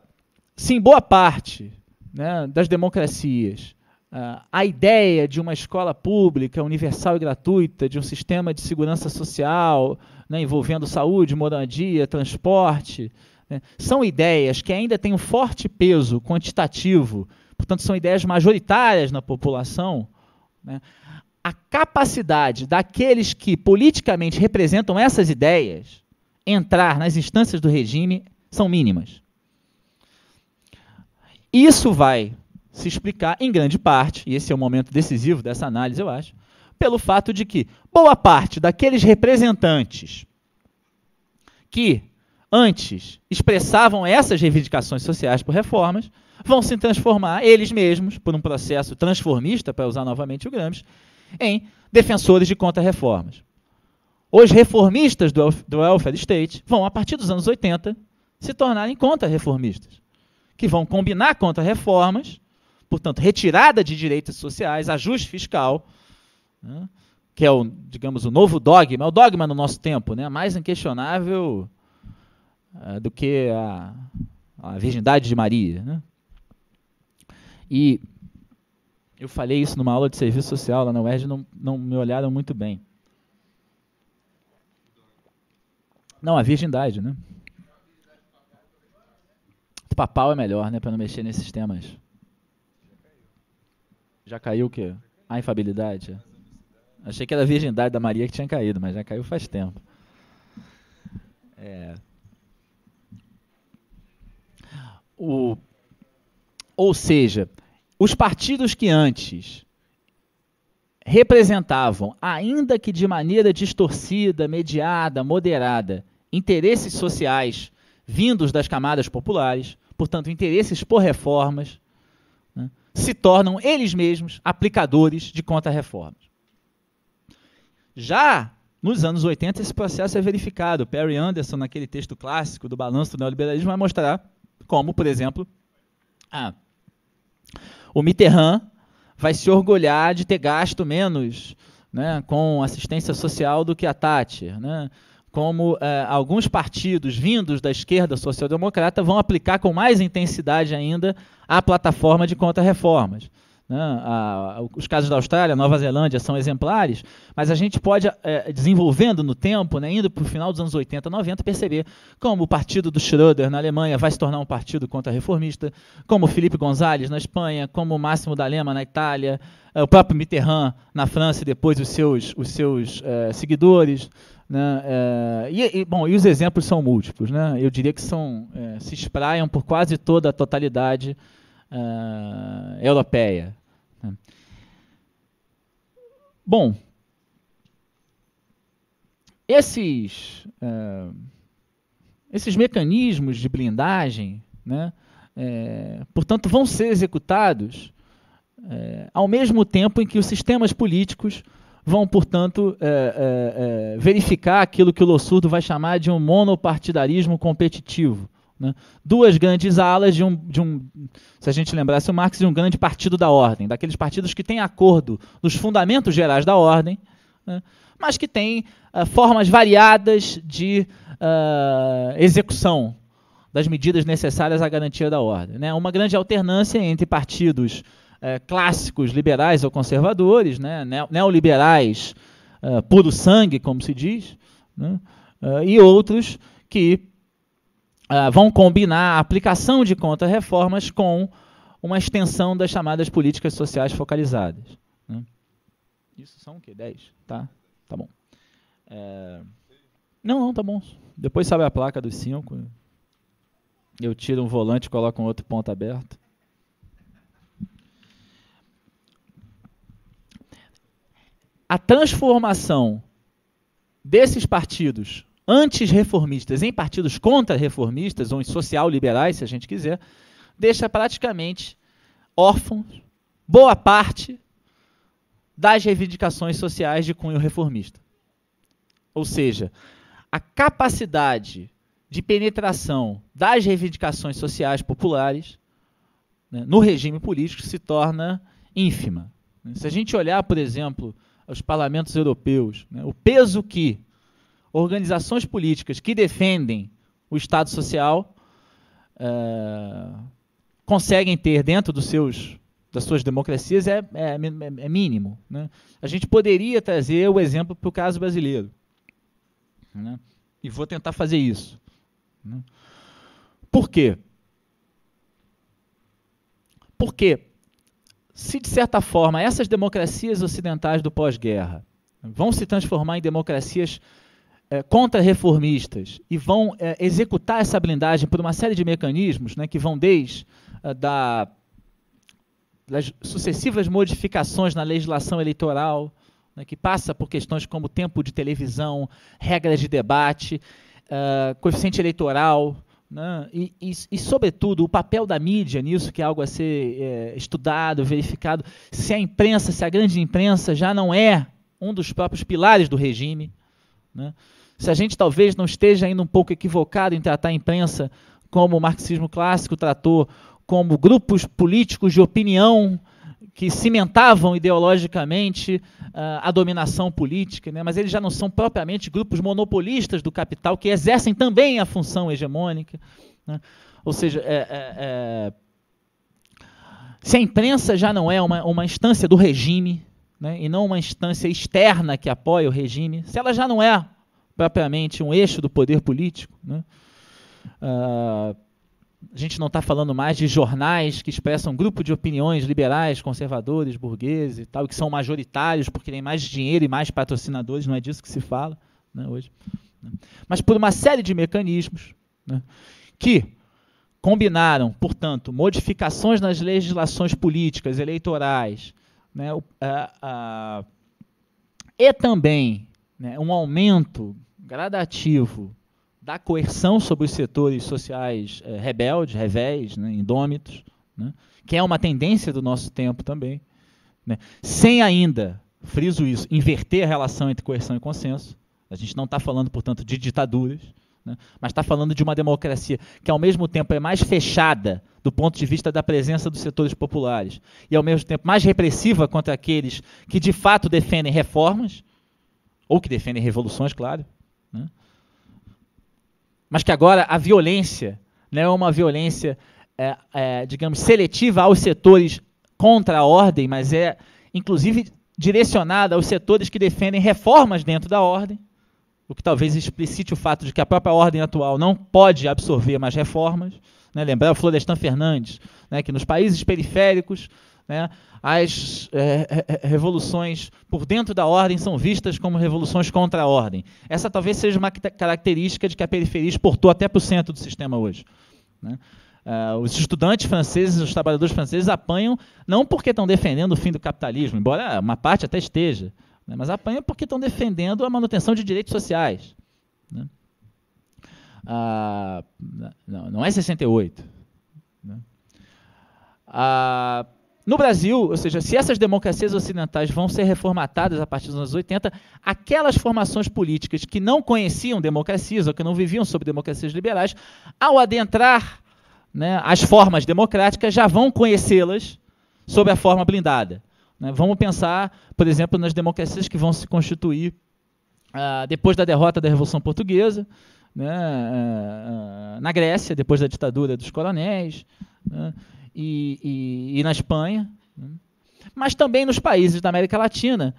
se em boa parte né, das democracias. Uh, a ideia de uma escola pública, universal e gratuita, de um sistema de segurança social, né, envolvendo saúde, moradia, transporte, né, são ideias que ainda têm um forte peso quantitativo, portanto, são ideias majoritárias na população. Né. A capacidade daqueles que politicamente representam essas ideias entrar nas instâncias do regime são mínimas. Isso vai se explicar em grande parte, e esse é o momento decisivo dessa análise, eu acho, pelo fato de que boa parte daqueles representantes que antes expressavam essas reivindicações sociais por reformas vão se transformar, eles mesmos, por um processo transformista, para usar novamente o Gramsci, em defensores de contra-reformas. Os reformistas do welfare state vão, a partir dos anos 80, se tornarem contra-reformistas que vão combinar contra reformas, portanto, retirada de direitos sociais, ajuste fiscal, né, que é o, digamos, o novo dogma, é o dogma no nosso tempo, né, mais inquestionável uh, do que a, a, virgindade de Maria. Né. E eu falei isso numa aula de serviço social lá na UERJ, não, não me olharam muito bem. Não, a virgindade, né? papal é melhor, né? Para não mexer nesses temas. Já caiu o quê? A infabilidade? Achei que era a virgindade da Maria que tinha caído, mas já caiu faz tempo. É. O, ou seja, os partidos que antes representavam, ainda que de maneira distorcida, mediada, moderada, interesses sociais vindos das camadas populares, portanto, interesses por reformas, né, se tornam eles mesmos aplicadores de contra-reformas. Já nos anos 80, esse processo é verificado. Perry Anderson, naquele texto clássico do balanço do neoliberalismo, vai mostrar como, por exemplo, ah, o Mitterrand vai se orgulhar de ter gasto menos né, com assistência social do que a Thatcher. Né? como eh, alguns partidos vindos da esquerda social-democrata vão aplicar com mais intensidade ainda a plataforma de contra-reformas. Né? os casos da Austrália, Nova Zelândia são exemplares, mas a gente pode, eh, desenvolvendo no tempo, né, indo para o final dos anos 80, 90, perceber como o partido do Schröder na Alemanha vai se tornar um partido contra-reformista, como Felipe González na Espanha, como Máximo D'Alema na Itália, eh, o próprio Mitterrand na França e depois os seus, os seus seguidores, né? É, e, e, bom, e os exemplos são múltiplos. Né? Eu diria que são, é, se espraiam por quase toda a totalidade é, europeia. Né? Bom, esses, é, esses mecanismos de blindagem, né, é, portanto, vão ser executados é, ao mesmo tempo em que os sistemas políticos vão, portanto, é, é, é, verificar aquilo que o Lossurdo vai chamar de um monopartidarismo competitivo. Né? Duas grandes alas de um, de um, se a gente lembrasse o Marx, de um grande partido da ordem, daqueles partidos que têm acordo nos fundamentos gerais da ordem, né? mas que têm uh, formas variadas de uh, execução das medidas necessárias à garantia da ordem. Né? Uma grande alternância entre partidos é, clássicos liberais ou conservadores, né, neoliberais é, puro sangue, como se diz, né, eh, e outros que vão combinar a aplicação de contra-reformas com uma extensão das chamadas políticas sociais focalizadas. Né. Isso são o quê? 10? Tá, tá bom. Não, não, tá bom. Depois sabe a placa dos cinco. Eu tiro um volante e coloco um outro ponto aberto. a transformação desses partidos antirreformistas em partidos contra-reformistas, ou em social-liberais, se a gente quiser, deixa praticamente órfãos boa parte das reivindicações sociais de cunho reformista. Ou seja, a capacidade de penetração das reivindicações sociais populares né, no regime político se torna ínfima. Se a gente olhar, por exemplo, aos parlamentos europeus, né, o peso que organizações políticas que defendem o Estado Social é, conseguem ter dentro dos seus, das suas democracias é, é, é mínimo. Né? A gente poderia trazer o exemplo para o caso brasileiro. Né? E vou tentar fazer isso. Né? Por quê? Porque se, de certa forma, essas democracias ocidentais do pós-guerra vão se transformar em democracias é, contra-reformistas e vão é, executar essa blindagem por uma série de mecanismos né, que vão desde é, da, das sucessivas modificações na legislação eleitoral, né, que passa por questões como tempo de televisão, regras de debate, é, coeficiente eleitoral, né? E, e, e, sobretudo, o papel da mídia nisso, que é algo a ser é, estudado, verificado, se a imprensa, se a grande imprensa já não é um dos próprios pilares do regime, né? se a gente talvez não esteja ainda um pouco equivocado em tratar a imprensa como o marxismo clássico tratou, como grupos políticos de opinião que cimentavam ideologicamente ah, a dominação política, né? mas eles já não são propriamente grupos monopolistas do capital que exercem também a função hegemônica. Né? Ou seja, é, é, é, se a imprensa já não é uma, uma instância do regime, né? e não uma instância externa que apoia o regime, se ela já não é propriamente um eixo do poder político, né? Uh, a gente não está falando mais de jornais que expressam grupo de opiniões liberais, conservadores, burgueses e tal, que são majoritários porque tem mais dinheiro e mais patrocinadores, não é disso que se fala né, hoje. Né. Mas por uma série de mecanismos né, que combinaram, portanto, modificações nas legislações políticas, eleitorais, né, o, a, a, e também né, um aumento gradativo da coerção sobre os setores sociais eh, rebeldes, revés, né, indômitos, né, que é uma tendência do nosso tempo também, né, sem ainda, friso isso, inverter a relação entre coerção e consenso. A gente não está falando, portanto, de ditaduras, né, mas está falando de uma democracia que, ao mesmo tempo, é mais fechada do ponto de vista da presença dos setores populares e, ao mesmo tempo, mais repressiva contra aqueles que, de fato, defendem reformas, ou que defendem revoluções, claro, né, mas que agora a violência não né, é uma violência, é, é, digamos, seletiva aos setores contra a ordem, mas é, inclusive, direcionada aos setores que defendem reformas dentro da ordem, o que talvez explicite o fato de que a própria ordem atual não pode absorver mais reformas. Né? Lembrar o Florestan Fernandes, né? que nos países periféricos né? As é, é, é, revoluções por dentro da ordem são vistas como revoluções contra a ordem. Essa talvez seja uma característica de que a periferia exportou até para o centro do sistema hoje. Né? Uh, os estudantes franceses, os trabalhadores franceses apanham não porque estão defendendo o fim do capitalismo, embora uma parte até esteja, né, mas apanham porque estão defendendo a manutenção de direitos sociais. Né. Uh, não, não é 68. Né. Uh, no Brasil, ou seja, se essas democracias ocidentais vão ser reformatadas a partir dos anos 80, aquelas formações políticas que não conheciam democracias ou que não viviam sob democracias liberais, ao adentrar né, as formas democráticas, já vão conhecê-las sob a forma blindada. Né? Vamos pensar, por exemplo, nas democracias que vão se constituir uh, depois da derrota da Revolução Portuguesa, né, uh, na Grécia, depois da ditadura dos coronéis. Né, e, e, e na Espanha, né? mas também nos países da América Latina,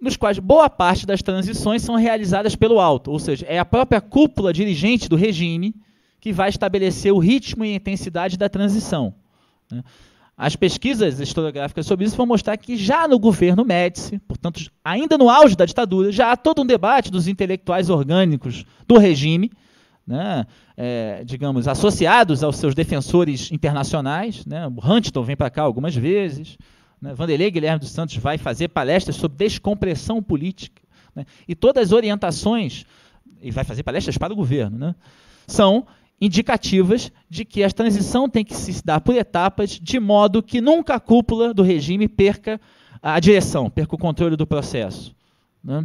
nos quais boa parte das transições são realizadas pelo alto, ou seja, é a própria cúpula dirigente do regime que vai estabelecer o ritmo e intensidade da transição. Né? As pesquisas historiográficas sobre isso vão mostrar que já no governo Médici, portanto, ainda no auge da ditadura, já há todo um debate dos intelectuais orgânicos do regime, né? é, digamos, associados aos seus defensores internacionais. Né? O Huntington vem para cá algumas vezes. Né? Vanderlei Guilherme dos Santos vai fazer palestras sobre descompressão política. Né? E todas as orientações, e vai fazer palestras para o governo, né? são indicativas de que a transição tem que se dar por etapas, de modo que nunca a cúpula do regime perca a direção, perca o controle do processo. Né?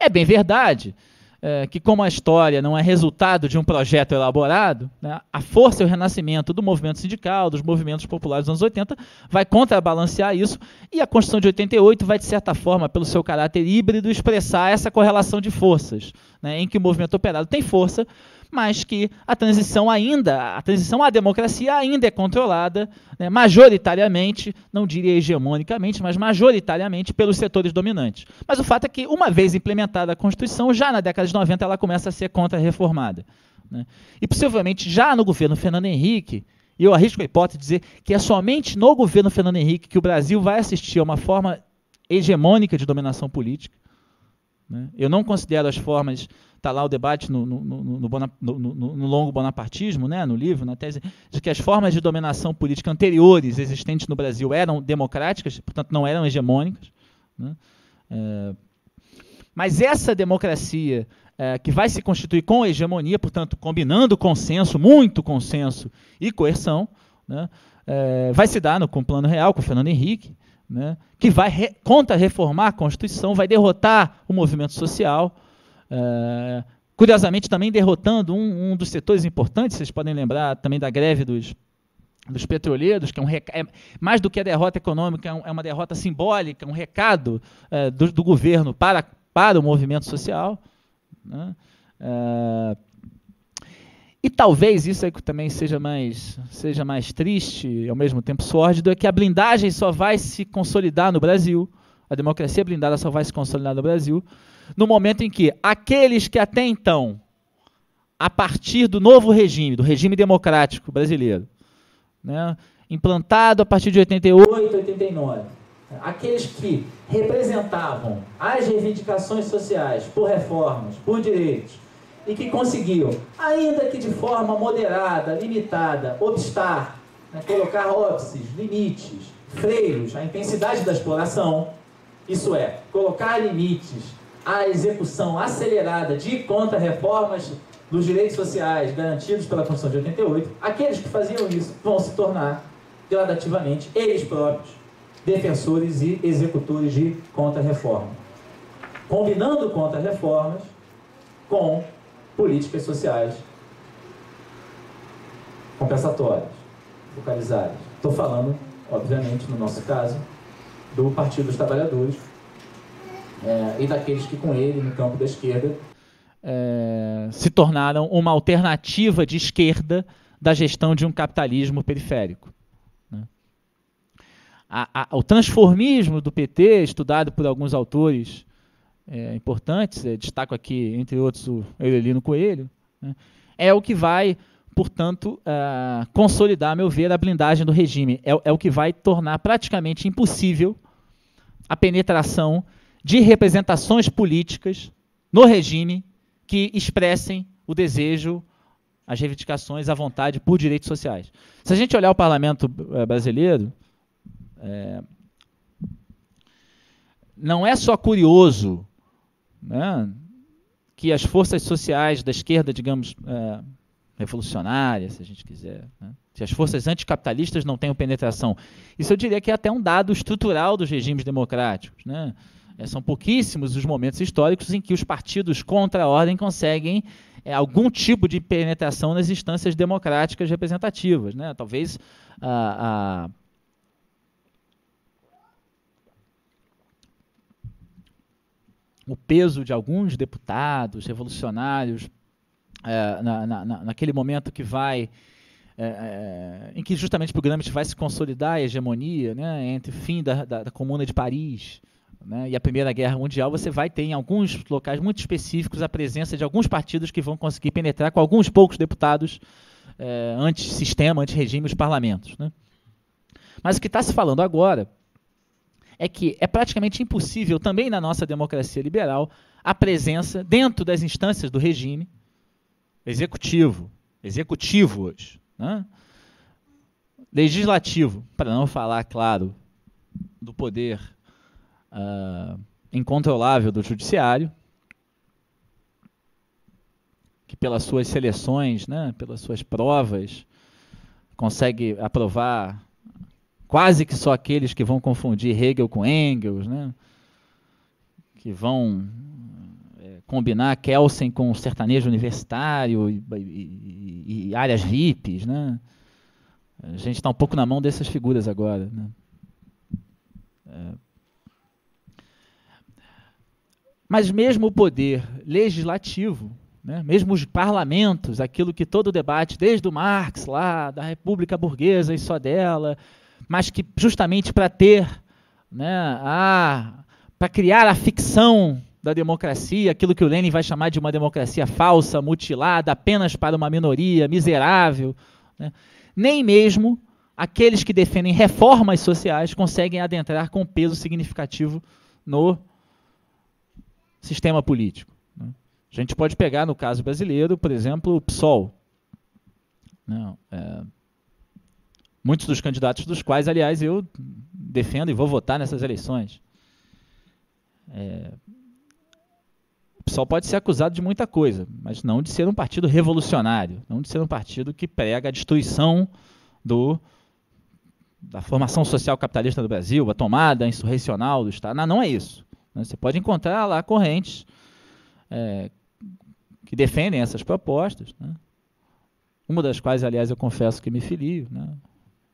É bem verdade é, que, como a história não é resultado de um projeto elaborado, né, a força e o renascimento do movimento sindical, dos movimentos populares dos anos 80, vai contrabalancear isso, e a Constituição de 88 vai, de certa forma, pelo seu caráter híbrido, expressar essa correlação de forças, né, em que o movimento operário tem força, mas que a transição ainda, a transição à democracia ainda é controlada né, majoritariamente, não diria hegemonicamente, mas majoritariamente pelos setores dominantes. Mas o fato é que, uma vez implementada a Constituição, já na década de 90 ela começa a ser contra-reformada. Né? E possivelmente já no governo Fernando Henrique, e eu arrisco a hipótese de dizer que é somente no governo Fernando Henrique que o Brasil vai assistir a uma forma hegemônica de dominação política. Né. Eu não considero as formas está lá o debate no, no, no, no, longo bonapartismo, né, no livro, na tese, de que as formas de dominação política anteriores existentes no Brasil eram democráticas, portanto não eram hegemônicas. Né? É, mas essa democracia é, que vai se constituir com hegemonia, portanto combinando consenso, muito consenso e coerção, né, é, vai se dar no, com o Plano Real, com o Fernando Henrique, né, que vai re, contra-reformar a Constituição, vai derrotar o movimento social, ah, curiosamente, também derrotando um, um, dos setores importantes, vocês podem lembrar também da greve dos, dos petroleiros, que é, um é mais do que a derrota econômica, é, é uma derrota simbólica, um recado é, do, do, governo para, para o movimento social. Né? Ah, e talvez isso é que também seja mais, seja mais triste e ao mesmo tempo sórdido, é que a blindagem só vai se consolidar no Brasil, a democracia blindada só vai se consolidar no Brasil, no momento em que aqueles que até então, a partir do novo regime, do regime democrático brasileiro, né, implantado a partir de 88, 89, aqueles que representavam as reivindicações sociais por reformas, por direitos, e que conseguiam, ainda que de forma moderada, limitada, obstar, né, colocar óbices, limites, freios à intensidade da exploração, isso é, colocar limites a execução acelerada de contra-reformas dos direitos sociais garantidos pela Constituição de 88, aqueles que faziam isso vão se tornar gradativamente eles próprios defensores e executores de contra-reforma, combinando contra-reformas com políticas sociais compensatórias, focalizadas. Estou falando, obviamente, no nosso caso, do Partido dos Trabalhadores, é, e daqueles que com ele, no campo da esquerda, é, se tornaram uma alternativa de esquerda da gestão de um capitalismo periférico. Né? A, a, o transformismo do PT, estudado por alguns autores é, importantes, é, destaco aqui, entre outros, o Aurelino Coelho, né, é o que vai, portanto, é, consolidar, a meu ver, a blindagem do regime. É, é o que vai tornar praticamente impossível a penetração de representações políticas no regime que expressem o desejo, as reivindicações, a vontade por direitos sociais. Se a gente olhar o parlamento eh, brasileiro, é, não é só curioso né, que as forças sociais da esquerda, digamos, é, eh, revolucionária, se a gente quiser, né, se as forças anticapitalistas não tenham penetração. Isso eu diria que é até um dado estrutural dos regimes democráticos. Né? É, são pouquíssimos os momentos históricos em que os partidos contra a ordem conseguem é, algum tipo de penetração nas instâncias democráticas representativas. Né? Talvez a, ah, a ah, o peso de alguns deputados revolucionários é, na, na, naquele momento que vai é, é, em que justamente o Gramsci vai se consolidar a hegemonia né, entre o fim da, da, da Comuna de Paris né, e a Primeira Guerra Mundial, você vai ter em alguns locais muito específicos a presença de alguns partidos que vão conseguir penetrar com alguns poucos deputados é, anti-sistema, anti-regime, os parlamentos. Né? Mas o que está se falando agora é que é praticamente impossível, também na nossa democracia liberal, a presença dentro das instâncias do regime executivo, executivo hoje, né? legislativo, para não falar, claro, do poder uh, incontrolável do judiciário, que pelas suas seleções, né, pelas suas provas, consegue aprovar quase que só aqueles que vão confundir Hegel com Engels, né, que vão é, combinar Kelsen com sertanejo universitário e, e, e áreas VIPs, né? A gente está um pouco na mão dessas figuras agora. Né? É, mas mesmo o poder legislativo, né, mesmo os parlamentos, aquilo que todo debate, desde o Marx lá, da República Burguesa e só dela, mas que justamente para ter, né, para criar a ficção da democracia, aquilo que o Lenin vai chamar de uma democracia falsa, mutilada, apenas para uma minoria, miserável, né, nem mesmo aqueles que defendem reformas sociais conseguem adentrar com peso significativo no sistema político. Né? A gente pode pegar, no caso brasileiro, por exemplo, o PSOL. Não, né? é, muitos dos candidatos dos quais, aliás, eu defendo e vou votar nessas eleições. É, o PSOL pode ser acusado de muita coisa, mas não de ser um partido revolucionário, não de ser um partido que prega a destruição do da formação social capitalista do Brasil, a tomada insurrecional do Estado. Não, não é isso. Né? Você pode encontrar lá correntes é, que defendem essas propostas, né? uma das quais, aliás, eu confesso que me filio né?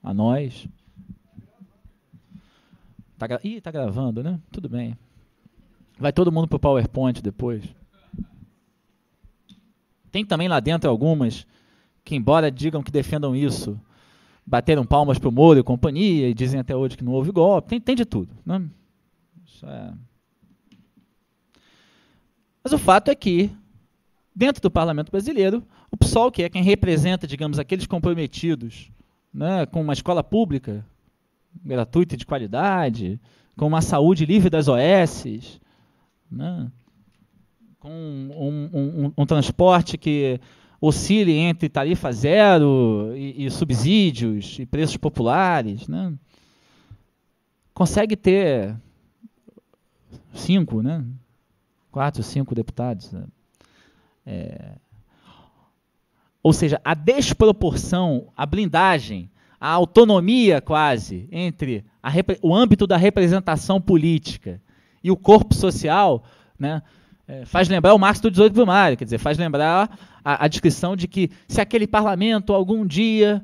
a nós. Tá gra... Ih, está gravando, né? Tudo bem. Vai todo mundo para o PowerPoint depois. Tem também lá dentro algumas que, embora digam que defendam isso, bateram palmas para o Moro e companhia e dizem até hoje que não houve golpe. Tem, tem de tudo. Né? Isso é mas o fato é que, dentro do parlamento brasileiro, o PSOL, que é quem representa, digamos, aqueles comprometidos né, com uma escola pública gratuita e de qualidade, com uma saúde livre das OS, né, com um, um, um, um transporte que oscile entre tarifa zero e, e, subsídios e preços populares, né? consegue ter cinco, né? quatro, cinco deputados. Né? É... Ou seja, a desproporção, a blindagem, a autonomia quase entre o âmbito da representação política e o corpo social, né? É, faz lembrar o Marx do 18 primário, quer dizer, faz lembrar a, a descrição de que se aquele parlamento algum dia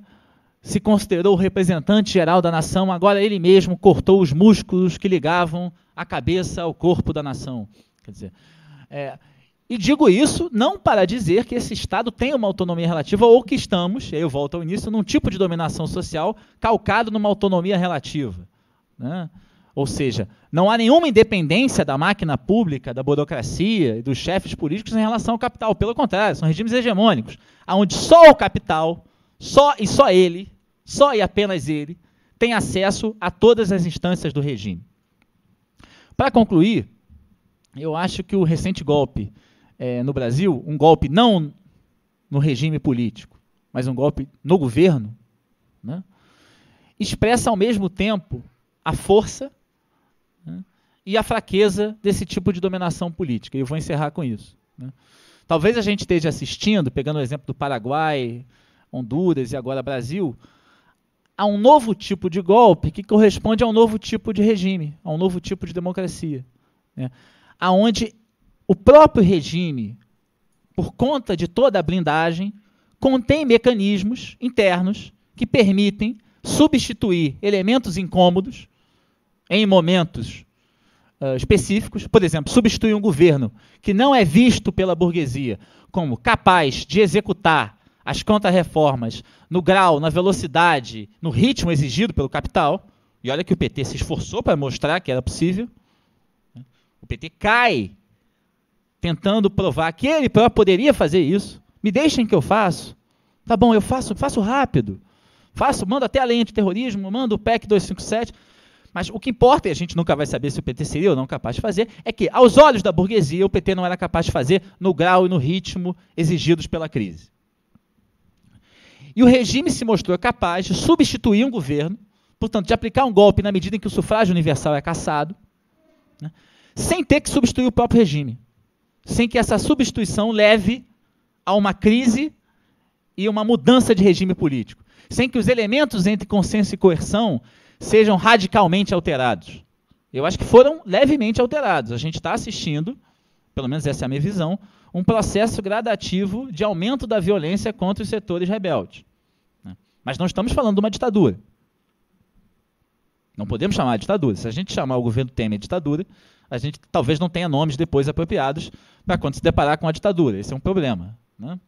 se considerou o representante geral da nação, agora ele mesmo cortou os músculos que ligavam a cabeça ao corpo da nação. Quer dizer, é, e digo isso não para dizer que esse Estado tem uma autonomia relativa ou que estamos, eu volto ao início, num tipo de dominação social calcado numa autonomia relativa. Né? Ou seja, não há nenhuma independência da máquina pública, da burocracia e dos chefes políticos em relação ao capital. Pelo contrário, são regimes hegemônicos, onde só o capital, só e só ele, só e apenas ele, tem acesso a todas as instâncias do regime. Para concluir, eu acho que o recente golpe é, no Brasil, um golpe não no regime político, mas um golpe no governo, né, expressa ao mesmo tempo a força né, e a fraqueza desse tipo de dominação política. E eu vou encerrar com isso. Né. Talvez a gente esteja assistindo, pegando o exemplo do Paraguai, Honduras e agora Brasil, a um novo tipo de golpe que corresponde a um novo tipo de regime, a um novo tipo de democracia. Né aonde o próprio regime, por conta de toda a blindagem, contém mecanismos internos que permitem substituir elementos incômodos em momentos uh, específicos, por exemplo, substituir um governo que não é visto pela burguesia como capaz de executar as contrarreformas no grau, na velocidade, no ritmo exigido pelo capital, e olha que o PT se esforçou para mostrar que era possível, o PT cai tentando provar que ele próprio poderia fazer isso. Me deixem que eu faço. Tá bom, eu faço, faço rápido. Faço, mando até a lei terrorismo, mando o PEC 257. Mas o que importa, e a gente nunca vai saber se o PT seria ou não capaz de fazer, é que, aos olhos da burguesia, o PT não era capaz de fazer no grau e no ritmo exigidos pela crise. E o regime se mostrou capaz de substituir um governo, portanto, de aplicar um golpe na medida em que o sufrágio universal é cassado, né, sem ter que substituir o próprio regime, sem que essa substituição leve a uma crise e uma mudança de regime político, sem que os elementos entre consenso e coerção sejam radicalmente alterados. Eu acho que foram levemente alterados. A gente está assistindo, pelo menos essa é a minha visão, um processo gradativo de aumento da violência contra os setores rebeldes. Né? Mas não estamos falando de uma ditadura. Não podemos chamar de ditadura. Se a gente chamar o governo Temer de ditadura, a gente talvez não tenha nomes depois apropriados para quando se deparar com a ditadura. Esse é um problema. Né?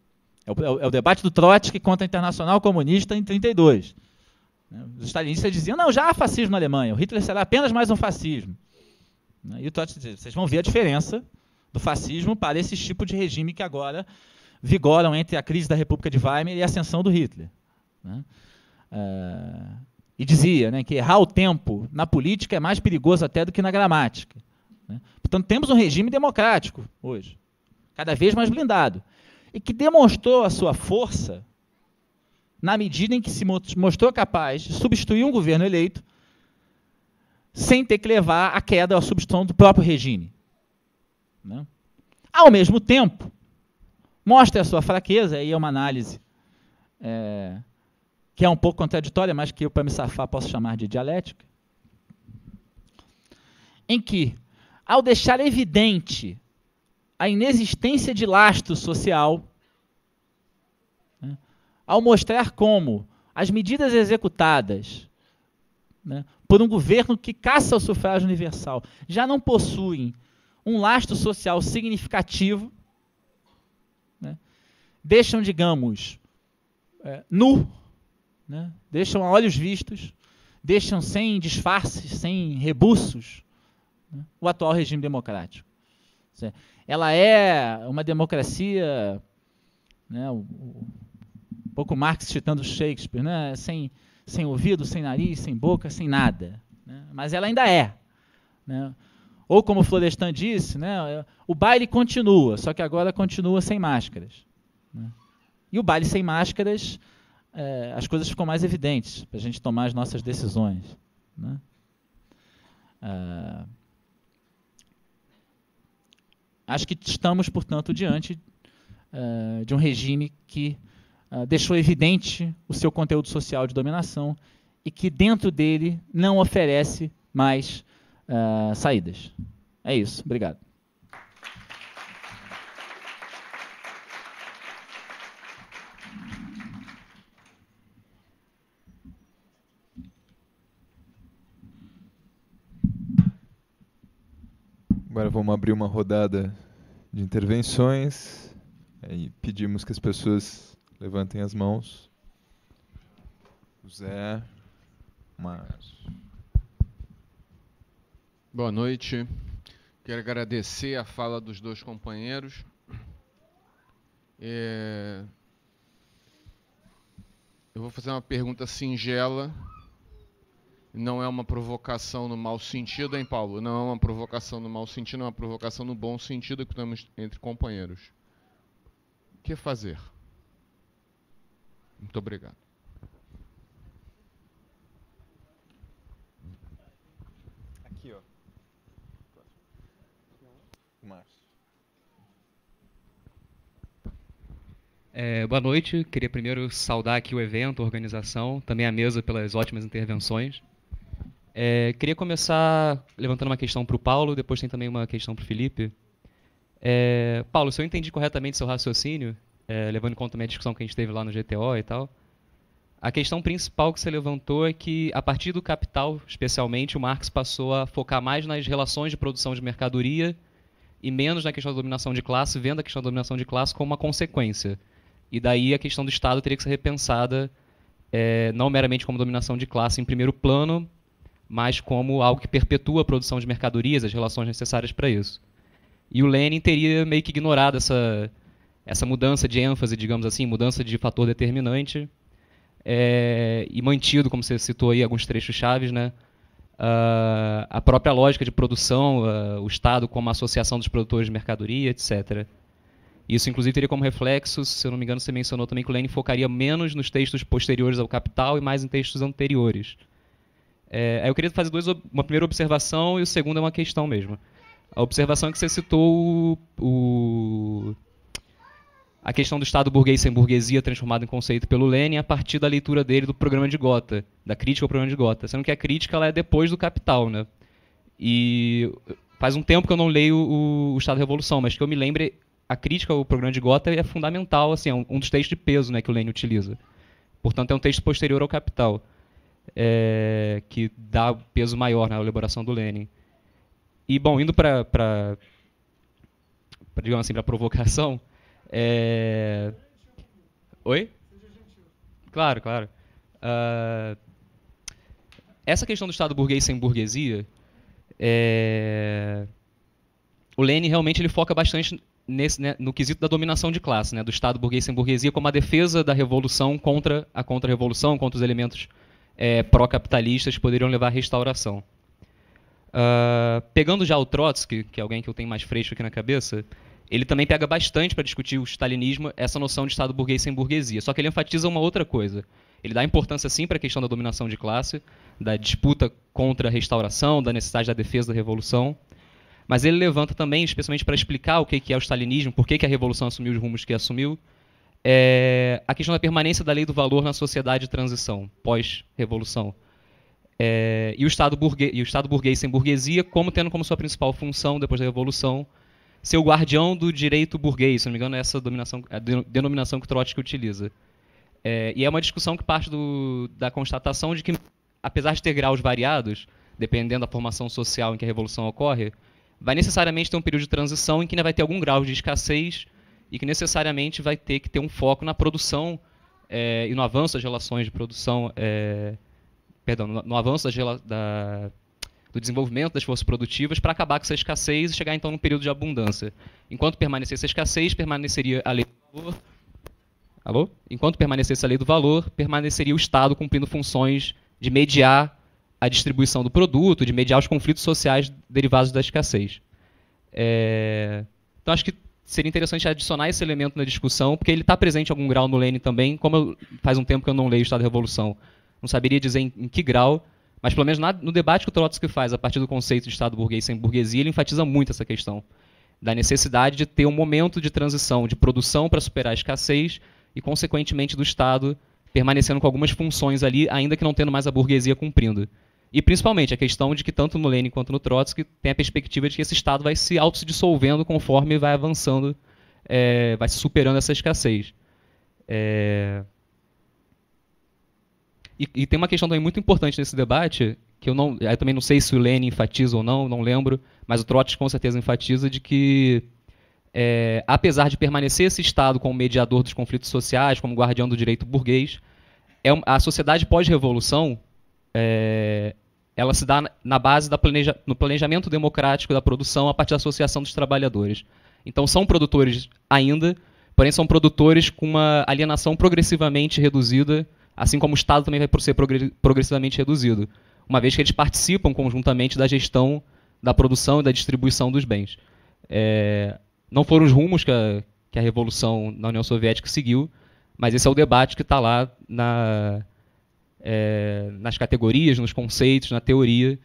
É, o, é, o, é debate do Trotsky contra a Internacional Comunista em 1932. Né? Os stalinistas diziam, não, já há fascismo na Alemanha, o Hitler será apenas mais um fascismo. Né? E o Trotsky dizia, vocês vão ver a diferença do fascismo para esse tipo de regime que agora vigoram entre a crise da República de Weimar e a ascensão do Hitler. Né? Eh, e dizia né, que errar o tempo na política é mais perigoso até do que na gramática. Né? Portanto, temos um regime democrático hoje, cada vez mais blindado, e que demonstrou a sua força na medida em que se mostrou capaz de substituir um governo eleito sem ter que levar à queda ou à substituição do próprio regime. Né? Ao mesmo tempo, mostra a sua fraqueza, e é uma análise é, que é um pouco contraditória, mas que eu, para me safar, posso chamar de dialética, em que ao deixar evidente a inexistência de lastro social, né, ao mostrar como as medidas executadas né, por um governo que caça o sufrágio universal já não possuem um lastro social significativo, né, deixam, digamos, é, nu, né, deixam a olhos vistos, deixam sem disfarces, sem rebuços, né? o atual regime democrático. Ela é uma democracia, né, um pouco Marx citando Shakespeare, né, sem, sem ouvido, sem nariz, sem boca, sem nada. Né? mas ela ainda é. Né? Ou como Florestan disse, né, é, o baile continua, só que agora continua sem máscaras. Né? E o baile sem máscaras, é, as coisas ficam mais evidentes para a gente tomar as nossas decisões. Né? Uh, Acho que estamos, portanto, diante uh, de um regime que uh, deixou evidente o seu conteúdo social de dominação e que, dentro dele, não oferece mais uh, saídas. É isso. Obrigado. Agora vamos abrir uma rodada de intervenções e pedimos que as pessoas levantem as mãos. José, Márcio. Boa noite. Quero agradecer a fala dos dois companheiros. É... Eu vou fazer uma pergunta singela não é uma provocação no mau sentido, hein, Paulo? Não é uma provocação no mau sentido, é uma provocação no bom sentido que estamos entre companheiros. O que fazer? Muito obrigado. Aqui, ó. Márcio. É, boa noite. Queria primeiro saudar aqui o evento, a organização, também a mesa pelas ótimas intervenções. É, queria começar levantando uma questão para o Paulo, depois tem também uma questão para o Felipe. É, Paulo, se eu entendi corretamente seu raciocínio, é, levando em conta a discussão que a gente teve lá no GTO e tal, a questão principal que você levantou é que, a partir do capital, especialmente, o Marx passou a focar mais nas relações de produção de mercadoria e menos na questão da dominação de classe, vendo a questão da dominação de classe como uma consequência. E daí a questão do Estado teria que ser repensada é, não meramente como dominação de classe em primeiro plano, mas como algo que perpetua a produção de mercadorias, as relações necessárias para isso. E o Lenin teria meio que ignorado essa, essa mudança de ênfase, digamos assim, mudança de fator determinante, é, e mantido, como você citou aí, alguns trechos chaves, né? Uh, a própria lógica de produção, uh, o Estado como associação dos produtores de mercadoria, etc. Isso, inclusive, teria como reflexo, se eu não me engano, você mencionou também que o Lenin focaria menos nos textos posteriores ao Capital e mais em textos anteriores. É, eu queria fazer duas, uma primeira observação e o segundo é uma questão mesmo. A observação é que você citou o, o, a questão do Estado burguês sem burguesia transformado em conceito pelo Lenin a partir da leitura dele do programa de Gotha, da crítica ao programa de Gotha, sendo que a crítica ela é depois do Capital, né? E faz um tempo que eu não leio o, o Estado Revolução, mas que eu me lembre a crítica ao programa de Gotha é fundamental, assim, é um, um dos textos de peso, né, que o Lenin utiliza. Portanto, é um texto posterior ao Capital é, que dá peso maior na né, elaboração do Lenin. E, bom, indo para, digamos assim, para provocação, é... Oi? Claro, claro. Uh... Essa questão do Estado burguês sem burguesia, é... o Lênin realmente ele foca bastante nesse, né, no quesito da dominação de classe, né, do Estado burguês sem burguesia, como a defesa da revolução contra a contra-revolução, contra os elementos é, pró-capitalistas poderiam levar à restauração. Uh, pegando já o Trotsky, que é alguém que eu tenho mais fresco aqui na cabeça, ele também pega bastante para discutir o stalinismo, essa noção de Estado burguês sem burguesia. Só que ele enfatiza uma outra coisa. Ele dá importância sim para a questão da dominação de classe, da disputa contra a restauração, da necessidade da defesa da revolução. Mas ele levanta também, especialmente para explicar o que é o stalinismo, por que a revolução assumiu os rumos que assumiu, é, a questão da permanência da lei do valor na sociedade de transição, pós-revolução. É, e, o Estado burguês, e o Estado burguês sem burguesia, como tendo como sua principal função, depois da Revolução, ser o guardião do direito burguês, se não me engano, é essa é a denominação que Trotsky utiliza. É, e é uma discussão que parte do, da constatação de que, apesar de ter graus variados, dependendo da formação social em que a revolução ocorre, vai necessariamente ter um período de transição em que ainda vai ter algum grau de escassez e que necessariamente vai ter que ter um foco na produção é, e no avanço das relações de produção, é, perdão, no, no avanço das, da, do desenvolvimento das forças produtivas para acabar com essa escassez e chegar então num período de abundância. Enquanto permanecesse a escassez, permaneceria a lei do valor. Alô? Enquanto permanecesse a lei do valor, permaneceria o Estado cumprindo funções de mediar a distribuição do produto, de mediar os conflitos sociais derivados da escassez. É... Então acho que seria interessante adicionar esse elemento na discussão, porque ele está presente em algum grau no Lênin também, como eu, faz um tempo que eu não leio Estado da Revolução. Não saberia dizer em, em que grau, mas pelo menos na, no debate que o Trotsky faz a partir do conceito de Estado burguês sem burguesia, ele enfatiza muito essa questão da necessidade de ter um momento de transição, de produção para superar a escassez e, consequentemente, do Estado permanecendo com algumas funções ali, ainda que não tendo mais a burguesia cumprindo. E principalmente a questão de que tanto no Lenin quanto no Trotsky tem a perspectiva de que esse Estado vai se auto dissolvendo conforme vai avançando, é, vai se superando essa escassez. É... E, e, tem uma questão também muito importante nesse debate, que eu não, eu também não sei se o Lenin enfatiza ou não, não lembro, mas o Trotsky com certeza enfatiza de que é, apesar de permanecer esse Estado como mediador dos conflitos sociais, como guardião do direito burguês, é, a sociedade pós-revolução é, ela se dá na base da planeja, no planejamento democrático da produção a partir da associação dos trabalhadores. Então são produtores ainda, porém são produtores com uma alienação progressivamente reduzida, assim como o Estado também vai ser progressivamente reduzido, uma vez que eles participam conjuntamente da gestão da produção e da distribuição dos bens. É, não foram os rumos que a, que a revolução na União Soviética seguiu, mas esse é o debate que está lá na, é, nas categorias, nos conceitos, na teoria.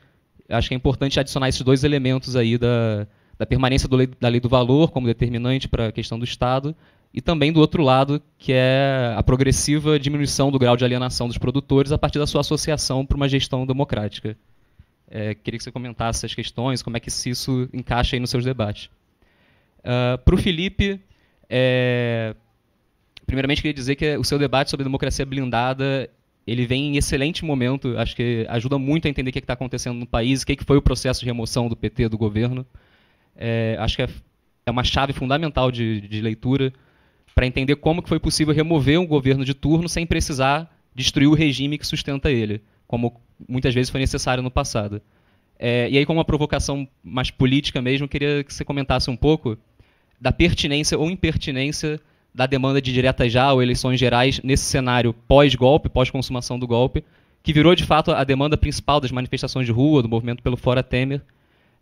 Acho que é importante adicionar esses dois elementos aí da, da permanência lei, da lei do valor como determinante para a questão do Estado e também do outro lado, que é a progressiva diminuição do grau de alienação dos produtores a partir da sua associação para uma gestão democrática. É, queria que você comentasse essas questões, como é que isso encaixa aí nos seus debates. Uh, ah, para o Felipe, é, primeiramente queria dizer que o seu debate sobre democracia blindada ele vem em excelente momento, acho que ajuda muito a entender o que é está acontecendo no país, o que, é que foi o processo de remoção do PT do governo. É, acho que é, é, uma chave fundamental de, de leitura para entender como que foi possível remover um governo de turno sem precisar destruir o regime que sustenta ele, como muitas vezes foi necessário no passado. É, e aí, como uma provocação mais política mesmo, queria que você comentasse um pouco da pertinência ou impertinência da demanda de direta já ou eleições gerais nesse cenário pós-golpe, pós-consumação do golpe, que virou de fato a demanda principal das manifestações de rua, do movimento pelo Fora Temer,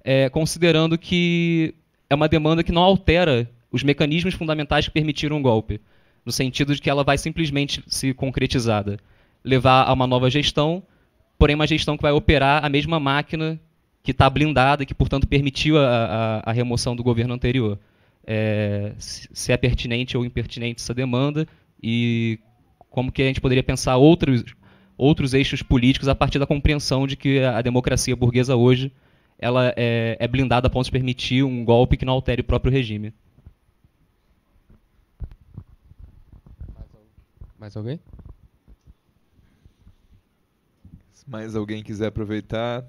é, considerando que é uma demanda que não altera os mecanismos fundamentais que permitiram o golpe, no sentido de que ela vai simplesmente se concretizada, levar a uma nova gestão, porém uma gestão que vai operar a mesma máquina que está blindada, que portanto permitiu a, a, a remoção do governo anterior é, se é pertinente ou impertinente essa demanda e como que a gente poderia pensar outros, outros eixos políticos a partir da compreensão de que a democracia burguesa hoje ela é, é blindada a ponto de permitir um golpe que não altere o próprio regime. Mais alguém? Se mais alguém quiser aproveitar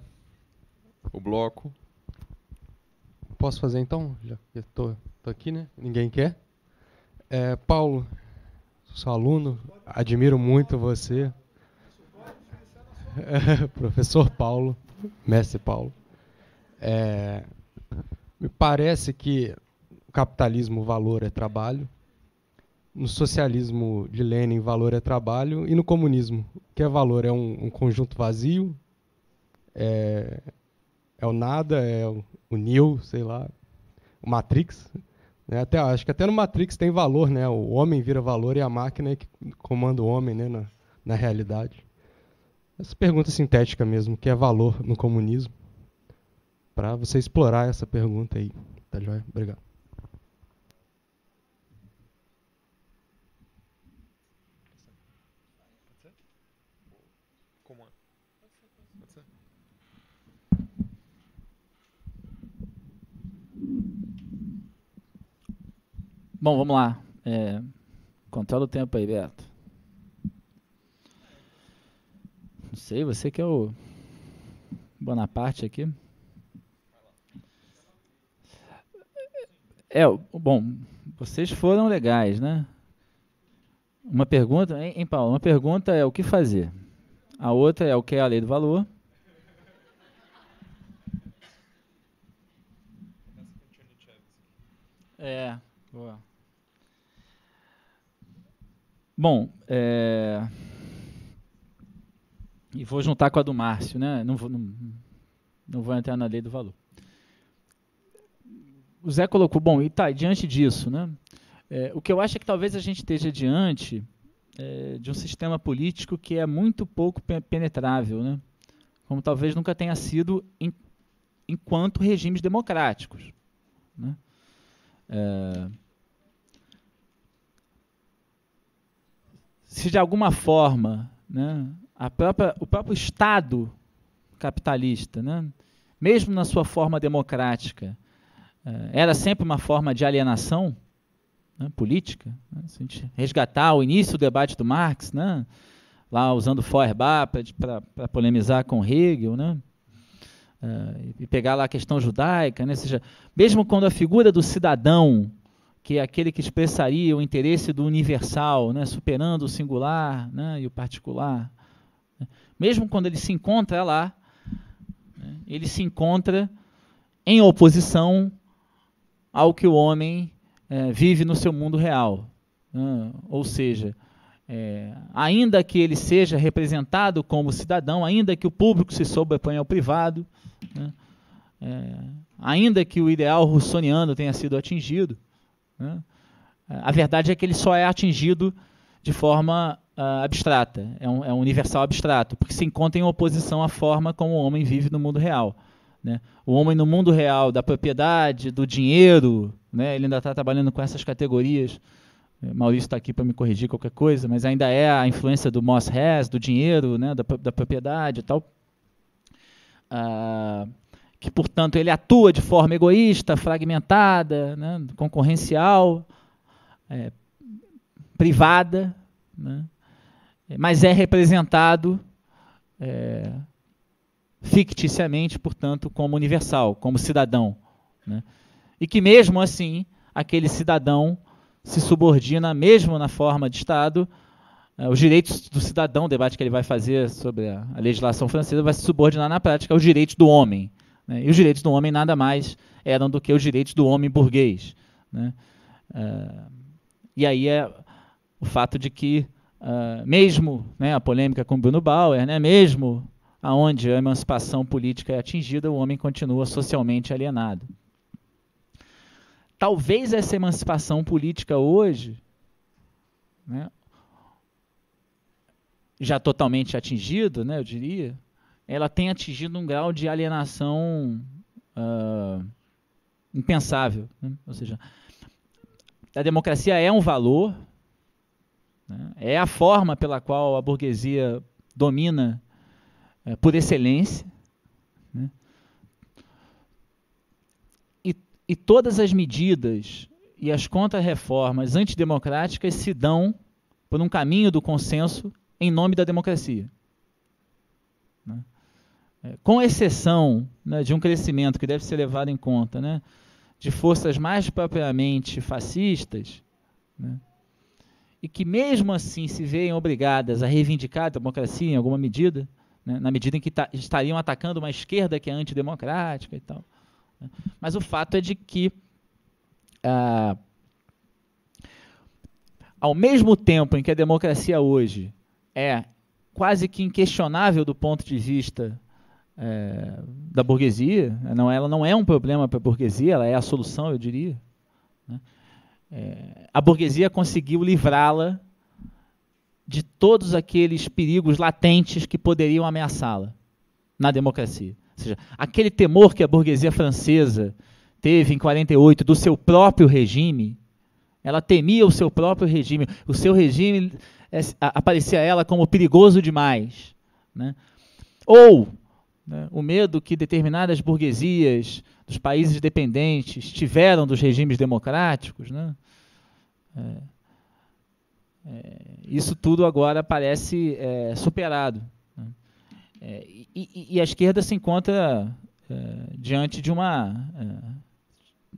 o bloco. Posso fazer então? Já estou Tá aqui, né? Ninguém quer. É, Paulo, sou aluno, admiro muito você. É, professor Paulo, mestre Paulo. É, me parece que o capitalismo, valor é trabalho. No socialismo de Lenin, valor é trabalho. E no comunismo, o que é valor? É um, um conjunto vazio? É, é o nada? É o, o Neo, sei lá, o Matrix? É, até, acho que até no Matrix tem valor, né? O homem vira valor e a máquina é que comanda o homem né? na, na realidade. Essa pergunta sintética mesmo, que é valor no comunismo? Para você explorar essa pergunta aí. Tá joia? Obrigado. Bom, vamos lá. É, controla o tempo aí, Beto. Não sei, você que é o Bonaparte aqui. É, bom, vocês foram legais, né? Uma pergunta, hein, Paulo? Uma pergunta é o que fazer. A outra é o que é a lei do valor. É, boa. Bom, é... e vou juntar com a do Márcio, né? Não vou, não, não vou entrar na lei do valor. O Zé colocou, bom, e tá, diante disso, né? É, o que eu acho é que talvez a gente esteja diante é, de um sistema político que é muito pouco penetrável, né? Como talvez nunca tenha sido em, enquanto regimes democráticos, né? É, se de alguma forma né, a própria, o próprio Estado capitalista, né, mesmo na sua forma democrática, eh, era sempre uma forma de alienação né, política. Né, se a gente resgatar o início do debate do Marx, né, lá usando Feuerbach para polemizar com Hegel, né, eh, e pegar lá a questão judaica, né, seja, mesmo quando a figura do cidadão que é aquele que expressaria o interesse do universal, né, superando o singular né, e o particular. Né. Mesmo quando ele se encontra lá, né, ele se encontra em oposição ao que o homem é, vive no seu mundo real. Né. Ou seja, é, ainda que ele seja representado como cidadão, ainda que o público se sobreponha ao privado, né, é, ainda que o ideal russoniano tenha sido atingido, né? A verdade é que ele só é atingido de forma uh, abstrata, é um, é um, universal abstrato, porque se encontra em oposição à forma como o homem vive no mundo real. Né? O homem no mundo real da propriedade, do dinheiro, né? ele ainda está trabalhando com essas categorias. Eh, Maurício está aqui para me corrigir qualquer coisa, mas ainda é a influência do Moss Hess, do dinheiro, né? da, da propriedade e tal. Uh, que, portanto, ele atua de forma egoísta, fragmentada, né, concorrencial, é, privada, né, mas é representado é, ficticiamente, portanto, como universal, como cidadão. Né, e que, mesmo assim, aquele cidadão se subordina, mesmo na forma de Estado, é, os direitos do cidadão, o debate que ele vai fazer sobre a legislação francesa, vai se subordinar na prática aos direitos do homem. Né? E os direitos do homem nada mais eram do que os direitos do homem burguês. Né? Uh, e aí é o fato de que, uh, mesmo né, a polêmica com Bruno Bauer, né, mesmo aonde a emancipação política é atingida, o homem continua socialmente alienado. Talvez essa emancipação política hoje, né, já totalmente atingido, né, eu diria, ela tem atingido um grau de alienação uh, impensável. Né? Ou seja, a democracia é um valor, né? é a forma pela qual a burguesia domina eh, por excelência. Né? E, e todas as medidas e as contrarreformas antidemocráticas se dão por um caminho do consenso em nome da democracia. Né? É, com exceção né, de um crescimento que deve ser levado em conta, né, de forças mais propriamente fascistas, né, e que mesmo assim se veem obrigadas a reivindicar a democracia em alguma medida, né, na medida em que estariam atacando uma esquerda que é antidemocrática e tal. Né. Mas o fato é de que, ah, ao mesmo tempo em que a democracia hoje é quase que inquestionável do ponto de vista é, da burguesia. Né? Não, ela não é um problema para a burguesia, ela é a solução, eu diria. Né? É, a burguesia conseguiu livrá-la de todos aqueles perigos latentes que poderiam ameaçá-la na democracia. Ou seja, aquele temor que a burguesia francesa teve em 48 do seu próprio regime, ela temia o seu próprio regime. O seu regime é, aparecia a ela como perigoso demais. Né? Ou né? O medo que determinadas burguesias dos países dependentes tiveram dos regimes democráticos. Né? É, é, isso tudo agora parece é, superado. Né? É, e, e, e, a esquerda se encontra é, diante de, uma, é,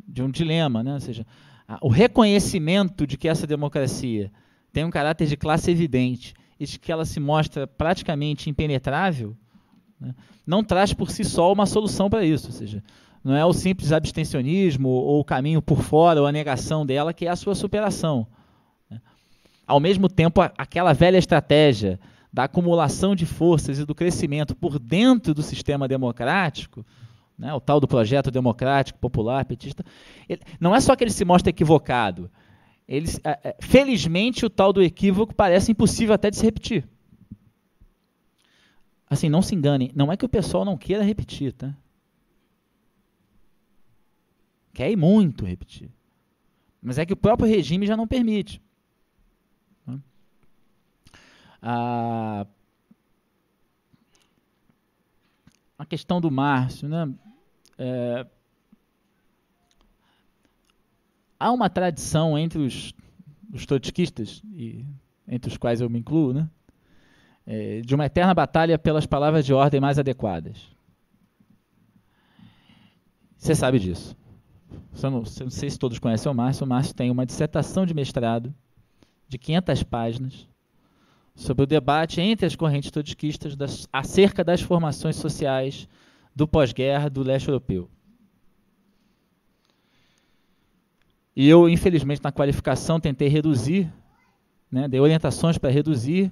de um dilema, né? ou seja, a, o reconhecimento de que essa democracia tem um caráter de classe evidente e de que ela se mostra praticamente impenetrável, né? Não traz por si só uma solução para isso, ou seja, não é o simples abstencionismo ou o caminho por fora ou a negação dela que é a sua superação. Né? Ao mesmo tempo, aquela velha estratégia da acumulação de forças e do crescimento por dentro do sistema democrático, né, o tal do projeto democrático, popular, petista, ele, não é só que ele se mostra equivocado. Ele, é, é, felizmente, o tal do equívoco parece impossível até de se repetir. Assim, não se enganem, não é que o pessoal não queira repetir, tá? Quer muito repetir. Mas é que o próprio regime já não permite. Tá? A, ah, a questão do Márcio, né? É, há uma tradição entre os, os trotskistas, e entre os quais eu me incluo, né? é, de uma eterna batalha pelas palavras de ordem mais adequadas. Você sabe disso. Eu não, eu não sei se todos conhecem o Márcio. O Márcio tem uma dissertação de mestrado de 500 páginas sobre o debate entre as correntes todesquistas das, acerca das formações sociais do pós-guerra do leste europeu. E eu, infelizmente, na qualificação tentei reduzir, né, dei orientações para reduzir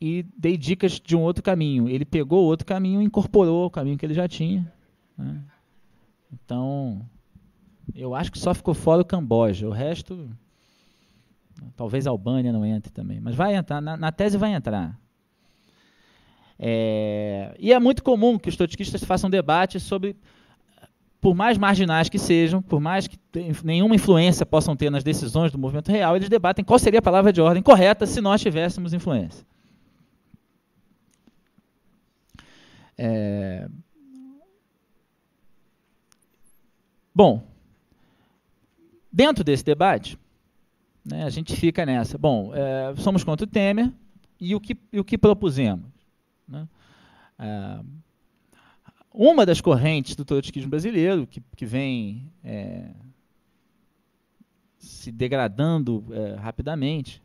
e dei dicas de um outro caminho. Ele pegou outro caminho e incorporou o caminho que ele já tinha. Né? Então, eu acho que só ficou fora o Camboja. O resto, talvez a Albânia não entre também. Mas vai entrar, na, na tese vai entrar. É, e é muito comum que os totiquistas façam debates sobre, por mais marginais que sejam, por mais que nenhuma influência possam ter nas decisões do movimento real, eles debatem qual seria a palavra de ordem correta se nós tivéssemos influência. É... Bom, dentro desse debate, né, a gente fica nessa. Bom, é, somos contra o Temer e o que, e o que propusemos? Né? É, uma das correntes do trotskismo brasileiro, que, que vem é, se degradando é, rapidamente,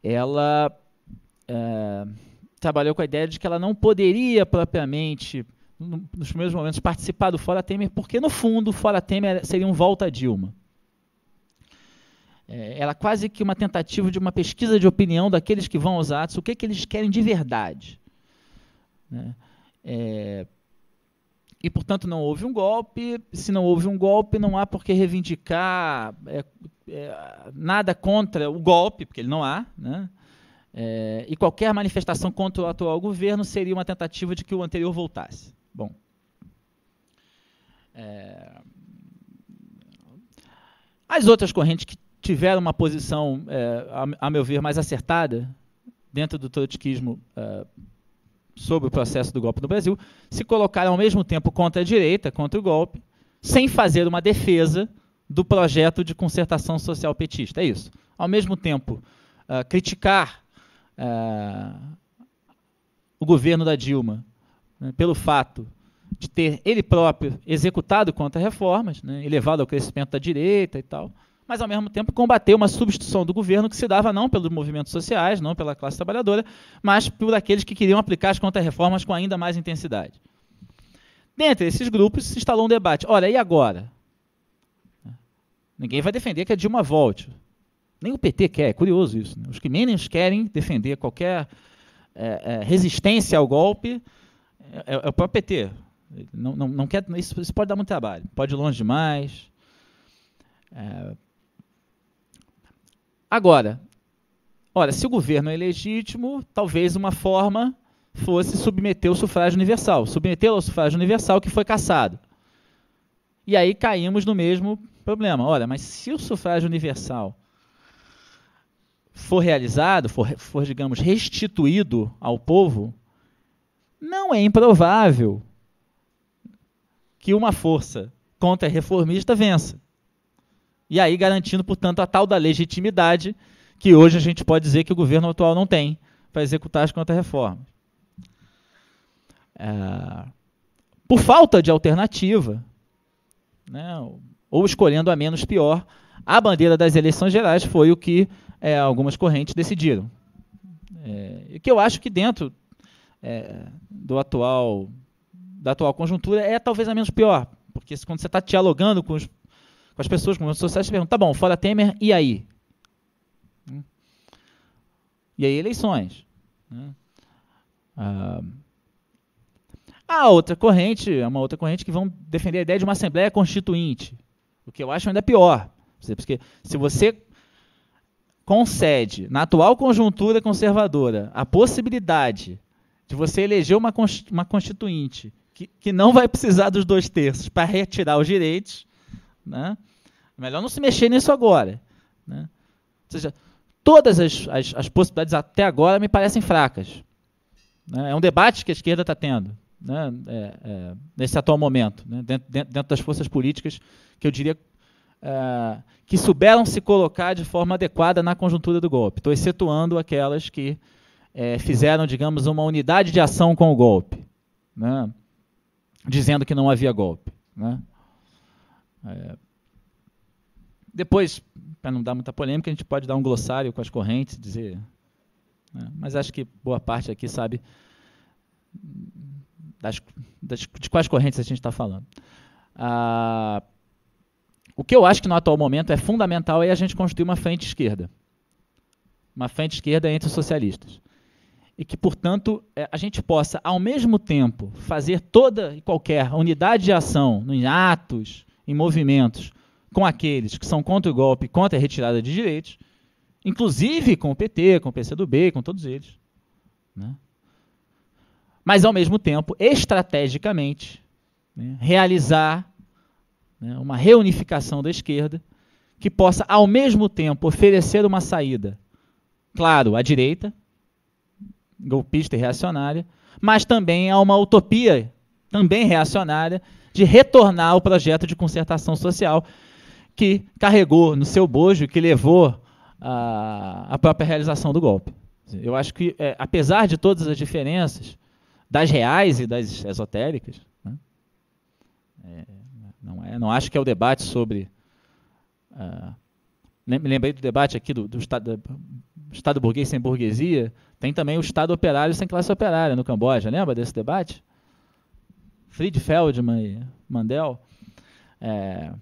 ela é, trabalhou com a ideia de que ela não poderia propriamente, nos primeiros momentos, participar do Fora Temer, porque no fundo o Fora Temer seria um volta a Dilma. É, era é quase que uma tentativa de uma pesquisa de opinião daqueles que vão aos atos, o que, é que eles querem de verdade. Né? É, e, portanto, não houve um golpe. Se não houve um golpe, não há por que reivindicar é, nada contra o golpe, porque ele não há. Né? É, e qualquer manifestação contra o atual governo seria uma tentativa de que o anterior voltasse. Bom. É, as outras correntes que tiveram uma posição, é, a, a, meu ver, mais acertada dentro do trotskismo é, sobre o processo do golpe no Brasil, se colocaram ao mesmo tempo contra a direita, contra o golpe, sem fazer uma defesa do projeto de concertação social petista. É isso. Ao mesmo tempo, é, criticar uh, o governo da Dilma, né, pelo fato de ter ele próprio executado contra-reformas, né, elevado ao crescimento da direita e tal, mas ao mesmo tempo combater uma substituição do governo que se dava não pelos movimentos sociais, não pela classe trabalhadora, mas por aqueles que queriam aplicar as contra-reformas com ainda mais intensidade. Dentre esses grupos se instalou um debate. Olha, e agora? Ninguém vai defender que a Dilma volte. Nem o PT quer, é curioso isso. Né? Os que menos querem defender qualquer é, é, resistência ao golpe é, é o próprio PT. Não, não, não quer, isso, isso, pode dar muito trabalho, pode ir longe demais. É. Agora, olha, se o governo é legítimo, talvez uma forma fosse submeter o sufrágio universal, submetê-lo ao sufrágio universal que foi cassado. E aí caímos no mesmo problema. Olha, mas se o sufrágio universal for realizado, for, for digamos, restituído ao povo, não é improvável que uma força contra-reformista vença. E aí garantindo, portanto, a tal da legitimidade que hoje a gente pode dizer que o governo atual não tem para executar as contra-reformas. É, por falta de alternativa, né, ou escolhendo a menos pior, a bandeira das eleições gerais foi o que é, algumas correntes decidiram. É, que eu acho que dentro é, do atual da atual conjuntura é talvez a menos pior, porque quando você está dialogando com, os, com, as pessoas, com os sociais, você pergunta, tá bom, fora Temer, e aí? Hum? E aí eleições. Né? Ah, há outra corrente, é uma outra corrente que vão defender a ideia de uma Assembleia Constituinte, o que eu acho ainda pior, porque se você concede, na atual conjuntura conservadora, a possibilidade de você eleger uma, uma constituinte que, que não vai precisar dos dois terços para retirar os direitos, né? melhor não se mexer nisso agora. Né? Ou seja, todas as, as, as, possibilidades até agora me parecem fracas. Né? É um debate que a esquerda está tendo né? é, é, nesse atual momento, né? dentro, dentro, das forças políticas que eu diria uh, que souberam se colocar de forma adequada na conjuntura do golpe. Estou excetuando aquelas que é, fizeram, digamos, uma unidade de ação com o golpe, né? dizendo que não havia golpe. Né? É. Depois, para não dar muita polêmica, a gente pode dar um glossário com as correntes, dizer. Né? Mas acho que boa parte aqui sabe das, das, de quais correntes a gente está falando. Ah, o que eu acho que no atual momento é fundamental é a gente construir uma frente esquerda. Uma frente esquerda entre os socialistas. E que, portanto, é, a gente possa, ao mesmo tempo, fazer toda e qualquer unidade de ação em atos, em movimentos, com aqueles que são contra o golpe, contra a retirada de direitos, inclusive com o PT, com o PCdoB, com todos eles. Né? Mas, ao mesmo tempo, estrategicamente, né, realizar né, uma reunificação da esquerda, que possa, ao mesmo tempo, oferecer uma saída, claro, à direita, golpista e reacionária, mas também a uma utopia, também reacionária, de retornar ao projeto de concertação social que carregou no seu bojo, que levou a, a própria realização do golpe. Eu acho que, é, apesar de todas as diferenças, das reais e das esotéricas, né, é, não, é, não acho que é o debate sobre. Uh, me lembrei do debate aqui do, do estado, estado burguês sem burguesia. Tem também o Estado operário sem classe operária no Camboja. Lembra desse debate? Fried Feldman e Mandel. É,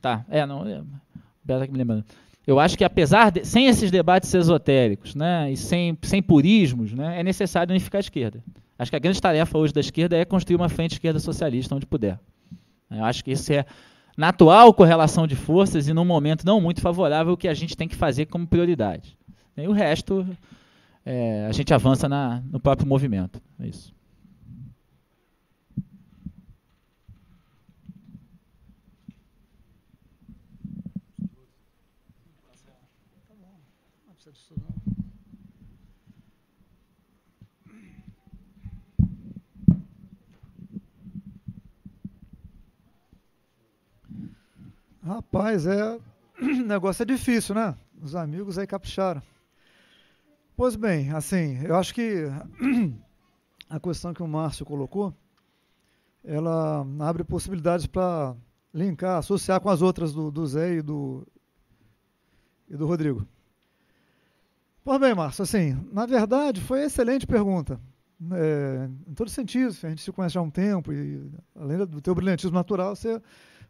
tá, é, não. É, me lembrando. Eu acho que apesar de, sem esses debates esotéricos, né, e sem, sem purismos, né, é necessário unificar a esquerda. Acho que a grande tarefa hoje da esquerda é construir uma frente esquerda socialista onde puder. Né? Eu acho que isso é na atual correlação de forças e num momento não muito favorável que a gente tem que fazer como prioridade. E o resto é, a gente avança na, no próprio movimento. É isso. Rapaz, é. O negócio é difícil, né? Os amigos aí capricharam. Pois bem, assim, eu acho que a questão que o Márcio colocou, ela abre possibilidades para linkar, associar com as outras do, do Zé e do, e do Rodrigo. Pois bem, Márcio, assim, na verdade foi excelente pergunta. É, em todos os sentidos, a gente se conhece há um tempo e além do teu brilhantismo natural, você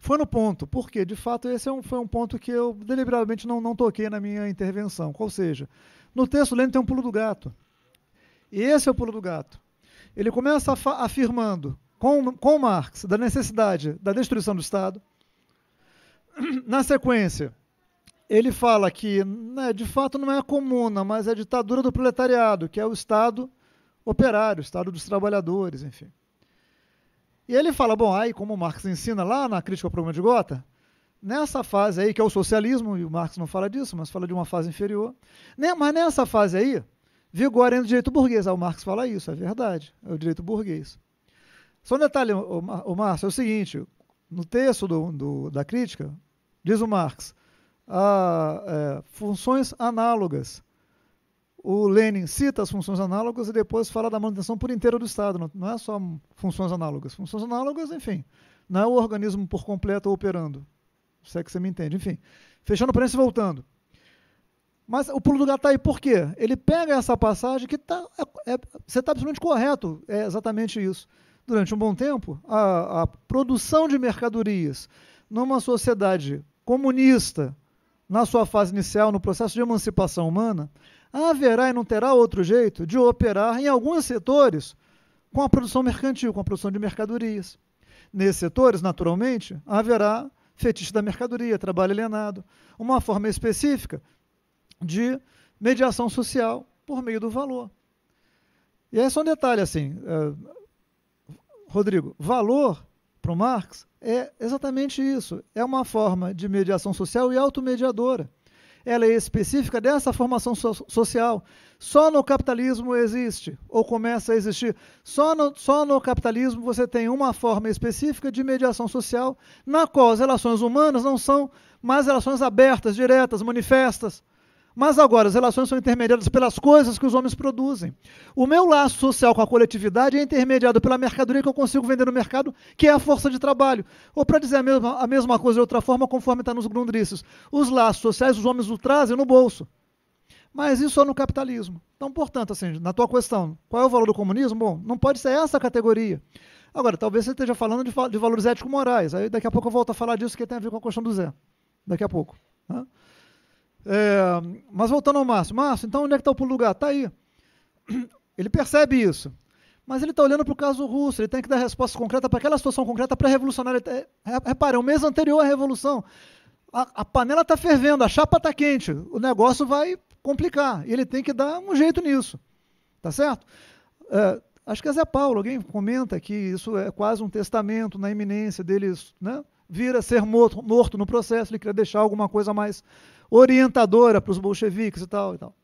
foi no ponto, porque de fato esse é um, foi um ponto que eu deliberadamente não, não toquei na minha intervenção. Ou seja, no texto lendo tem um pulo do gato. E esse é o pulo do gato. Ele começa afirmando com, com Marx da necessidade da destruição do Estado. Na sequência, ele fala que, né, de fato, não é a comuna, mas é a ditadura do proletariado, que é o Estado operário, o Estado dos trabalhadores, enfim. E ele fala, bom, aí como o Marx ensina lá na crítica ao programa de Gotha, nessa fase aí, que é o socialismo, e o Marx não fala disso, mas fala de uma fase inferior, né? mas nessa fase aí, vigora ainda o direito burguês. Ah, o Marx fala isso, é verdade, é o direito burguês. Só um detalhe, o, Marx, é o seguinte, no texto do, do, da crítica, diz o Marx, há ah, é, funções análogas o Lenin cita as funções análogas e depois fala da manutenção por inteiro do Estado, não é só funções análogas. Funções análogas, enfim, não é o organismo por completo operando. Se é que você me entende. Enfim, fechando parênteses e voltando. Mas o pulo do gato está aí por quê? Ele pega essa passagem que tá, é, é, você está absolutamente correto, é exatamente isso. Durante um bom tempo, a, a produção de mercadorias numa sociedade comunista, na sua fase inicial, no processo de emancipação humana, haverá e não terá outro jeito de operar em alguns setores com a produção mercantil, com a produção de mercadorias. Nesses setores, naturalmente, haverá fetiche da mercadoria, trabalho alienado, uma forma específica de mediação social por meio do valor. E é só um detalhe assim, é, Rodrigo, valor para o Marx é exatamente isso, é uma forma de mediação social e automediadora ela é específica dessa formação so social. Só no capitalismo existe, ou começa a existir. Só no, só no capitalismo você tem uma forma específica de mediação social, na qual as relações humanas não são mais relações abertas, diretas, manifestas. Mas agora, as relações são intermediadas pelas coisas que os homens produzem. O meu laço social com a coletividade é intermediado pela mercadoria que eu consigo vender no mercado, que é a força de trabalho. Ou, para dizer a mesma, a mesma coisa de outra forma, conforme está nos grundrices, os laços sociais os homens o trazem no bolso. Mas isso só é no capitalismo. Então, portanto, assim, na tua questão, qual é o valor do comunismo? Bom, não pode ser essa a categoria. Agora, talvez você esteja falando de, de valores ético-morais. Aí daqui a pouco eu volto a falar disso, que tem a ver com a questão do Zé. Daqui a pouco. Né? É, mas voltando ao Márcio, Márcio, então onde é que está o pulo do gato? Está aí. Ele percebe isso. Mas ele está olhando para o caso russo, ele tem que dar resposta concreta para aquela situação concreta pré-revolucionária. É, é, Repare, é o mês anterior à revolução. A, a panela está fervendo, a chapa está quente, o negócio vai complicar. E ele tem que dar um jeito nisso. Tá certo? É, acho que é Zé Paulo, alguém comenta que isso é quase um testamento na iminência deles, né? Vira ser morto, morto no processo, ele queria deixar alguma coisa mais orientadora para os bolcheviques e tal, e tal.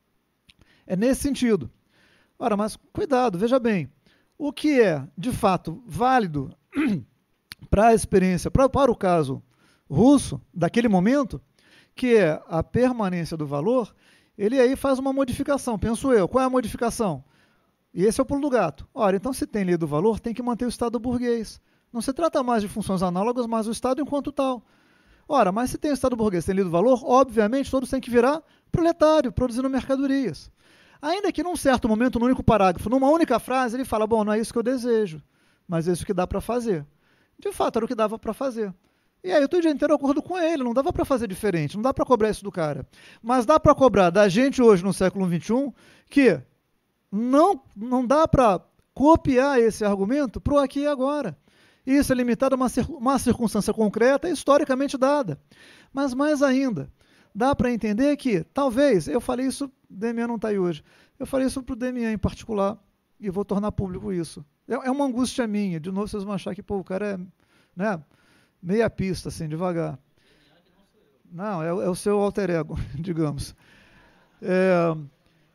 É nesse sentido. Ora, mas cuidado, veja bem. O que é, de fato, válido para a experiência, pra, para o caso russo, daquele momento, que é a permanência do valor, ele aí faz uma modificação, penso eu. Qual é a modificação? E esse é o pulo do gato. Ora, então se tem lei do valor, tem que manter o Estado burguês. Não se trata mais de funções análogas, mas o Estado enquanto tal. Ora, mas se tem o Estado burguês tem lido valor, obviamente todos têm que virar proletário, produzindo mercadorias. Ainda que num certo momento, num único parágrafo, numa única frase, ele fala: bom, não é isso que eu desejo, mas é isso que dá para fazer. De fato, era o que dava para fazer. E aí eu estou o dia inteiro acordo com ele, não dava para fazer diferente, não dá para cobrar isso do cara. Mas dá para cobrar da gente hoje, no século XXI, que não, não dá para copiar esse argumento para o aqui e agora. Isso é limitado a uma circunstância concreta, historicamente dada. Mas mais ainda, dá para entender que, talvez, eu falei isso, Demian não está aí hoje, eu falei isso para o Demian em particular, e vou tornar público isso. É, é, uma angústia minha, de novo vocês vão achar que pô, o cara é né, meia pista, assim, devagar. Não, é, é o seu alter ego, digamos. É,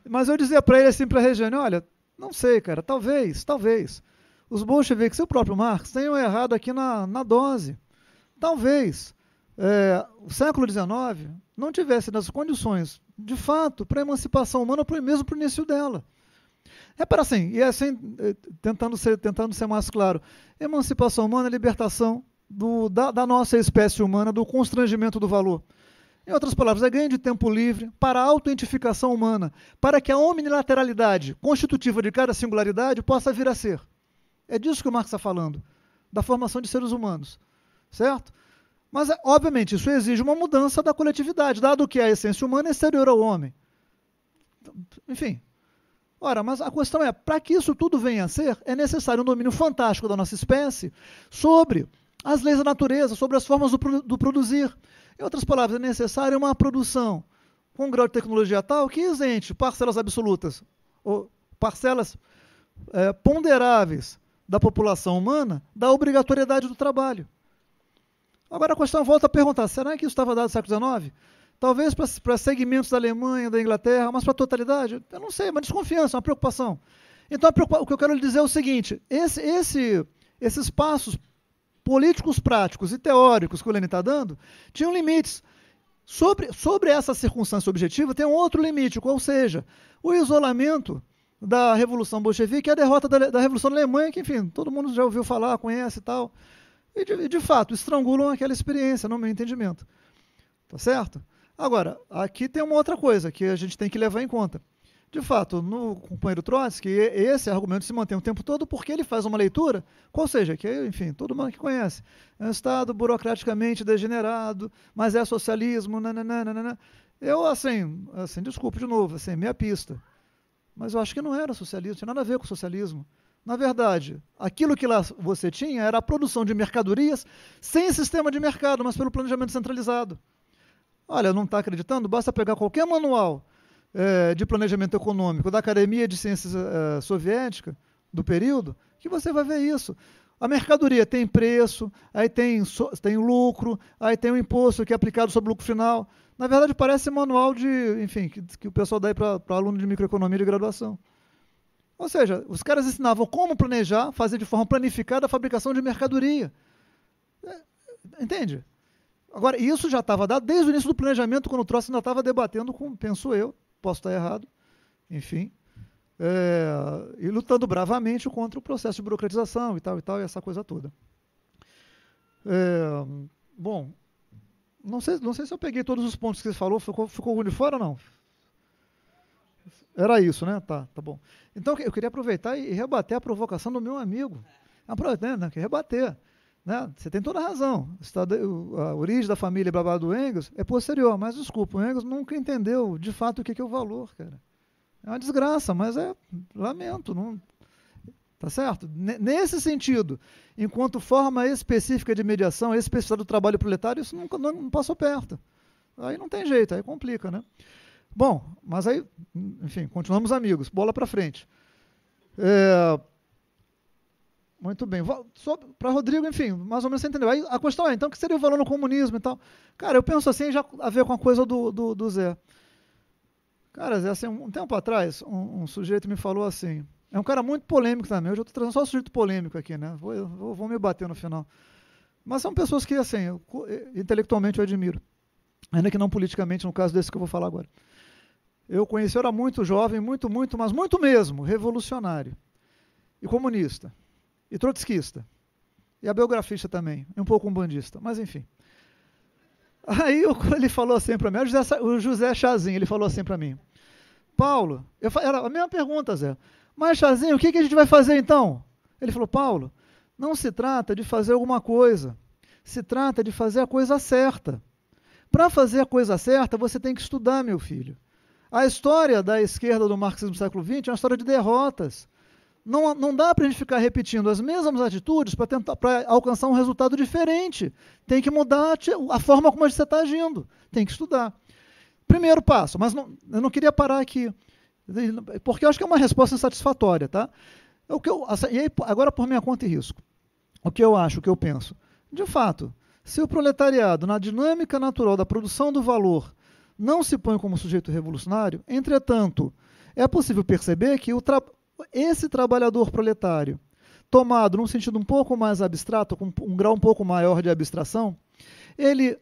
mas eu dizia para ele assim, para a Regiane, olha, não sei, cara, talvez, talvez os bolcheviques e o próprio Marx tenham errado aqui na, na dose. Talvez é, o século XIX não tivesse as condições, de fato, para a emancipação humana, para mesmo para o início dela. É para assim, e assim, tentando ser, tentando ser mais claro, emancipação humana é libertação do, da, da nossa espécie humana, do constrangimento do valor. Em outras palavras, é ganho de tempo livre para a auto-identificação humana, para que a omnilateralidade constitutiva de cada singularidade possa vir a ser. É disso que o Marx está falando, da formação de seres humanos, certo? Mas, é, obviamente, isso exige uma mudança da coletividade, dado que a essência humana é exterior ao homem. Enfim. Ora, mas a questão é, para que isso tudo venha a ser, é necessário um domínio fantástico da nossa espécie sobre as leis da natureza, sobre as formas do, do produzir. Em outras palavras, é necessário uma produção com um grau de tecnologia tal que isente parcelas absolutas, ou parcelas é, ponderáveis da população humana da obrigatoriedade do trabalho. Agora a questão volta a perguntar: será que isso estava dado no século XIX? Talvez para segmentos da Alemanha, da Inglaterra, mas para a totalidade? Eu não sei, é uma desconfiança, uma preocupação. Então, o que eu quero lhe dizer é o seguinte: esse, esse, esses passos políticos, práticos e teóricos que o Lenin está dando tinham limites. Sobre, sobre essa circunstância objetiva, tem um outro limite, qual seja, o isolamento da Revolução Bolchevique e a derrota da, da Revolução Alemã, que, enfim, todo mundo já ouviu falar, conhece e tal. E, de, de fato, estrangulam aquela experiência, no meu entendimento. Tá certo? Agora, aqui tem uma outra coisa que a gente tem que levar em conta. De fato, no companheiro Trotsky, esse argumento se mantém o tempo todo porque ele faz uma leitura, qual seja, que, enfim, todo mundo que conhece. É um Estado burocraticamente degenerado, mas é socialismo, nananana. Eu, assim, assim, desculpe de novo, assim, meia pista. Mas eu acho que não era socialismo, tinha nada a ver com socialismo. Na verdade, aquilo que lá você tinha era a produção de mercadorias sem sistema de mercado, mas pelo planejamento centralizado. Olha, não está acreditando? Basta pegar qualquer manual é, de planejamento econômico da Academia de Ciências é, Soviética do período, que você vai ver isso. A mercadoria tem preço, aí tem, so, tem lucro, aí tem o imposto que é aplicado sobre o lucro final. Na verdade, parece manual de, enfim, que, que o pessoal dá para aluno de microeconomia de graduação. Ou seja, os caras ensinavam como planejar, fazer de forma planificada a fabricação de mercadoria. É, entende? Agora, isso já estava dado desde o início do planejamento, quando o troço ainda estava debatendo com, penso eu, posso estar errado, enfim, é, e lutando bravamente contra o processo de burocratização e tal e tal, e essa coisa toda. É, bom, não sei, não sei se eu peguei todos os pontos que você falou. Ficou, ficou ruim de fora ou não? Era isso, né? Tá, tá bom. Então, eu queria aproveitar e rebater a provocação do meu amigo. Aproveitando, né? Que rebater. Né? Você tem toda a razão. A origem da família blá, do Engels é posterior, mas desculpa, o Engels nunca entendeu de fato o que é o valor, cara. É uma desgraça, mas é lamento, não Tá certo? Nesse sentido, enquanto forma específica de mediação, específica do trabalho proletário, isso nunca não, não passou perto. Aí não tem jeito, aí complica, né? Bom, mas aí, enfim, continuamos amigos, bola para frente. É, muito bem. Para Rodrigo, enfim, mais ou menos você entendeu. Aí a questão é, então, o que seria o valor no comunismo e tal? Cara, eu penso assim, já a ver com a coisa do, do, do Zé. Cara, Zé, assim, um tempo atrás, um, um sujeito me falou assim, é um cara muito polêmico também. Hoje eu estou trazendo só sujeito polêmico aqui, né? Vou, vou, vou, me bater no final. Mas são pessoas que, assim, eu, eh, intelectualmente eu admiro. Ainda que não politicamente, no caso desse que eu vou falar agora. Eu conheci, eu era muito jovem, muito, muito, mas muito mesmo, revolucionário. E comunista. E trotskista. E a biografista também. E um pouco umbandista. Mas, enfim. Aí ele falou assim para mim, o José, José Chazin, ele falou assim para mim, Paulo, eu, era a mesma pergunta, Zé. Mas, Chazinho, o que, que a gente vai fazer então? Ele falou: Paulo, não se trata de fazer alguma coisa, se trata de fazer a coisa certa. Para fazer a coisa certa, você tem que estudar, meu filho. A história da esquerda do marxismo do século XX é uma história de derrotas. Não, não dá para a gente ficar repetindo as mesmas atitudes para tentar para alcançar um resultado diferente. Tem que mudar a forma como você está agindo. Tem que estudar. Primeiro passo, mas não, eu não queria parar aqui. Porque eu acho que é uma resposta insatisfatória, tá? É o que eu, e aí, agora por minha conta e risco. O que eu acho, o que eu penso. De fato, se o proletariado, na dinâmica natural da produção do valor, não se põe como sujeito revolucionário, entretanto, é possível perceber que tra esse trabalhador proletário, tomado num sentido um pouco mais abstrato, com um grau um pouco maior de abstração, ele,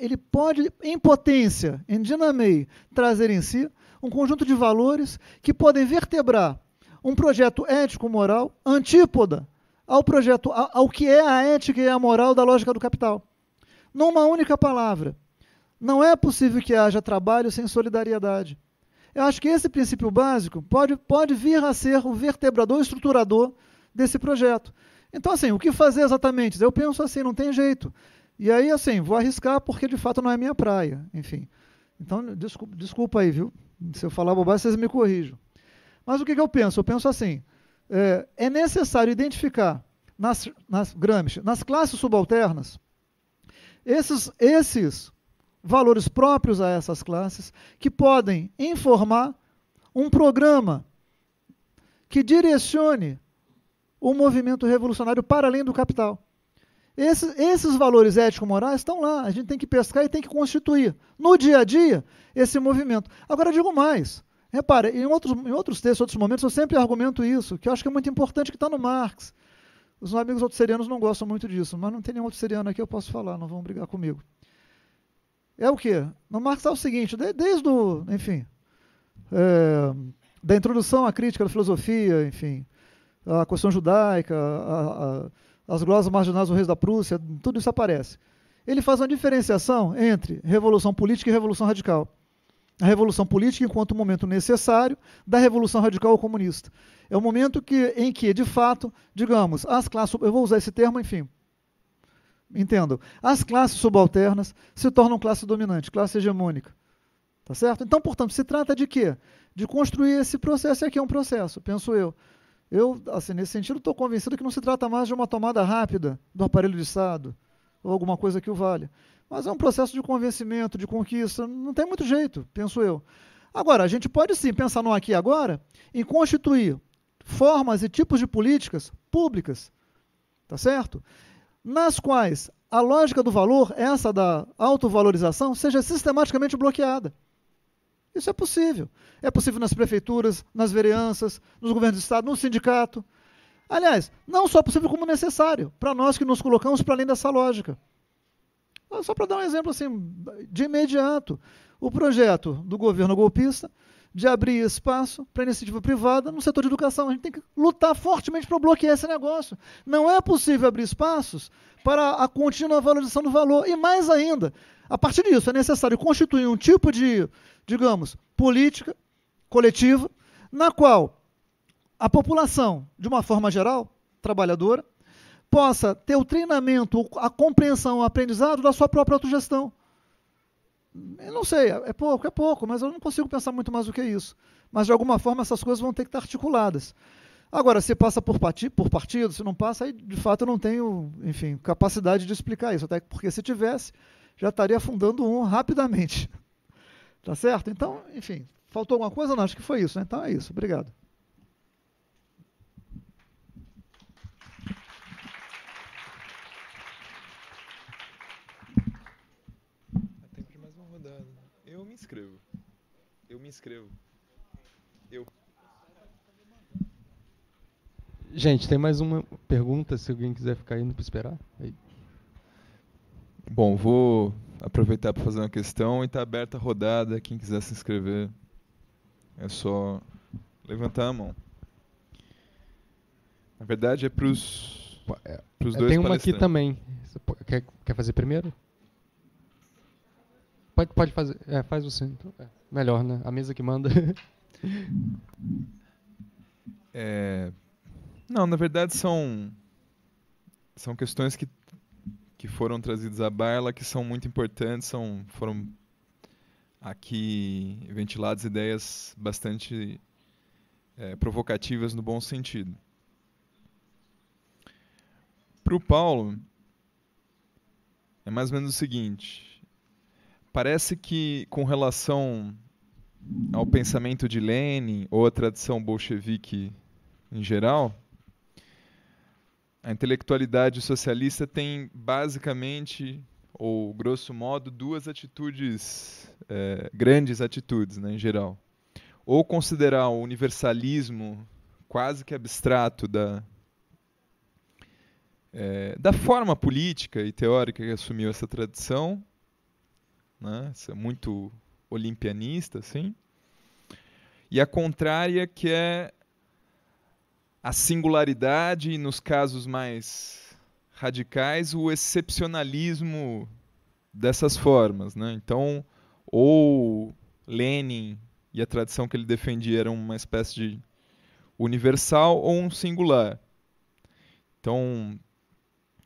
ele pode, em potência, em dinamei, trazer em si um conjunto de valores que podem vertebrar um projeto ético-moral antípoda ao projeto ao que é a ética e a moral da lógica do capital. Numa única palavra, não é possível que haja trabalho sem solidariedade. Eu acho que esse princípio básico pode, pode vir a ser o vertebrador, o estruturador desse projeto. Então, assim, o que fazer exatamente? Eu penso assim, não tem jeito. E aí, assim, vou arriscar porque de fato não é minha praia. Enfim. Então, desculpa, desculpa aí, viu? Se eu falar bobagem, vocês me corrijam. Mas o que, que eu penso? Eu penso assim: é, é necessário identificar nas, nas Gramsci, nas classes subalternas, esses, esses valores próprios a essas classes que podem informar um programa que direcione o movimento revolucionário para além do capital. Esses, esses valores ético-morais estão lá, a gente tem que pescar e tem que constituir no dia a dia esse movimento. Agora, digo mais: repare, em outros, em outros textos, outros momentos, eu sempre argumento isso, que eu acho que é muito importante que está no Marx. Os meus amigos autosserianos não gostam muito disso, mas não tem nenhum seriano aqui, eu posso falar, não vão brigar comigo. É o quê? No Marx está é o seguinte: desde o. Enfim. É, da introdução à crítica da filosofia, enfim, a questão judaica, a, a as glosas marginais do rei da Prússia, tudo isso aparece. Ele faz uma diferenciação entre revolução política e revolução radical. A revolução política enquanto momento necessário da revolução radical ou comunista. É o momento que, em que, de fato, digamos, as classes, eu vou usar esse termo, enfim, entendo, as classes subalternas se tornam classe dominante, classe hegemônica. Tá certo? Então, portanto, se trata de quê? De construir esse processo, e aqui é um processo, penso eu, eu, assim, nesse sentido, estou convencido que não se trata mais de uma tomada rápida do aparelho de Estado ou alguma coisa que o valha. Mas é um processo de convencimento, de conquista, não tem muito jeito, penso eu. Agora, a gente pode sim pensar no aqui e agora em constituir formas e tipos de políticas públicas, tá certo? Nas quais a lógica do valor, essa da autovalorização, seja sistematicamente bloqueada. Isso é possível. É possível nas prefeituras, nas vereanças, nos governos do Estado, no sindicato. Aliás, não só possível como necessário, para nós que nos colocamos para além dessa lógica. Só para dar um exemplo assim, de imediato, o projeto do governo golpista de abrir espaço para iniciativa privada no setor de educação. A gente tem que lutar fortemente para bloquear esse negócio. Não é possível abrir espaços para a contínua valorização do valor. E mais ainda, a partir disso, é necessário constituir um tipo de digamos, política coletiva, na qual a população, de uma forma geral, trabalhadora, possa ter o treinamento, a compreensão, o aprendizado da sua própria autogestão. Eu não sei, é, é pouco, é pouco, mas eu não consigo pensar muito mais do que isso. Mas, de alguma forma, essas coisas vão ter que estar articuladas. Agora, se passa por, parti por partido, se não passa, aí, de fato, eu não tenho, enfim, capacidade de explicar isso. Até porque, se tivesse, já estaria afundando um rapidamente. Tá certo? Então, enfim, faltou alguma coisa? Não, acho que foi isso. Né? Então é isso. Obrigado. É ah, tempo de mais uma rodada. Né? Eu me inscrevo. Eu me inscrevo. Eu. Gente, tem mais uma pergunta, se alguém quiser ficar indo para esperar. Aí. Bom, vou aproveitar para fazer uma questão e está aberta a rodada. Quem quiser se inscrever, é só levantar a mão. Na verdade, é para os é, dois Tem uma aqui também. Você quer, quer fazer primeiro? Pode, pode fazer. É, faz você. Então, é, melhor, né? A mesa que manda. é, não, na verdade são são questões que que foram trazidos à baila, que são muito importantes, são, foram aqui ventiladas ideias bastante é, provocativas no bom sentido. Para o Paulo, é mais ou menos o seguinte: parece que, com relação ao pensamento de Lenin ou à tradição bolchevique em geral, a intelectualidade socialista tem basicamente, ou grosso modo, duas atitudes, é, grandes atitudes né, em geral. Ou considerar o universalismo quase que abstrato da, é, da forma política e teórica que assumiu essa tradição, né, é muito olimpianista, assim, e a contrária que é a singularidade e, nos casos mais radicais, o excepcionalismo dessas formas. Né? Então, ou Lenin e a tradição que ele defendia era uma espécie de universal ou um singular. Então,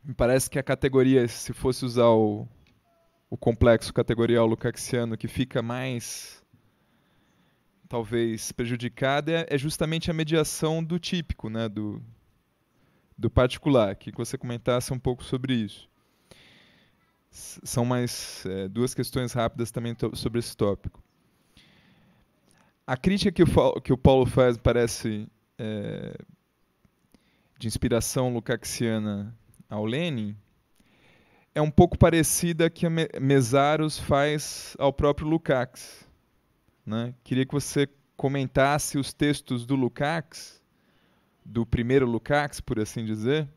me parece que a categoria, se fosse usar o, o complexo categorial lucaxiano, que fica mais talvez prejudicada é, é justamente a mediação do típico, né, do, do particular. Que você comentasse um pouco sobre isso. S são mais é, duas questões rápidas também sobre esse tópico. A crítica que o, que o Paulo faz parece é, de inspiração lucaxiana ao Lenin é um pouco parecida que a Mesaros faz ao próprio Lukács né? Queria que você comentasse os textos do Lukács, do primeiro Lukács, por assim dizer,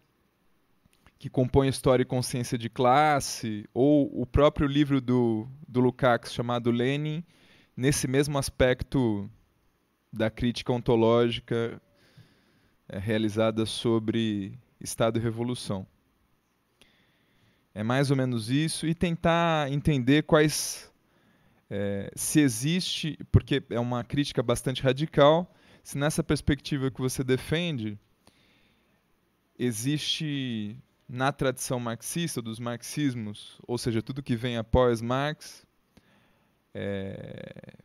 que compõe História e Consciência de Classe, ou o próprio livro do, do Lukács chamado Lenin, nesse mesmo aspecto da crítica ontológica é, realizada sobre Estado e Revolução. É mais ou menos isso, e tentar entender quais é, se existe, porque é uma crítica bastante radical, se nessa perspectiva que você defende existe na tradição marxista dos marxismos, ou seja, tudo que vem após Marx, é,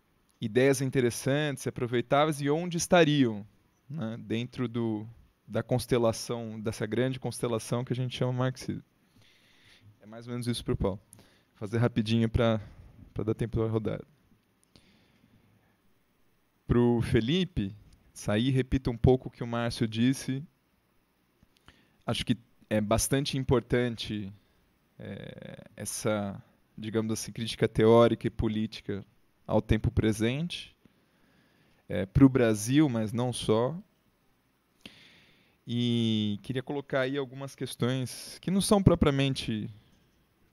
ideias interessantes, aproveitáveis e onde estariam né, dentro do, da constelação dessa grande constelação que a gente chama marxismo. É mais ou menos isso para o Paulo. Vou fazer rapidinho para para dar tempo da rodada. Para o Felipe, sair, repito um pouco o que o Márcio disse. Acho que é bastante importante é, essa, digamos assim, crítica teórica e política ao tempo presente, é, para o Brasil, mas não só. E queria colocar aí algumas questões que não são propriamente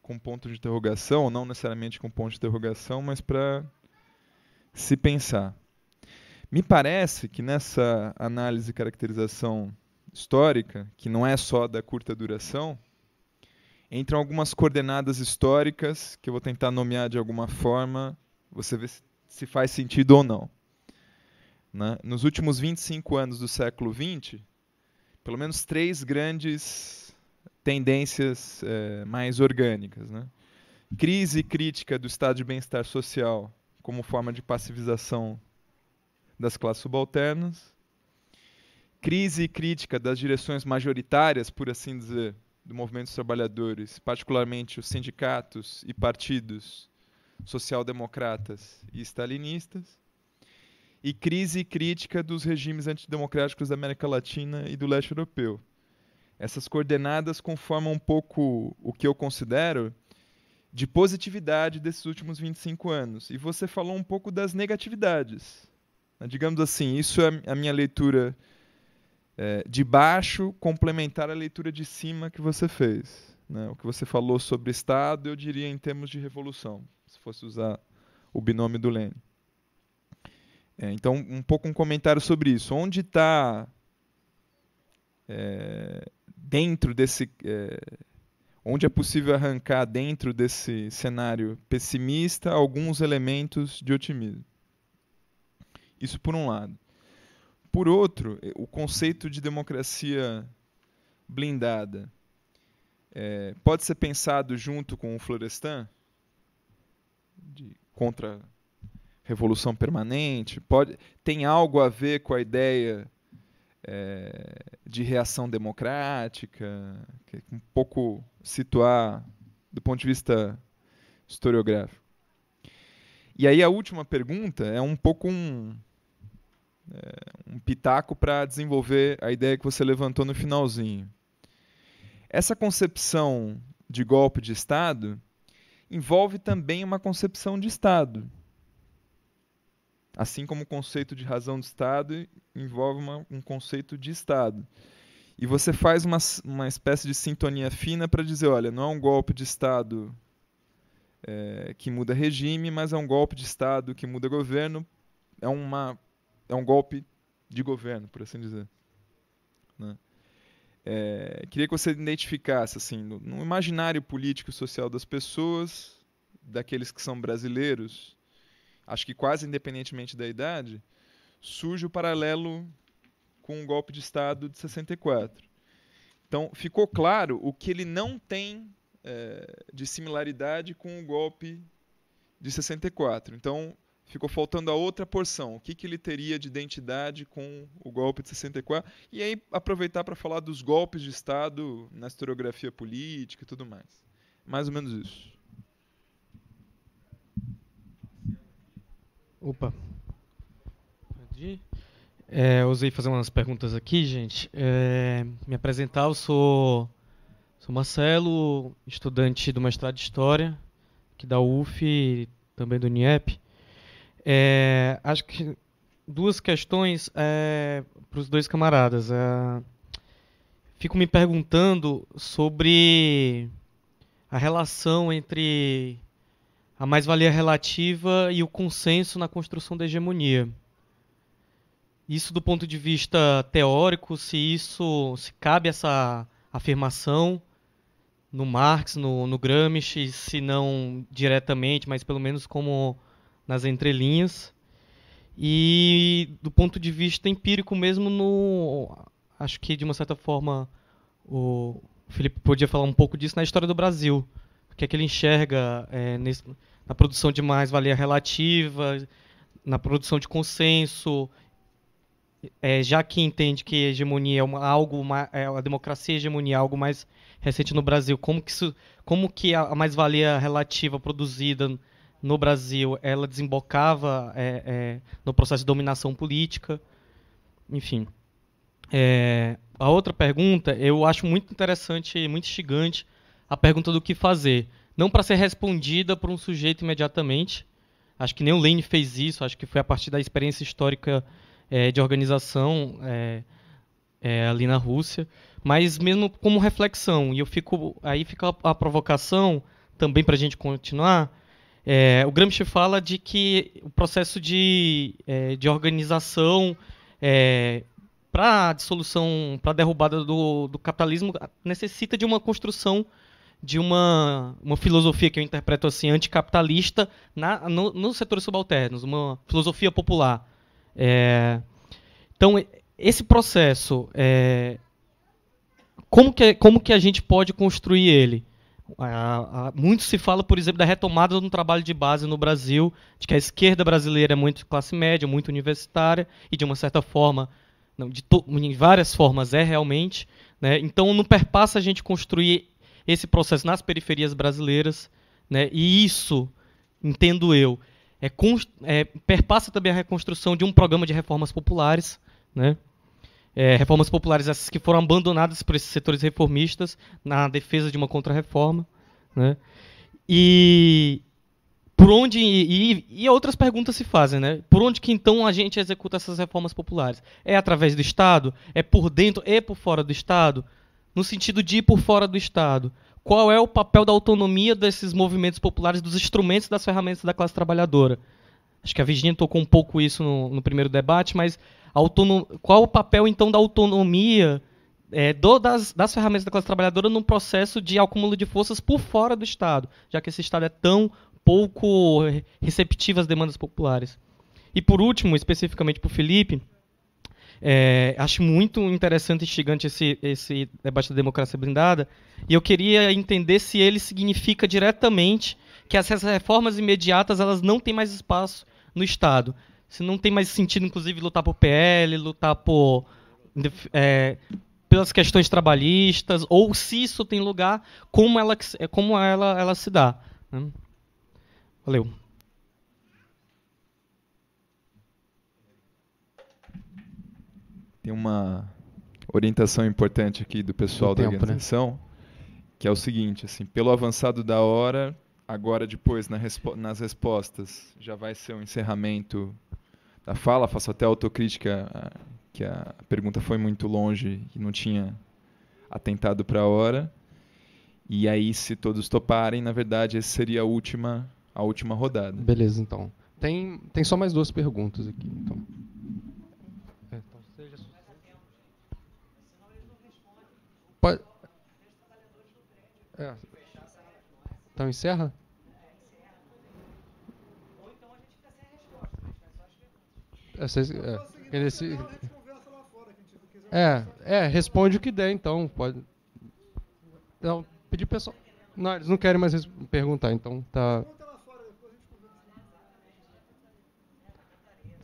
com ponto de interrogação, não necessariamente com ponto de interrogação, mas para se pensar. Me parece que nessa análise e caracterização histórica, que não é só da curta duração, entram algumas coordenadas históricas que eu vou tentar nomear de alguma forma, você vê se faz sentido ou não. Né? Nos últimos 25 anos do século XX, pelo menos três grandes tendências é, mais orgânicas. Né? Crise crítica do estado de bem-estar social como forma de passivização das classes subalternas. Crise crítica das direções majoritárias, por assim dizer, do movimento dos trabalhadores, particularmente os sindicatos e partidos social-democratas e stalinistas, e crise crítica dos regimes antidemocráticos da América Latina e do leste europeu. Essas coordenadas conformam um pouco o que eu considero de positividade desses últimos 25 anos. E você falou um pouco das negatividades. Né, digamos assim, isso é a minha leitura é, de baixo, complementar a leitura de cima que você fez. Né? O que você falou sobre Estado, eu diria em termos de revolução, se fosse usar o binômio do Lênin. É, então, um pouco um comentário sobre isso. Onde está é, dentro desse. É, onde é possível arrancar dentro desse cenário pessimista alguns elementos de otimismo. Isso por um lado. Por outro, o conceito de democracia blindada é, pode ser pensado junto com o Florestan, de contra revolução permanente, pode, tem algo a ver com a ideia é, de reação democrática, é um pouco situar do ponto de vista historiográfico. E aí a última pergunta é um pouco um, é, um pitaco para desenvolver a ideia que você levantou no finalzinho. Essa concepção de golpe de Estado envolve também uma concepção de Estado. Assim como o conceito de razão de Estado envolve uma, um conceito de Estado. E você faz uma, uma espécie de sintonia fina para dizer: olha, não é um golpe de Estado é, que muda regime, mas é um golpe de Estado que muda governo, é, uma, é um golpe de governo, por assim dizer. Né? É, queria que você identificasse assim no, no imaginário político e social das pessoas, daqueles que são brasileiros, acho que quase independentemente da idade, surge o paralelo com o golpe de Estado de 64. Então, ficou claro o que ele não tem é, de similaridade com o golpe de 64. Então, ficou faltando a outra porção. O que, que ele teria de identidade com o golpe de 64? E aí, aproveitar para falar dos golpes de Estado na historiografia política e tudo mais. Mais ou menos isso. Opa. É, usei fazer umas perguntas aqui, gente. É, me apresentar, eu sou, sou Marcelo, estudante do mestrado de História, aqui da UF, também do NIEP. É, acho que duas questões é, para os dois camaradas. É, fico me perguntando sobre a relação entre a mais-valia relativa e o consenso na construção da hegemonia. Isso do ponto de vista teórico, se isso se cabe essa afirmação no Marx, no, no Gramsci, se não diretamente, mas pelo menos como nas entrelinhas. E do ponto de vista empírico mesmo, no, acho que de uma certa forma o Felipe podia falar um pouco disso na história do Brasil. O que é que ele enxerga é, nesse, na produção de mais-valia relativa, na produção de consenso, é, já que entende que hegemonia é uma, algo, uma, é, a democracia hegemonia é algo mais recente no Brasil, como que, isso, como que a mais-valia relativa produzida no Brasil ela desembocava é, é no processo de dominação política, enfim. É, a outra pergunta, eu acho muito interessante e muito instigante a pergunta do que fazer não para ser respondida por um sujeito imediatamente. Acho que nem o Lane fez isso, acho que foi a partir da experiência histórica é, de organização é, é, ali na Rússia, mas mesmo como reflexão. E eu fico, aí fica a, provocação também para a gente continuar. É, o Gramsci fala de que o processo de, é, de organização é, para a dissolução, para a derrubada do, do capitalismo, necessita de uma construção de uma, uma filosofia que eu interpreto assim, anticapitalista na, no, nos setores subalternos, uma filosofia popular. É, então, esse processo, é, como, que, como que a gente pode construir ele? muito se fala, por exemplo, da retomada do trabalho de base no Brasil, de que a esquerda brasileira é muito classe média, muito universitária, e de uma certa forma, não, de em várias formas é realmente. Né? Então, não perpassa a gente construir esse processo nas periferias brasileiras, né? E isso, entendo eu, é, é, perpassa também a reconstrução de um programa de reformas populares, né? É, reformas populares essas que foram abandonadas por esses setores reformistas na defesa de uma contrarreforma, né? E por onde e, e, outras perguntas se fazem, né? Por onde que então a gente executa essas reformas populares? É através do Estado? É por dentro e por fora do Estado? no sentido de ir por fora do Estado. Qual é o papel da autonomia desses movimentos populares, dos instrumentos das ferramentas da classe trabalhadora? Acho que a Virginia tocou um pouco isso no, no primeiro debate, mas qual o papel, então, da autonomia é, do, das, das, ferramentas da classe trabalhadora num processo de acúmulo de forças por fora do Estado, já que esse Estado é tão pouco receptivo às demandas populares? E, por último, especificamente para o Felipe, é, acho muito interessante e instigante esse, esse debate da democracia blindada. E eu queria entender se ele significa diretamente que essas reformas imediatas elas não têm mais espaço no Estado. Se não tem mais sentido, inclusive, lutar por PL, lutar por é, pelas questões trabalhistas, ou se isso tem lugar, como ela, como ela, ela se dá. Né? Valeu. tem uma orientação importante aqui do pessoal do da tempo, né? organização, né? que é o seguinte, assim, pelo avançado da hora, agora depois na respo nas respostas já vai ser um encerramento da fala, faço até autocrítica que a pergunta foi muito longe e não tinha atentado para a hora. E aí, se todos toparem, na verdade, essa seria a última, a última rodada. Beleza, então. Tem, tem só mais duas perguntas aqui, então. É. Então encerra? É, fica sem nesse... é, então, é, é, é, é, responde o que der, então. Pode... Então, pedir pessoal. Não, eles não querem mais perguntar, então tá. Então, tá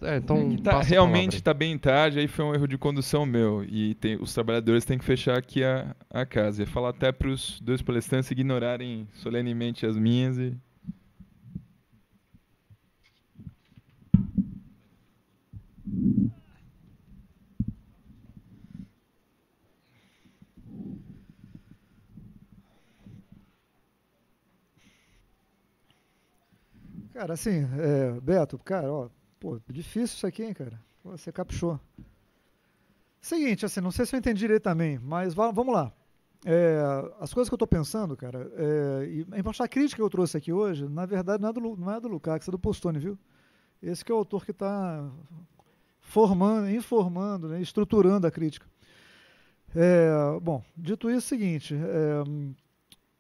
É, então tá, realmente está bem tarde, aí foi um erro de condução meu. E tem, os trabalhadores têm que fechar aqui a, a casa. E falar até para os dois palestrantes ignorarem solenemente as minhas e Cara, assim, é, Beto, cara, ó, Pô, difícil isso aqui, hein, cara? Pô, você caprichou. Seguinte, assim, não sei se eu entendi direito também, mas vamos lá. É, as coisas que eu estou pensando, cara, é, e a crítica que eu trouxe aqui hoje, na verdade, não é do, não é do Lukács, é do Postone, viu? Esse que é o autor que está formando, informando, né, estruturando a crítica. É, bom, dito isso, é o seguinte, é,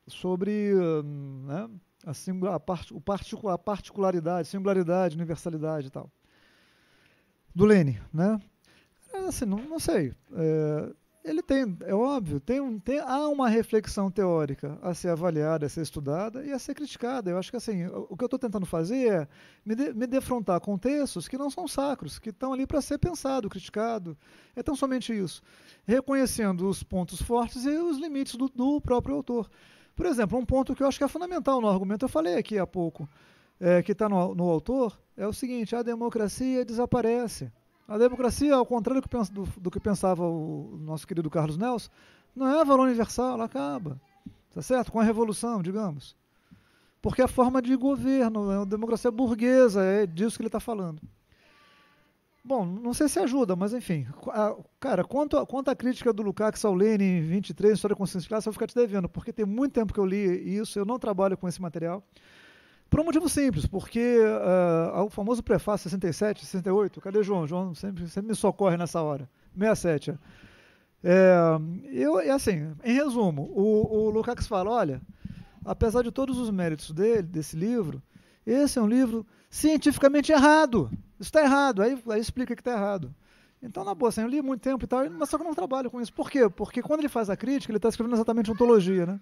sobre hum, né, a, o particular, a particularidade, singularidade, universalidade e tal. Do Lênin, né? Assim, não, não sei. É, ele tem, é óbvio, tem, tem, há uma reflexão teórica a ser avaliada, a ser estudada e a ser criticada. Eu acho que assim, o, o que eu estou tentando fazer é me, de, me defrontar com textos que não são sacros, que estão ali para ser pensado, criticado. É tão somente isso. Reconhecendo os pontos fortes e os limites do, do próprio autor. Por exemplo, um ponto que eu acho que é fundamental no argumento, eu falei aqui há pouco, é, que está no, no, autor, é o seguinte: a democracia desaparece. A democracia, ao contrário do que, pensa, do, do que pensava o nosso querido Carlos Nelson, não é valor universal, ela acaba. está certo? Com a revolução, digamos. Porque a é forma de governo, é uma democracia burguesa, é disso que ele está falando. Bom, não sei se ajuda, mas enfim. A, cara, quanto, quanto à crítica do Lukács ao Lênin 23, História com Consciência de Classe, eu vou ficar te devendo, porque tem muito tempo que eu li isso, eu não trabalho com esse material. Por um motivo simples, porque uh, o famoso prefácio 67, 68, cadê João? João sempre, sempre me socorre nessa hora. 67. É, eu, é assim, em resumo, o, o Lukács fala, olha, apesar de todos os méritos dele, desse livro, esse é um livro cientificamente errado. Isso está errado. Aí, aí explica que está errado. Então, na boa, assim, eu li muito tempo e tal, mas só que eu não trabalho com isso. Por quê? Porque quando ele faz a crítica, ele está escrevendo exatamente ontologia, né?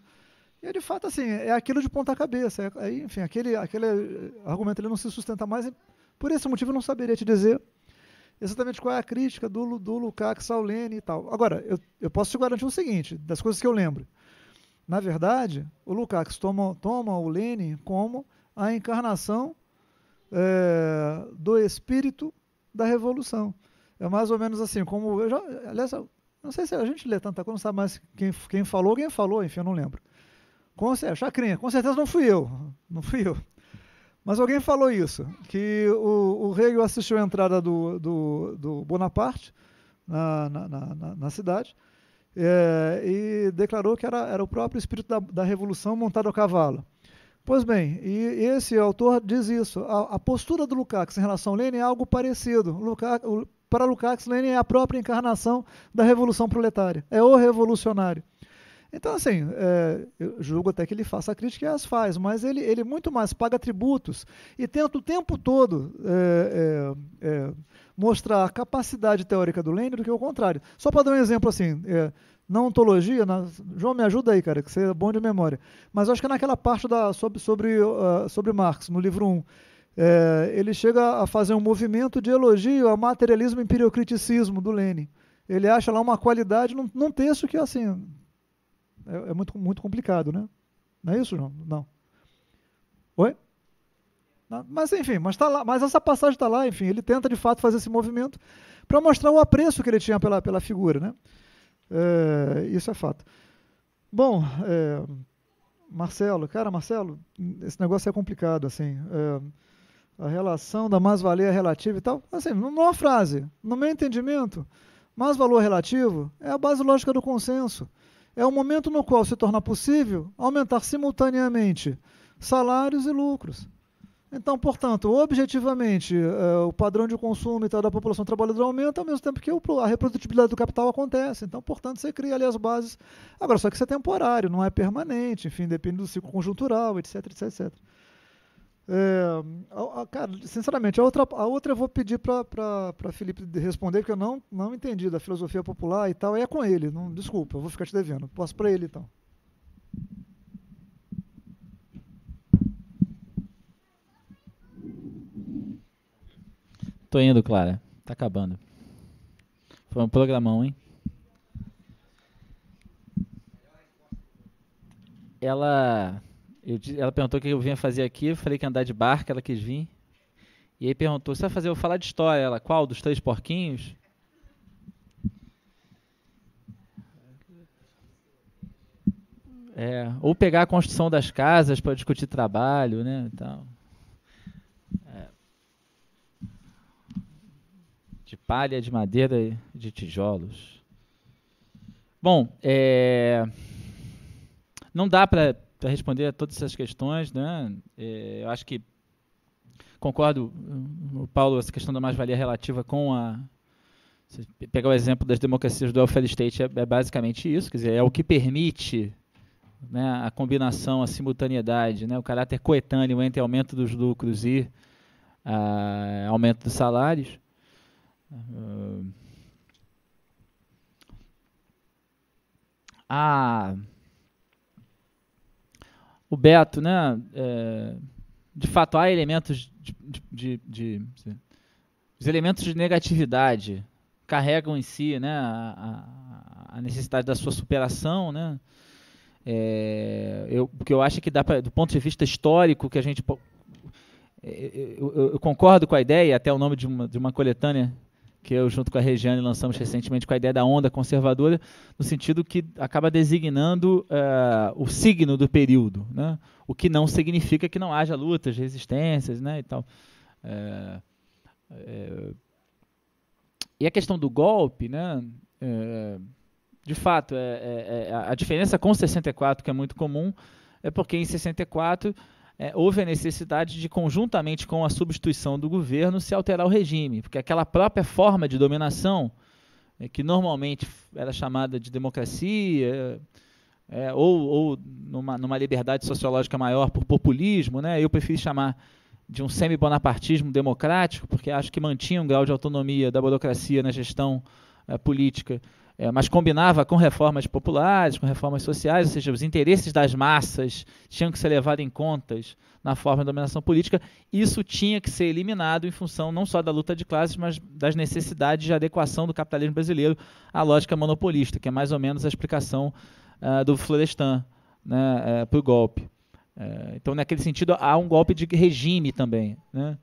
E, de fato, assim, é aquilo de ponta cabeça. É, é, enfim, aquele, aquele eh, argumento ele não se sustenta mais. por esse motivo, eu não saberia te dizer exatamente qual é a crítica do, do Lukács ao Lênin e tal. Agora, eu, eu posso te garantir o seguinte, das coisas que eu lembro. Na verdade, o Lukács toma, toma o Lênin como a encarnação é, do espírito da revolução. É mais ou menos assim, como eu já, aliás, não sei se a gente lê tanta coisa, não sabe mais quem, quem falou, quem falou, enfim, eu não lembro. Com, chacrinha, com certeza não fui eu, não fui eu. Mas alguém falou isso, que o, o rei assistiu a entrada do, do, do Bonaparte na, na, na, na cidade é, e declarou que era, era o próprio espírito da, da revolução montado a cavalo. Pois bem, e esse autor diz isso. A, a postura do Lukács em relação ao Lenin é algo parecido. Lukács, para Lukács, Lenin é a própria encarnação da revolução proletária. É o revolucionário. Então, assim, é, eu julgo até que ele faça a crítica e as faz, mas ele, ele muito mais paga tributos e tenta o tempo todo é, é, é mostrar a capacidade teórica do Lenin do que o contrário. Só para dar um exemplo assim é, na ontologia, na... João, me ajuda aí, cara, que você é bom de memória. Mas acho que é naquela parte da, sobre, sobre, uh, ah, sobre Marx, no livro 1, é, ele chega a fazer um movimento de elogio ao materialismo empiriocriticismo do Lênin. Ele acha lá uma qualidade num, num texto que, é assim, é, é, muito, muito complicado, né? Não é isso, João? Não. Oi? mas, enfim, mas, tá lá, mas essa passagem está lá, enfim, ele tenta, de fato, fazer esse movimento para mostrar o apreço que ele tinha pela, pela figura, né? É, isso é fato. Bom, é, Marcelo, cara, Marcelo, esse negócio é complicado, assim. É, a relação da mais-valia relativa e tal, assim, numa frase, no meu entendimento, mais-valor relativo é a base lógica do consenso. É o momento no qual se torna possível aumentar simultaneamente salários e lucros. Então, portanto, objetivamente, é, o padrão de consumo e tal da população trabalhadora aumenta ao mesmo tempo que a reprodutibilidade do capital acontece. Então, portanto, você cria ali as bases. Agora, só que isso é temporário, não é permanente, enfim, depende do ciclo conjuntural, etc, etc, etc. É, a, a, cara, sinceramente, a outra, a outra eu vou pedir para Felipe responder, porque eu não, não entendi da filosofia popular e tal, é com ele, não, desculpa, eu vou ficar te devendo. Posso para ele então. Tô indo, Clara. Tá acabando. Foi um programão, hein? Ela, eu, ela perguntou o que eu vinha fazer aqui. Eu falei que ia andar de barco, ela quis vir. E aí perguntou: Você vai fazer eu falar de história? Ela, qual? Dos três porquinhos? É, ou pegar a construção das casas para discutir trabalho, né? Então. de palha, de madeira e de tijolos. Bom, é, não dá para responder a todas essas questões, né? É, eu acho que concordo, o Paulo, essa questão da mais-valia relativa com a. Se pegar o exemplo das democracias do welfare state, é, é basicamente isso, quer dizer, é o que permite né, a combinação, a simultaneidade, né, o caráter coetâneo entre aumento dos lucros e ah, aumento dos salários a ah, o Beto, né? É, de fato, há elementos de, de, de, de, Os elementos de negatividade carregam em si né, a, a necessidade da sua superação, né? É, eu, o que eu acho é que dá pra, do ponto de vista histórico que a gente é, é, eu, eu, eu, concordo com a ideia até o nome de uma, de uma coletânea que eu, junto com a Regiane, lançamos recentemente com a ideia da onda conservadora, no sentido que acaba designando uh, o signo do período, né? o que não significa que não haja lutas, resistências né? e tal. Eh, eh, e a questão do golpe, né? de fato, é, é, é a diferença com 64, que é muito comum, é porque em 64 é, houve a necessidade de, conjuntamente com a substituição do governo, se alterar o regime, porque aquela própria forma de dominação, é, que normalmente era chamada de democracia, é, ou, ou numa, numa, liberdade sociológica maior por populismo, né, eu prefiro chamar de um semi-bonapartismo democrático, porque acho que mantinha um grau de autonomia da burocracia na gestão é, política é, mas combinava com reformas populares, com reformas sociais, ou seja, os interesses das massas tinham que ser levados em contas na forma de dominação política. Isso tinha que ser eliminado em função não só da luta de classes, mas das necessidades de adequação do capitalismo brasileiro à lógica monopolista, que é mais ou menos a explicação uh, do Florestan né, uh, é, para o golpe. Uh, então, naquele sentido, há um golpe de regime também, né?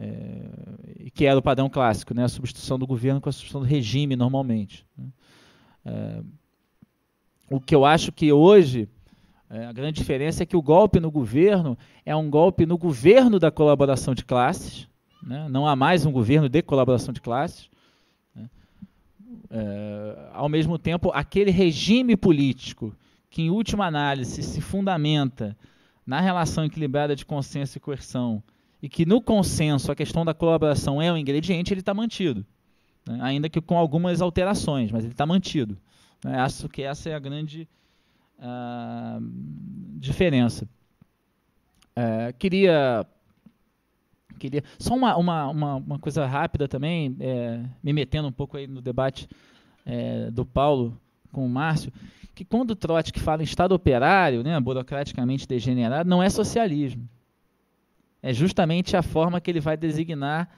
É, que era o padrão clássico, né? a substituição do governo com a substituição do regime, normalmente. Né? É, o que eu acho que hoje é, a grande diferença é que o golpe no governo é um golpe no governo da colaboração de classes. Né? Não há mais um governo de colaboração de classes. Né? É, ao mesmo tempo, aquele regime político que, em última análise, se fundamenta na relação equilibrada de consenso e coerção e que, no consenso, a questão da colaboração é um ingrediente, ele está mantido né? ainda que com algumas alterações, mas ele está mantido. Né? Acho que essa é a grande uh, diferença. Uh, queria queria só uma, uma, uma, uma coisa rápida também, é, me metendo um pouco aí no debate é, do Paulo com o Márcio, que quando o Trotsky fala em Estado operário, né, burocraticamente degenerado, não é socialismo. É justamente a forma que ele vai designar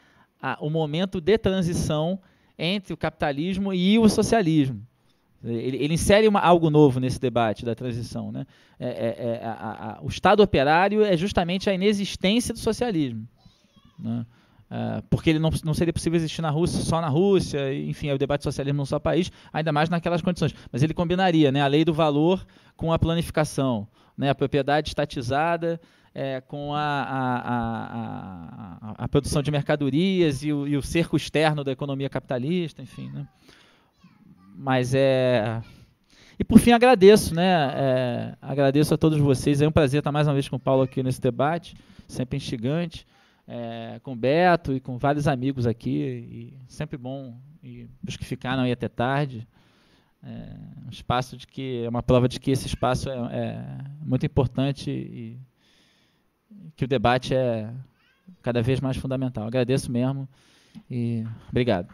a, o momento de transição entre o capitalismo e o socialismo. Ele, ele insere uma, algo novo nesse debate da transição. Né? É, é, é, a, a, o Estado operário é justamente a inexistência do socialismo. Né? É, porque ele não, não, seria possível existir na Rússia, só na Rússia, enfim, é o debate socialismo num só país, ainda mais naquelas condições. Mas ele combinaria né, a lei do valor com a planificação, né, a propriedade estatizada é, com a, a, a, a, produção de mercadorias e o, e o, cerco externo da economia capitalista, enfim. Né? Mas é. E por fim agradeço, né? É, agradeço a todos vocês. É um prazer estar mais uma vez com o Paulo aqui nesse debate, sempre instigante, é, com o Beto e com vários amigos aqui. E sempre bom. E os que ficaram aí até tarde. É um espaço de que. É uma prova de que esse espaço é, é muito importante e que o debate é cada vez mais fundamental. Agradeço mesmo e obrigado.